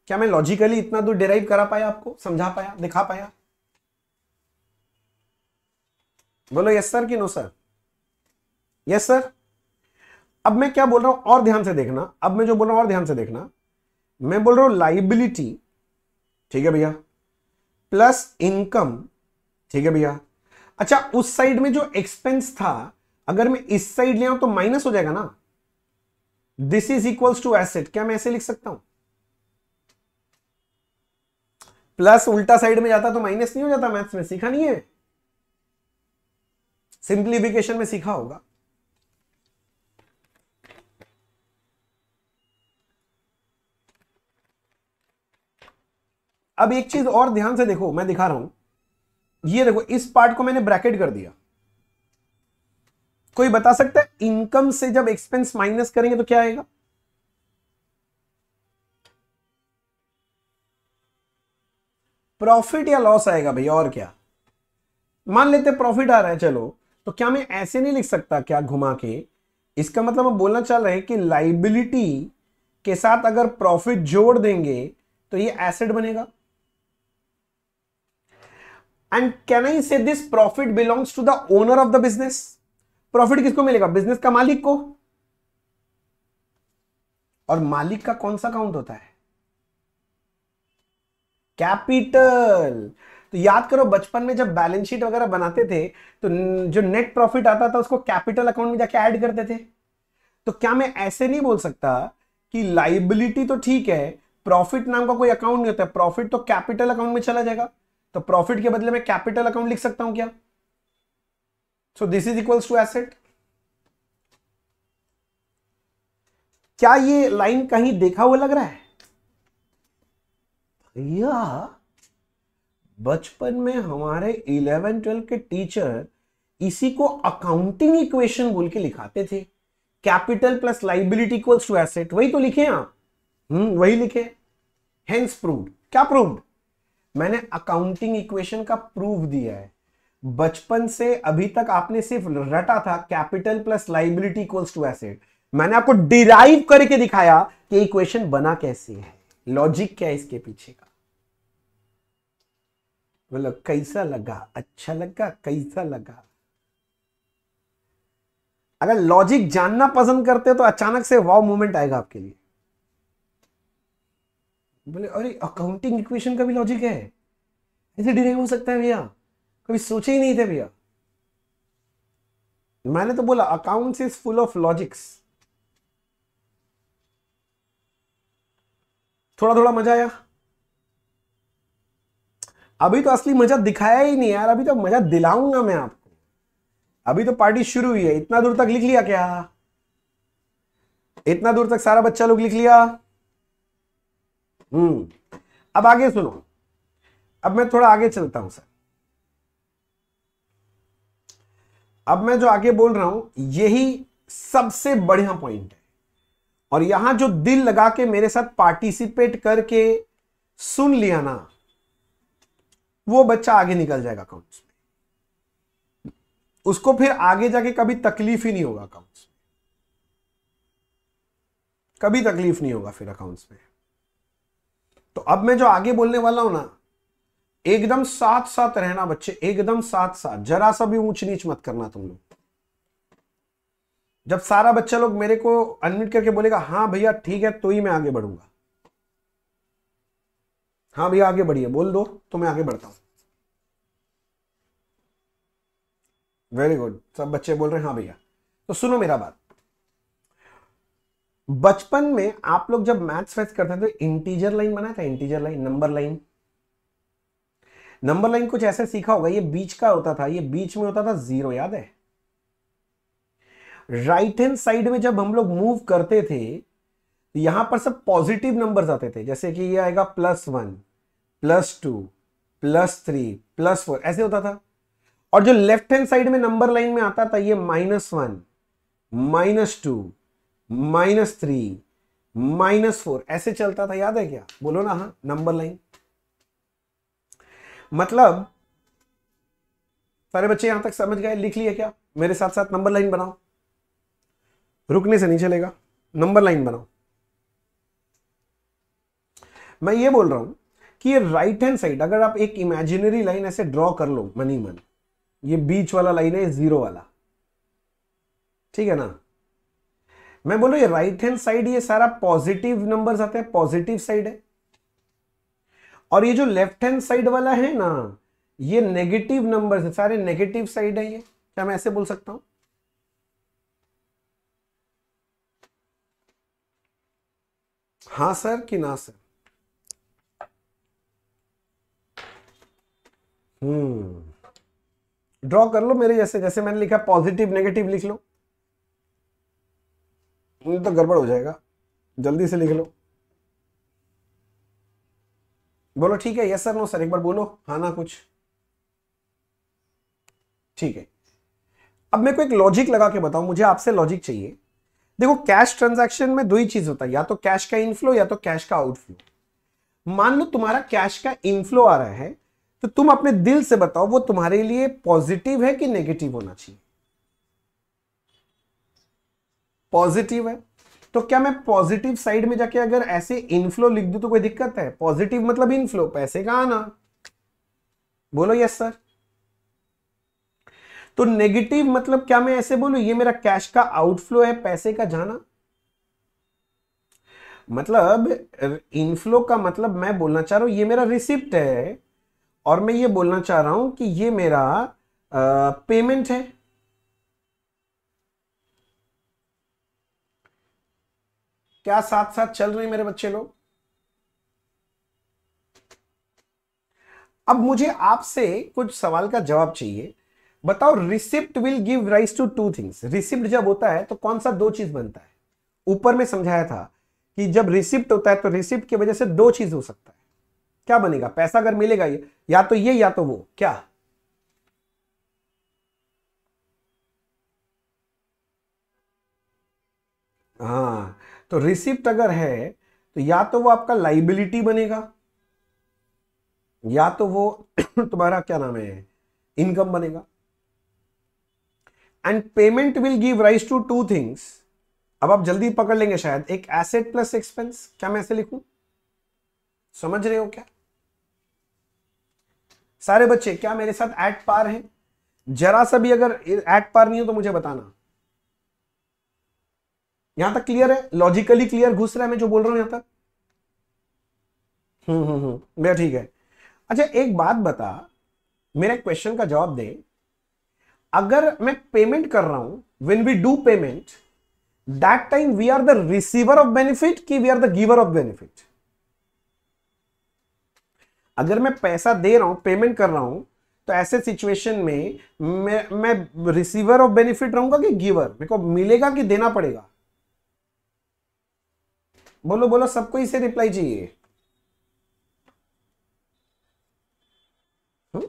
क्या मैं लॉजिकली इतना दूर डिराइव करा पाया आपको समझा पाया दिखा पाया बोलो यस सर कि नो सर यस सर अब मैं क्या बोल रहा हूं और ध्यान से देखना अब मैं जो बोल रहा हूं और ध्यान से देखना मैं बोल रहा हूं लाइबिलिटी ठीक है भैया प्लस इनकम ठीक है भैया अच्छा उस साइड में जो एक्सपेंस था अगर मैं इस साइड ले आऊं तो माइनस हो जाएगा ना this is equals to asset क्या मैं ऐसे लिख सकता हूं प्लस उल्टा साइड में जाता तो माइनस नहीं हो जाता मैथ्स में सीखा नहीं है सिंप्लीफिकेशन में सीखा होगा अब एक चीज और ध्यान से देखो मैं दिखा रहा हूं ये देखो इस पार्ट को मैंने ब्रैकेट कर दिया कोई बता सकता है इनकम से जब एक्सपेंस माइनस करेंगे तो क्या आएगा प्रॉफिट या लॉस आएगा भैया और क्या मान लेते प्रॉफिट आ रहा है चलो तो क्या मैं ऐसे नहीं लिख सकता क्या घुमा के इसका मतलब हम बोलना चाह रहे हैं कि लाइबिलिटी के साथ अगर प्रॉफिट जोड़ देंगे तो ये एसेट बनेगा and can I say this profit belongs to the owner of the business profit किसको मिलेगा बिजनेस का मालिक को और मालिक का कौन सा अकाउंट होता है कैपिटल तो याद करो बचपन में जब बैलेंस शीट वगैरह बनाते थे तो जो नेट प्रॉफिट आता था उसको कैपिटल अकाउंट में जाके ऐड करते थे तो क्या मैं ऐसे नहीं बोल सकता कि लाइबिलिटी तो ठीक है प्रॉफिट नाम का कोई अकाउंट नहीं होता प्रॉफिट तो कैपिटल अकाउंट में चला जाएगा तो प्रॉफिट के बदले में कैपिटल अकाउंट लिख सकता हूं क्या so this is equals to asset क्या ये लाइन कहीं देखा हुआ लग रहा है भैया बचपन में हमारे इलेवन ट्वेल्व के टीचर इसी को अकाउंटिंग इक्वेशन बोल के लिखाते थे capital plus liability equals to asset वही तो लिखे आप हम्म, वही लिखे हेंस प्रूव क्या प्रूव्ड मैंने अकाउंटिंग इक्वेशन का प्रूफ दिया है बचपन से अभी तक आपने सिर्फ रटा था capital plus liability equals to asset मैंने आपको डिराइव करके दिखाया कि इक्वेशन बना कैसे है लॉजिक क्या है इसके पीछे का बोलो कैसा लगा अच्छा लगा कैसा लगा अगर लॉजिक जानना पसंद करते हो तो अचानक से वाव मोमेंट आएगा आपके लिए बोले अरे अकाउंटिंग इक्वेशन का भी लॉजिक है ऐसे डिराइव हो सकता है भैया कभी सोचे ही नहीं थे भैया मैंने तो बोला accounts is full of logics थोड़ा थोड़ा मजा आया अभी तो असली मजा दिखाया ही नहीं यार अभी तो मजा दिलाऊंगा मैं आपको अभी तो पार्टी शुरू हुई है इतना दूर तक लिख लिया क्या इतना दूर तक सारा बच्चा लोग लिख लिया हम्म अब आगे सुनो अब मैं थोड़ा आगे चलता हूं सर अब मैं जो आगे बोल रहा हूं यही सबसे बढ़िया पॉइंट है और यहां जो दिल लगा के मेरे साथ पार्टिसिपेट करके सुन लिया ना वो बच्चा आगे निकल जाएगा अकाउंट्स में उसको फिर आगे जाके कभी तकलीफ ही नहीं होगा अकाउंट्स में कभी तकलीफ नहीं होगा फिर अकाउंट्स में तो अब मैं जो आगे बोलने वाला हूं ना एकदम साथ साथ रहना बच्चे एकदम साथ साथ जरा सा भी ऊंच नीच मत करना तुम लोग जब सारा बच्चा लोग मेरे को अनमिट करके बोलेगा हाँ भैया ठीक है तो ही मैं आगे बढ़ूंगा हाँ भैया आगे बढ़िए बोल दो तो मैं आगे बढ़ता हूं वेरी गुड सब बच्चे बोल रहे हैं हाँ भैया तो सुनो मेरा बात बचपन में आप लोग जब मैथ्स वैथ करते थे तो इंटीजर लाइन बनाया था integer line number line number line कुछ ऐसे सीखा होगा ये बीच का होता था ये बीच में होता था जीरो याद है राइट हैंड साइड में जब हम लोग मूव करते थे तो यहां पर सब पॉजिटिव नंबर्स आते थे जैसे कि ये आएगा plus one plus two plus three plus four ऐसे होता था और जो लेफ्ट हैंड साइड में नंबर लाइन में आता था ये minus one minus two minus three minus four ऐसे चलता था याद है क्या बोलो ना हाँ नंबर लाइन मतलब सारे बच्चे यहां तक समझ गए लिख लिया क्या मेरे साथ साथ नंबर लाइन बनाओ रुकने से नहीं चलेगा नंबर लाइन बनाओ मैं ये बोल रहा हूं कि ये राइट हैंड साइड अगर आप एक इमेजिनरी लाइन ऐसे ड्रॉ कर लो मनी मन ये बीच वाला लाइन है जीरो वाला ठीक है ना मैं बोलो ये राइट हैंड साइड ये सारा पॉजिटिव नंबर्स आते हैं पॉजिटिव साइड है और ये जो लेफ्ट हैंड साइड वाला है ना ये नेगेटिव नंबर्स है सारे नेगेटिव साइड है ये क्या मैं ऐसे बोल सकता हूं हां सर कि ना सर हम्म ड्रॉ कर लो मेरे जैसे जैसे मैंने लिखा पॉजिटिव नेगेटिव लिख लो मुझे तो गड़बड़ हो जाएगा जल्दी से लिख लो बोलो ठीक है यस सर नो सर एक बार बोलो हाँ ना कुछ ठीक है अब मेरे को एक लॉजिक लगा के बताओ मुझे आपसे लॉजिक चाहिए देखो कैश ट्रांजैक्शन में दो ही चीज होता है या तो कैश का इनफ्लो या तो कैश का आउटफ्लो मान लो तुम्हारा कैश का इनफ्लो आ रहा है तो तुम अपने दिल से बताओ वो तुम्हारे लिए पॉजिटिव है कि नेगेटिव होना चाहिए पॉजिटिव है तो क्या मैं पॉजिटिव साइड में जाके अगर ऐसे इनफ्लो लिख दू तो कोई दिक्कत है पॉजिटिव मतलब इनफ्लो पैसे का आना बोलो यस सर तो नेगेटिव मतलब क्या मैं ऐसे बोलू ये मेरा कैश का आउटफ्लो है पैसे का जाना मतलब इनफ्लो का मतलब मैं बोलना चाह रहा हूं ये मेरा रिसिप्ट है और मैं ये बोलना चाह रहा हूं कि ये मेरा पेमेंट है क्या साथ साथ चल रही मेरे बच्चे लोग अब मुझे आपसे कुछ सवाल का जवाब चाहिए बताओ receipt will give rise to two things receipt जब होता है तो कौन सा दो चीज बनता है ऊपर में समझाया था कि जब रिसिप्ट होता है तो रिसिप्ट की वजह से दो चीज हो सकता है क्या बनेगा पैसा अगर मिलेगा ये या तो ये या तो वो क्या हाँ तो रिसिप्ट अगर है तो या तो वो आपका लाइबिलिटी बनेगा या तो वो तुम्हारा क्या नाम है इनकम बनेगा and payment will give rise to two things अब आप जल्दी पकड़ लेंगे शायद एक एसेट प्लस एक्सपेंस क्या मैं ऐसे लिखूं समझ रहे हो क्या सारे बच्चे क्या मेरे साथ एट पार हैं जरा सा भी अगर एट पार नहीं हो तो मुझे बताना यहां तक क्लियर है लॉजिकली क्लियर घुस रहा है मैं जो बोल रहा हूं यहां तक हम्म हम्म हम्म भैया ठीक है अच्छा एक बात बता मेरे क्वेश्चन का जवाब दे अगर मैं पेमेंट कर रहा हूं when we do payment that time we are the receiver of benefit की we are the giver of benefit अगर मैं पैसा दे रहा हूं पेमेंट कर रहा हूं तो ऐसे सिचुएशन में मैं मैं रिसीवर ऑफ बेनिफिट रहूंगा कि गिवर मेरे को मिलेगा कि देना पड़ेगा बोलो बोलो सबको इसे रिप्लाई चाहिए हम्म?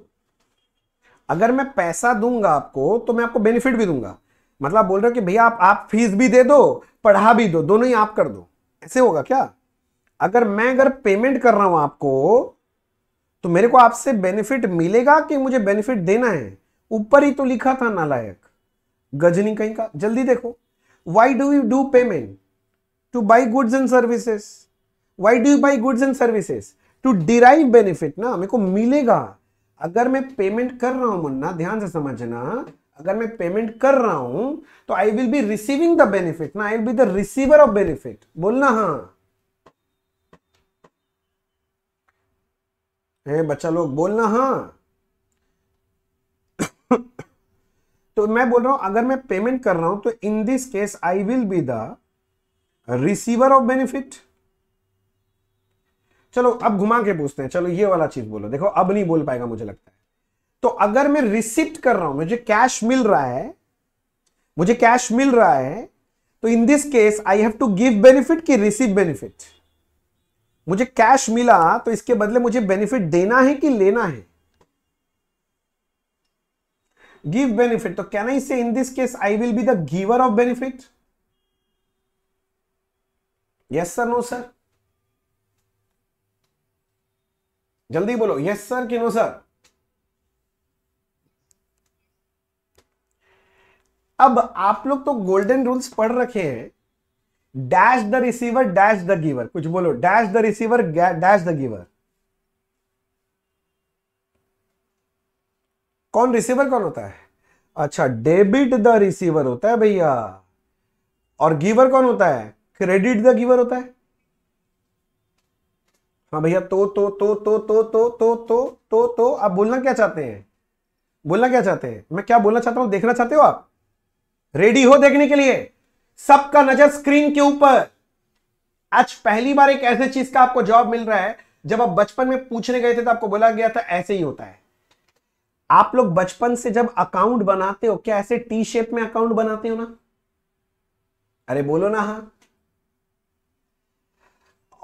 अगर मैं पैसा दूंगा आपको तो मैं आपको बेनिफिट भी दूंगा मतलब बोल रहे हो कि भैया आप आप फीस भी दे दो पढ़ा भी दो दोनों ही आप कर दो ऐसे होगा क्या अगर मैं अगर पेमेंट कर रहा हूं आपको तो मेरे को आपसे बेनिफिट मिलेगा कि मुझे बेनिफिट देना है ऊपर ही तो लिखा था नालायक गजनी कहीं का जल्दी देखो why do you do payment to buy goods and services why do you buy goods and services to derive benefit ना मेरे को मिलेगा अगर मैं पेमेंट कर रहा हूं मुन्ना ध्यान से समझना अगर मैं पेमेंट कर रहा हूं तो I will be receiving the benefit ना I will be the receiver of benefit बोलना हाँ है बच्चा लोग बोलना हाँ तो मैं बोल रहा हूं अगर मैं पेमेंट कर रहा हूं तो in this case I will be the receiver of benefit चलो अब घुमा के पूछते हैं चलो ये वाला चीज बोलो देखो अब नहीं बोल पाएगा मुझे लगता है तो अगर मैं रिसिप्ट कर रहा हूं मुझे कैश मिल रहा है मुझे कैश मिल रहा है तो in this case I have to give benefit कि रिसीव बेनिफिट मुझे कैश मिला तो इसके बदले मुझे बेनिफिट देना है कि लेना है गिव बेनिफिट तो can I say in this case I will be the giver of benefit yes sir no sir जल्दी बोलो यस सर कि नो सर अब आप लोग तो गोल्डन रूल्स पढ़ रखे हैं dash the receiver dash the giver कुछ बोलो dash the receiver dash the giver कौन रिसीवर कौन होता है अच्छा डेबिट द रिसीवर होता है भैया और गिवर कौन होता है क्रेडिट द गिवर होता है हाँ भैया तो तो तो तो तो तो तो तो तो तो आप बोलना क्या चाहते हैं बोलना क्या चाहते हैं मैं क्या बोलना चाहता हूं देखना चाहते हो आप रेडी हो देखने के लिए सबका नजर स्क्रीन के ऊपर आज पहली बार एक ऐसे चीज का आपको जॉब मिल रहा है जब आप बचपन में पूछने गए थे तो आपको बोला गया था ऐसे ही होता है आप लोग बचपन से जब अकाउंट बनाते हो क्या ऐसे टी शेप में अकाउंट बनाते हो ना अरे बोलो ना हाँ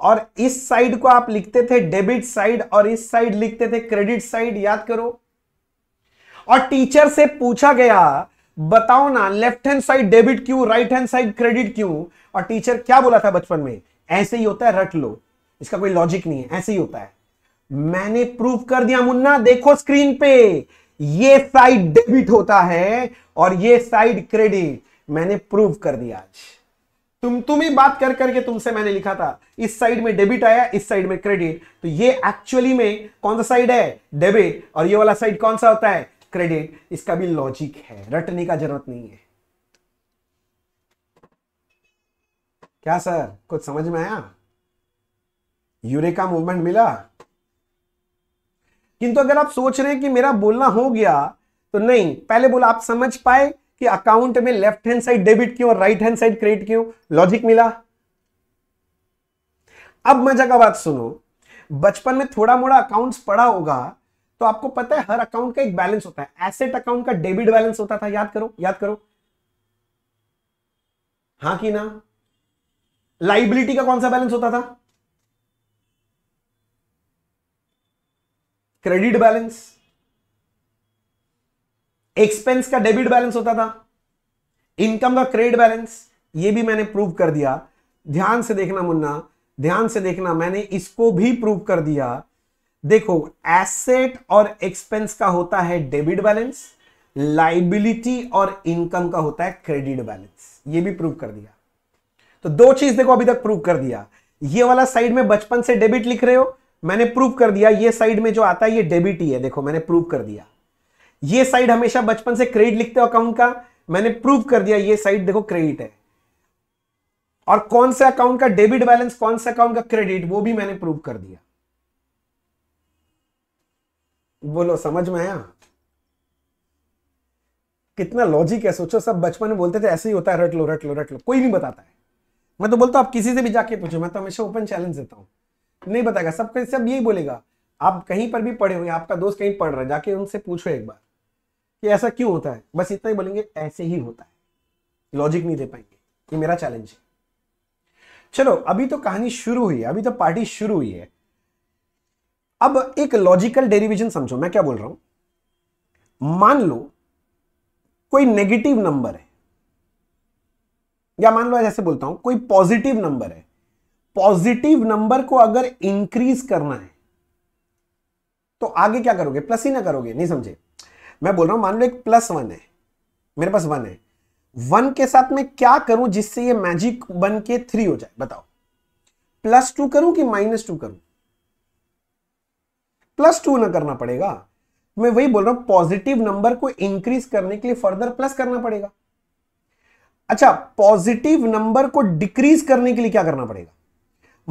और इस साइड को आप लिखते थे डेबिट साइड और इस साइड लिखते थे क्रेडिट साइड याद करो और टीचर से पूछा गया बताओ ना लेफ्ट हैंड साइड डेबिट क्यों राइट हैंड साइड क्रेडिट क्यों और टीचर क्या बोला था बचपन में ऐसे ही होता है रट लो इसका कोई लॉजिक नहीं है ऐसे ही होता है मैंने प्रूफ कर दिया मुन्ना देखो स्क्रीन पे ये साइड डेबिट होता है और ये साइड क्रेडिट मैंने प्रूव कर दिया आज तुम तुम ही बात कर करके तुमसे मैंने लिखा था इस साइड में डेबिट आया इस साइड में क्रेडिट तो ये एक्चुअली में कौन सा साइड है डेबिट और ये वाला साइड कौन सा होता है क्रेडिट इसका भी लॉजिक है रटने का जरूरत नहीं है क्या सर कुछ समझ में आया यूरेका मूवमेंट मिला किंतु अगर आप सोच रहे हैं कि मेरा बोलना हो गया तो नहीं पहले बोला आप समझ पाए कि अकाउंट में लेफ्ट हैंड साइड डेबिट क्यों और राइट हैंड साइड क्रेडिट क्यों लॉजिक मिला अब मजा का बात सुनो बचपन में थोड़ा मोड़ा अकाउंट्स पढ़ा होगा तो आपको पता है हर अकाउंट का एक बैलेंस होता है एसेट अकाउंट का डेबिट बैलेंस होता था याद करो याद करो हां कि ना लाइबिलिटी का कौन सा बैलेंस होता था क्रेडिट बैलेंस एक्सपेंस का डेबिट बैलेंस होता था इनकम का क्रेडिट बैलेंस ये भी मैंने प्रूव कर दिया ध्यान से देखना मुन्ना ध्यान से देखना मैंने इसको भी प्रूव कर दिया देखो एसेट और एक्सपेंस का होता है डेबिट बैलेंस लाइबिलिटी और इनकम का होता है क्रेडिट बैलेंस ये भी प्रूव कर दिया तो दो चीज देखो अभी तक प्रूव कर दिया ये वाला साइड में बचपन से डेबिट लिख रहे हो मैंने प्रूव कर दिया ये साइड में जो आता है ये डेबिट ही है देखो मैंने प्रूव कर दिया ये साइड हमेशा बचपन से क्रेडिट लिखते हो अकाउंट का मैंने प्रूव कर दिया ये साइड देखो क्रेडिट है और कौन सा अकाउंट का डेबिट बैलेंस कौन सा अकाउंट का क्रेडिट वो भी मैंने प्रूव कर दिया बोलो समझ में आया कितना लॉजिक है सोचो सब बचपन में बोलते थे ऐसे ही होता है रट लो रट लो रट लो कोई नहीं बताता है मैं तो बोलता हूं आप किसी से भी जाके पूछो मैं तो हमेशा ओपन चैलेंज देता हूं नहीं बताएगा सब सब यही बोलेगा आप कहीं पर भी पढ़े हुए आपका दोस्त कहीं पढ़ रहा है जाके उनसे पूछो एक बार कि ऐसा क्यों होता है बस इतना ही बोलेंगे ऐसे ही होता है लॉजिक नहीं दे पाएंगे ये मेरा चैलेंज है चलो अभी तो कहानी शुरू हुई है अभी तो पार्टी शुरू हुई है अब एक लॉजिकल डेरिवेशन समझो मैं क्या बोल रहा हूं मान लो कोई नेगेटिव नंबर है या मान लो जैसे बोलता हूं कोई पॉजिटिव नंबर है पॉजिटिव नंबर को अगर इंक्रीज करना है तो आगे क्या करोगे प्लस ही ना करोगे नहीं समझे मैं बोल रहा हूं मान लो एक प्लस वन है मेरे पास वन है वन के साथ मैं क्या करूं जिससे ये मैजिक बन के थ्री हो जाए बताओ प्लस टू करूं कि माइनस टू करूं प्लस टू ना करना पड़ेगा मैं वही बोल रहा हूं पॉजिटिव नंबर को इंक्रीज करने के लिए फर्दर प्लस करना पड़ेगा अच्छा पॉजिटिव नंबर को डिक्रीज करने के लिए क्या करना पड़ेगा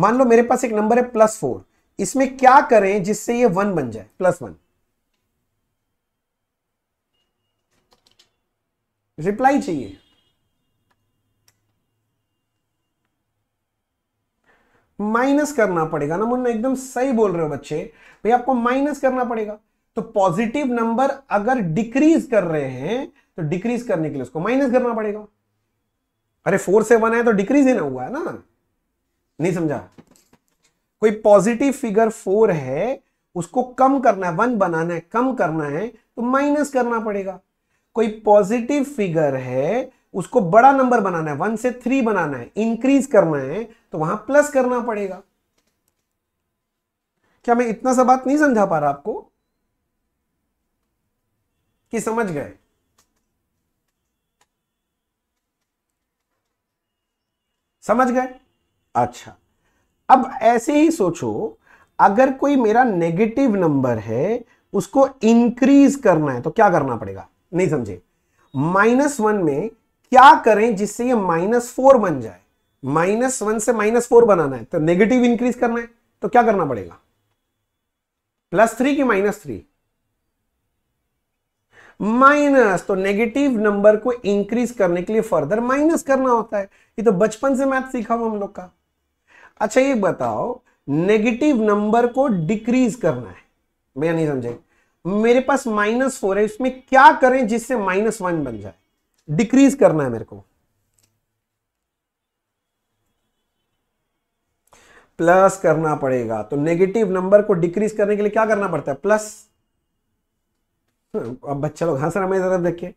मान लो मेरे पास एक नंबर है प्लस फोर इसमें क्या करें जिससे ये वन बन जाए प्लस वन रिप्लाई चाहिए माइनस करना पड़ेगा ना मुन्ना एकदम सही बोल रहे हो बच्चे भाई आपको माइनस करना पड़ेगा तो पॉजिटिव नंबर अगर डिक्रीज कर रहे हैं तो डिक्रीज करने के लिए उसको माइनस करना पड़ेगा अरे फोर से वन है तो डिक्रीज ही ना हुआ है ना नहीं समझा कोई पॉजिटिव फिगर फोर है उसको कम करना है वन बनाना है कम करना है तो माइनस करना पड़ेगा कोई पॉजिटिव फिगर है उसको बड़ा नंबर बनाना है वन से थ्री बनाना है इंक्रीज करना है तो वहां प्लस करना पड़ेगा क्या मैं इतना सा बात नहीं समझा पा रहा आपको कि समझ गए समझ गए अच्छा अब ऐसे ही सोचो अगर कोई मेरा नेगेटिव नंबर है उसको इंक्रीज करना है तो क्या करना पड़ेगा नहीं समझे माइनस वन में क्या करें जिससे ये माइनस फोर बन जाए माइनस वन से माइनस फोर बनाना है तो नेगेटिव इंक्रीज करना है तो क्या करना पड़ेगा प्लस थ्री की माइनस थ्री माइनस तो नेगेटिव नंबर को इंक्रीज करने के लिए फर्दर माइनस करना होता है ये तो बचपन से मैथ सीखा हुआ हम लोग का अच्छा ये बताओ नेगेटिव नंबर को डिक्रीज करना है भैया नहीं समझे मेरे पास माइनस फोर है इसमें क्या करें जिससे माइनस वन बन जाए डिक्रीज करना है मेरे को प्लस करना पड़ेगा तो नेगेटिव नंबर को डिक्रीज करने के लिए क्या करना पड़ता है प्लस अब बच्चा लोग हंस रहा मेरी जरा देखिए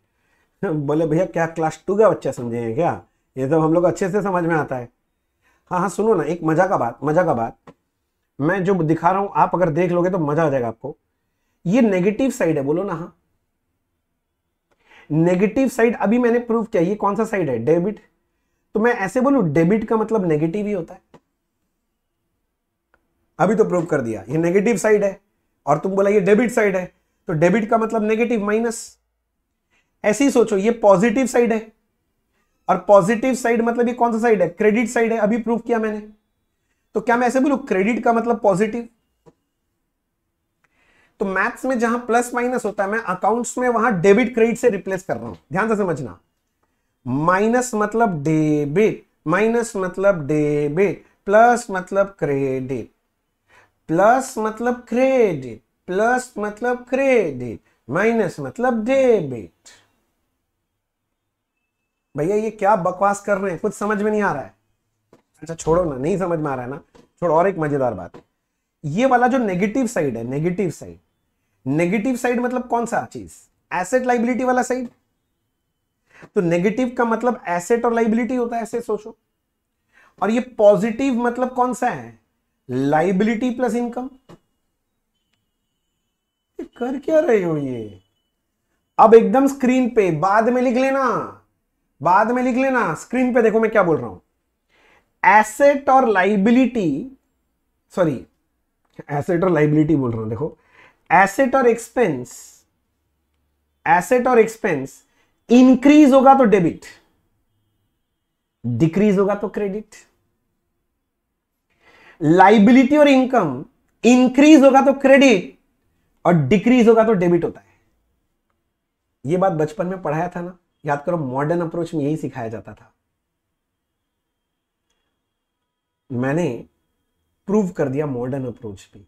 बोले भैया क्या क्लास टू का बच्चा हैं क्या ये तो हम लोग अच्छे से समझ में आता है हाँ हाँ सुनो ना एक मजा का बात मजा का बात मैं जो दिखा रहा हूं आप अगर देख लोगे तो मजा आ जाएगा आपको ये नेगेटिव साइड है बोलो ना हाँ नेगेटिव साइड अभी मैंने प्रूव किया ये कौन सा साइड है डेबिट तो मैं ऐसे बोलू डेबिट का मतलब नेगेटिव ही होता है अभी तो प्रूव कर दिया ये नेगेटिव साइड है और तुम बोला ये डेबिट साइड है तो डेबिट का मतलब नेगेटिव माइनस ऐसे ही सोचो ये पॉजिटिव साइड है और पॉजिटिव साइड मतलब ये कौन सा साइड है क्रेडिट साइड है अभी प्रूव किया मैंने तो क्या मैं ऐसे बोलू क्रेडिट का मतलब पॉजिटिव तो मैथ्स में जहां प्लस माइनस होता है मैं अकाउंट्स में वहां डेबिट क्रेडिट से रिप्लेस कर रहा हूं ध्यान से समझना माइनस मतलब डेबिट माइनस मतलब डेबिट प्लस मतलब क्रेडिट प्लस मतलब क्रेडिट प्लस मतलब क्रेडिट माइनस मतलब डेबिट भैया ये क्या बकवास कर रहे हैं कुछ समझ में नहीं आ रहा है अच्छा छोड़ो ना नहीं समझ में आ रहा है ना छोड़ो और एक मजेदार बात ये वाला जो नेगेटिव साइड है नेगेटिव साइड नेगेटिव साइड मतलब कौन सा चीज एसेट लाइबिलिटी वाला साइड तो नेगेटिव का मतलब एसेट और लाइबिलिटी होता है ऐसे सोचो और ये पॉजिटिव मतलब कौन सा है लाइबिलिटी प्लस इनकम कर क्या रहे हो ये अब एकदम स्क्रीन पे बाद में लिख लेना बाद में लिख लेना स्क्रीन पे देखो मैं क्या बोल रहा हूं एसेट और लाइबिलिटी सॉरी एसेट और लाइबिलिटी बोल रहा हूं देखो एसेट और एक्सपेंस एसेट और एक्सपेंस इंक्रीज होगा तो डेबिट डिक्रीज होगा तो क्रेडिट लाइबिलिटी और इनकम इंक्रीज होगा तो क्रेडिट और डिक्रीज होगा तो डेबिट होता है यह बात बचपन में पढ़ाया था ना याद करो मॉडर्न अप्रोच में यही सिखाया जाता था मैंने प्रूव कर दिया मॉडर्न अप्रोच भी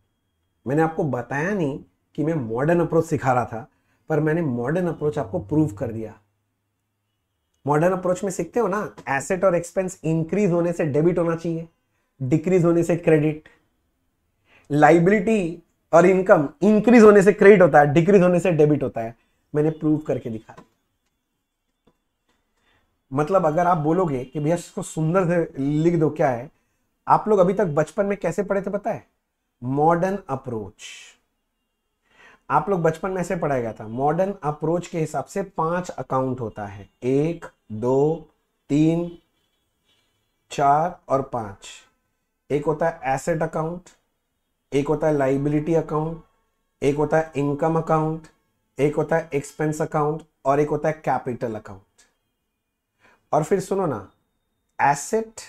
मैंने आपको बताया नहीं कि मैं मॉडर्न अप्रोच सिखा रहा था पर मैंने मॉडर्न अप्रोच आपको प्रूव कर दिया मॉडर्न अप्रोच में सीखते हो ना एसेट और एक्सपेंस इंक्रीज होने से डेबिट होना चाहिए डिक्रीज होने से क्रेडिट लाइबिलिटी और इनकम इंक्रीज होने से क्रेडिट होता है डिक्रीज होने से डेबिट होता है मैंने प्रूव करके दिखा दिया मतलब अगर आप बोलोगे कि भैया इसको सुंदर से लिख दो क्या है आप लोग अभी तक बचपन में कैसे पढ़े थे पता है मॉडर्न अप्रोच आप लोग बचपन में ऐसे पढ़ाया गया था मॉडर्न अप्रोच के हिसाब से पांच अकाउंट होता है एक दो तीन चार और पांच एक होता है एसेट अकाउंट एक होता है लाइबिलिटी अकाउंट एक होता है इनकम अकाउंट एक होता है एक्सपेंस अकाउंट और एक होता है कैपिटल अकाउंट और फिर सुनो ना एसेट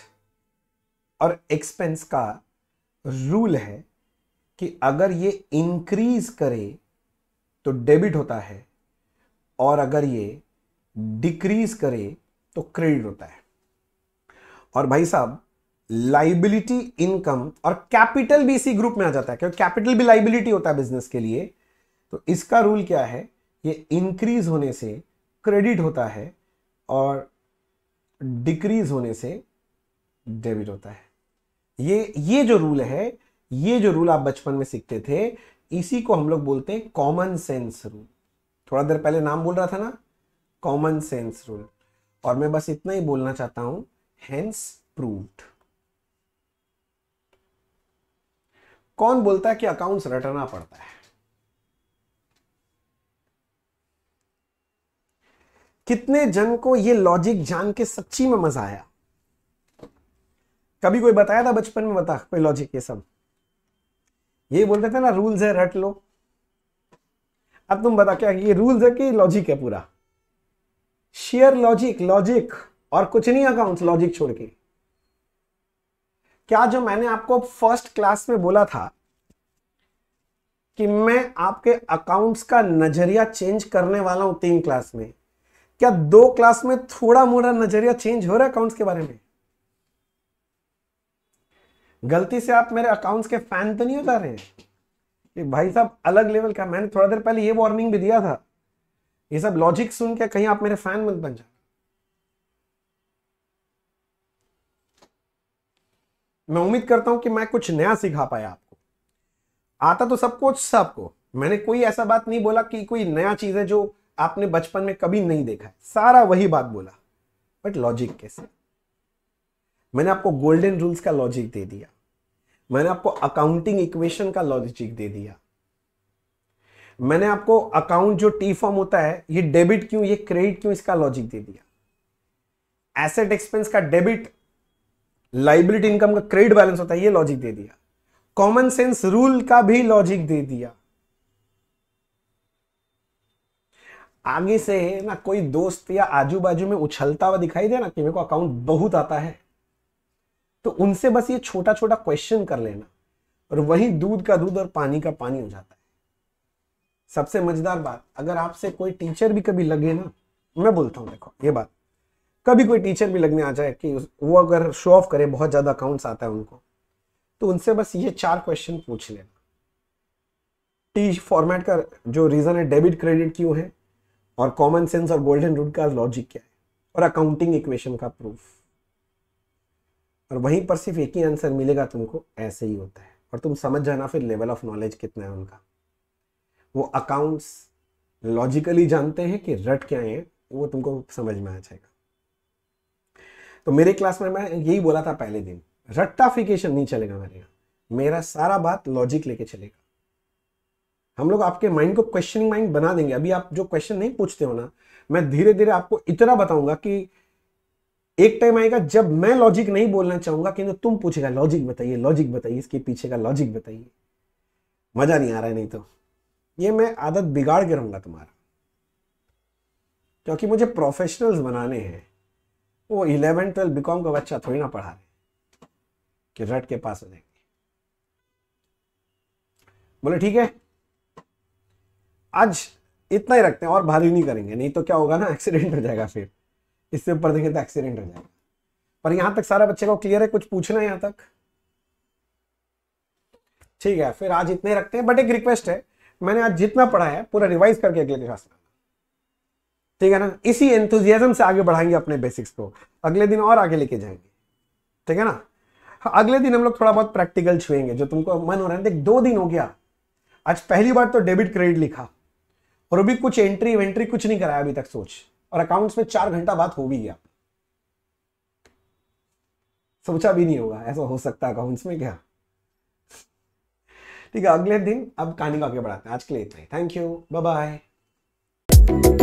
और एक्सपेंस का रूल है कि अगर ये इंक्रीज करे तो डेबिट होता है और अगर ये डिक्रीज करे तो क्रेडिट होता है और भाई साहब लाइबिलिटी इनकम और कैपिटल भी इसी ग्रुप में आ जाता है क्योंकि कैपिटल भी लाइबिलिटी होता है बिजनेस के लिए तो इसका रूल क्या है ये इंक्रीज होने से क्रेडिट होता है और डिक्रीज होने से डेबिट होता है ये ये जो रूल है ये जो रूल आप बचपन में सीखते थे इसी को हम लोग बोलते हैं कॉमन सेंस रूल थोड़ा देर पहले नाम बोल रहा था ना कॉमन सेंस रूल और मैं बस इतना ही बोलना चाहता हूं हेंस प्रूव्ड कौन बोलता है कि अकाउंट्स रटना पड़ता है कितने जन को यह लॉजिक जान के सच्ची में मजा आया कभी कोई बताया था बचपन में बता कोई लॉजिक ये सब यही बोलते थे ना रूल्स है रट लो अब तुम बता क्या ये रूल्स है कि लॉजिक है पूरा शेयर लॉजिक लॉजिक और कुछ नहीं अकाउंट्स लॉजिक छोड़ के क्या जो मैंने आपको फर्स्ट क्लास में बोला था कि मैं आपके अकाउंट्स का नजरिया चेंज करने वाला हूं तीन क्लास में क्या दो क्लास में थोड़ा मोड़ा नजरिया चेंज हो रहा है अकाउंट्स के बारे में गलती से आप मेरे अकाउंट्स के फैन तो नहीं उतार रहे ये भाई साहब अलग लेवल का मैंने थोड़ा देर पहले ये वार्निंग भी दिया था ये सब लॉजिक सुन के कहीं आप मेरे फैन मत बन जाए मैं उम्मीद करता हूं कि मैं कुछ नया सिखा पाया आपको आता तो सब कुछ था आपको मैंने कोई ऐसा बात नहीं बोला कि कोई नया चीज है जो आपने बचपन में कभी नहीं देखा सारा वही बात बोला बट लॉजिक कैसे मैंने आपको गोल्डन रूल्स का लॉजिक दे दिया मैंने आपको अकाउंटिंग इक्वेशन का लॉजिक दे दिया मैंने आपको अकाउंट जो टी फॉर्म होता है ये डेबिट क्यों ये क्रेडिट क्यों इसका लॉजिक दे दिया एसेट एक्सपेंस का डेबिट लाइबिलिटी इनकम का क्रेडिट बैलेंस होता है ये लॉजिक दे दिया कॉमन सेंस रूल का भी लॉजिक दे दिया आगे से ना कोई दोस्त या आजू बाजू में उछलता हुआ दिखाई दे ना कि मेरे को अकाउंट बहुत आता है तो उनसे बस ये छोटा छोटा क्वेश्चन कर लेना और वही दूध का दूध और पानी का पानी हो जाता है सबसे मजेदार बात अगर आपसे कोई टीचर भी कभी लगे ना मैं बोलता हूँ देखो ये बात कभी कोई टीचर भी लगने आ जाए कि वो अगर शो ऑफ करे बहुत ज्यादा अकाउंट्स आता है उनको तो उनसे बस ये चार क्वेश्चन पूछ लेना टी फॉर्मेट का जो रीजन है डेबिट क्रेडिट क्यों है और कॉमन सेंस और गोल्डन रूल का लॉजिक क्या है और अकाउंटिंग इक्वेशन का प्रूफ और वहीं पर सिर्फ एक ही आंसर मिलेगा तुमको ऐसे ही होता है और तुम समझ जाना फिर लेवल ऑफ नॉलेज कितना है उनका वो अकाउंट्स लॉजिकली जानते हैं कि रट क्या है वो तुमको समझ में आ जाएगा तो मेरे क्लास में मैं यही बोला था पहले दिन रट्टाफिकेशन नहीं चलेगा मेरे यहाँ मेरा सारा बात लॉजिक लेके चलेगा हम लोग आपके माइंड को क्वेश्चनिंग माइंड बना देंगे अभी आप जो क्वेश्चन नहीं पूछते हो ना मैं धीरे धीरे आपको इतना बताऊंगा कि एक टाइम आएगा जब मैं लॉजिक नहीं बोलना चाहूंगा किंतु तुम पूछेगा लॉजिक बताइए लॉजिक बताइए इसके पीछे का लॉजिक बताइए मजा नहीं आ रहा है नहीं तो ये मैं आदत बिगाड़ के रहूंगा तुम्हारा क्योंकि मुझे प्रोफेशनल्स बनाने हैं वो इलेवन ट्वेल्व बीकॉम का बच्चा थोड़ी ना पढ़ा रहे कि रट के पास हो जाएंगे बोले ठीक है आज इतना ही रखते हैं और भारी नहीं करेंगे नहीं तो क्या होगा ना एक्सीडेंट हो जाएगा फिर इससे ऊपर देखें तो एक्सीडेंट हो जाएगा पर यहां तक सारा बच्चे को क्लियर है कुछ पूछना है यहां तक ठीक है फिर आज इतने रखते हैं बट एक रिक्वेस्ट है मैंने आज जितना पढ़ा है पूरा रिवाइज करके अगले क्लास में ठीक है ना इसी एंथुजियाजम से आगे बढ़ाएंगे अपने बेसिक्स को अगले दिन और आगे लेके जाएंगे ठीक है ना हाँ, अगले दिन हम लोग थोड़ा बहुत प्रैक्टिकल छुएंगे जो तुमको मन हो रहा है देख दो दिन हो गया आज पहली बार तो डेबिट क्रेडिट लिखा और अभी कुछ एंट्री वेंट्री कुछ नहीं कराया अभी तक सोच और अकाउंट्स में चार घंटा बात हो भी गया सोचा भी नहीं होगा ऐसा हो सकता अकाउंट्स में क्या ठीक है अगले दिन अब कहानी को आगे बढ़ाते हैं आज के लिए इतना ही थैंक यू बाय बाय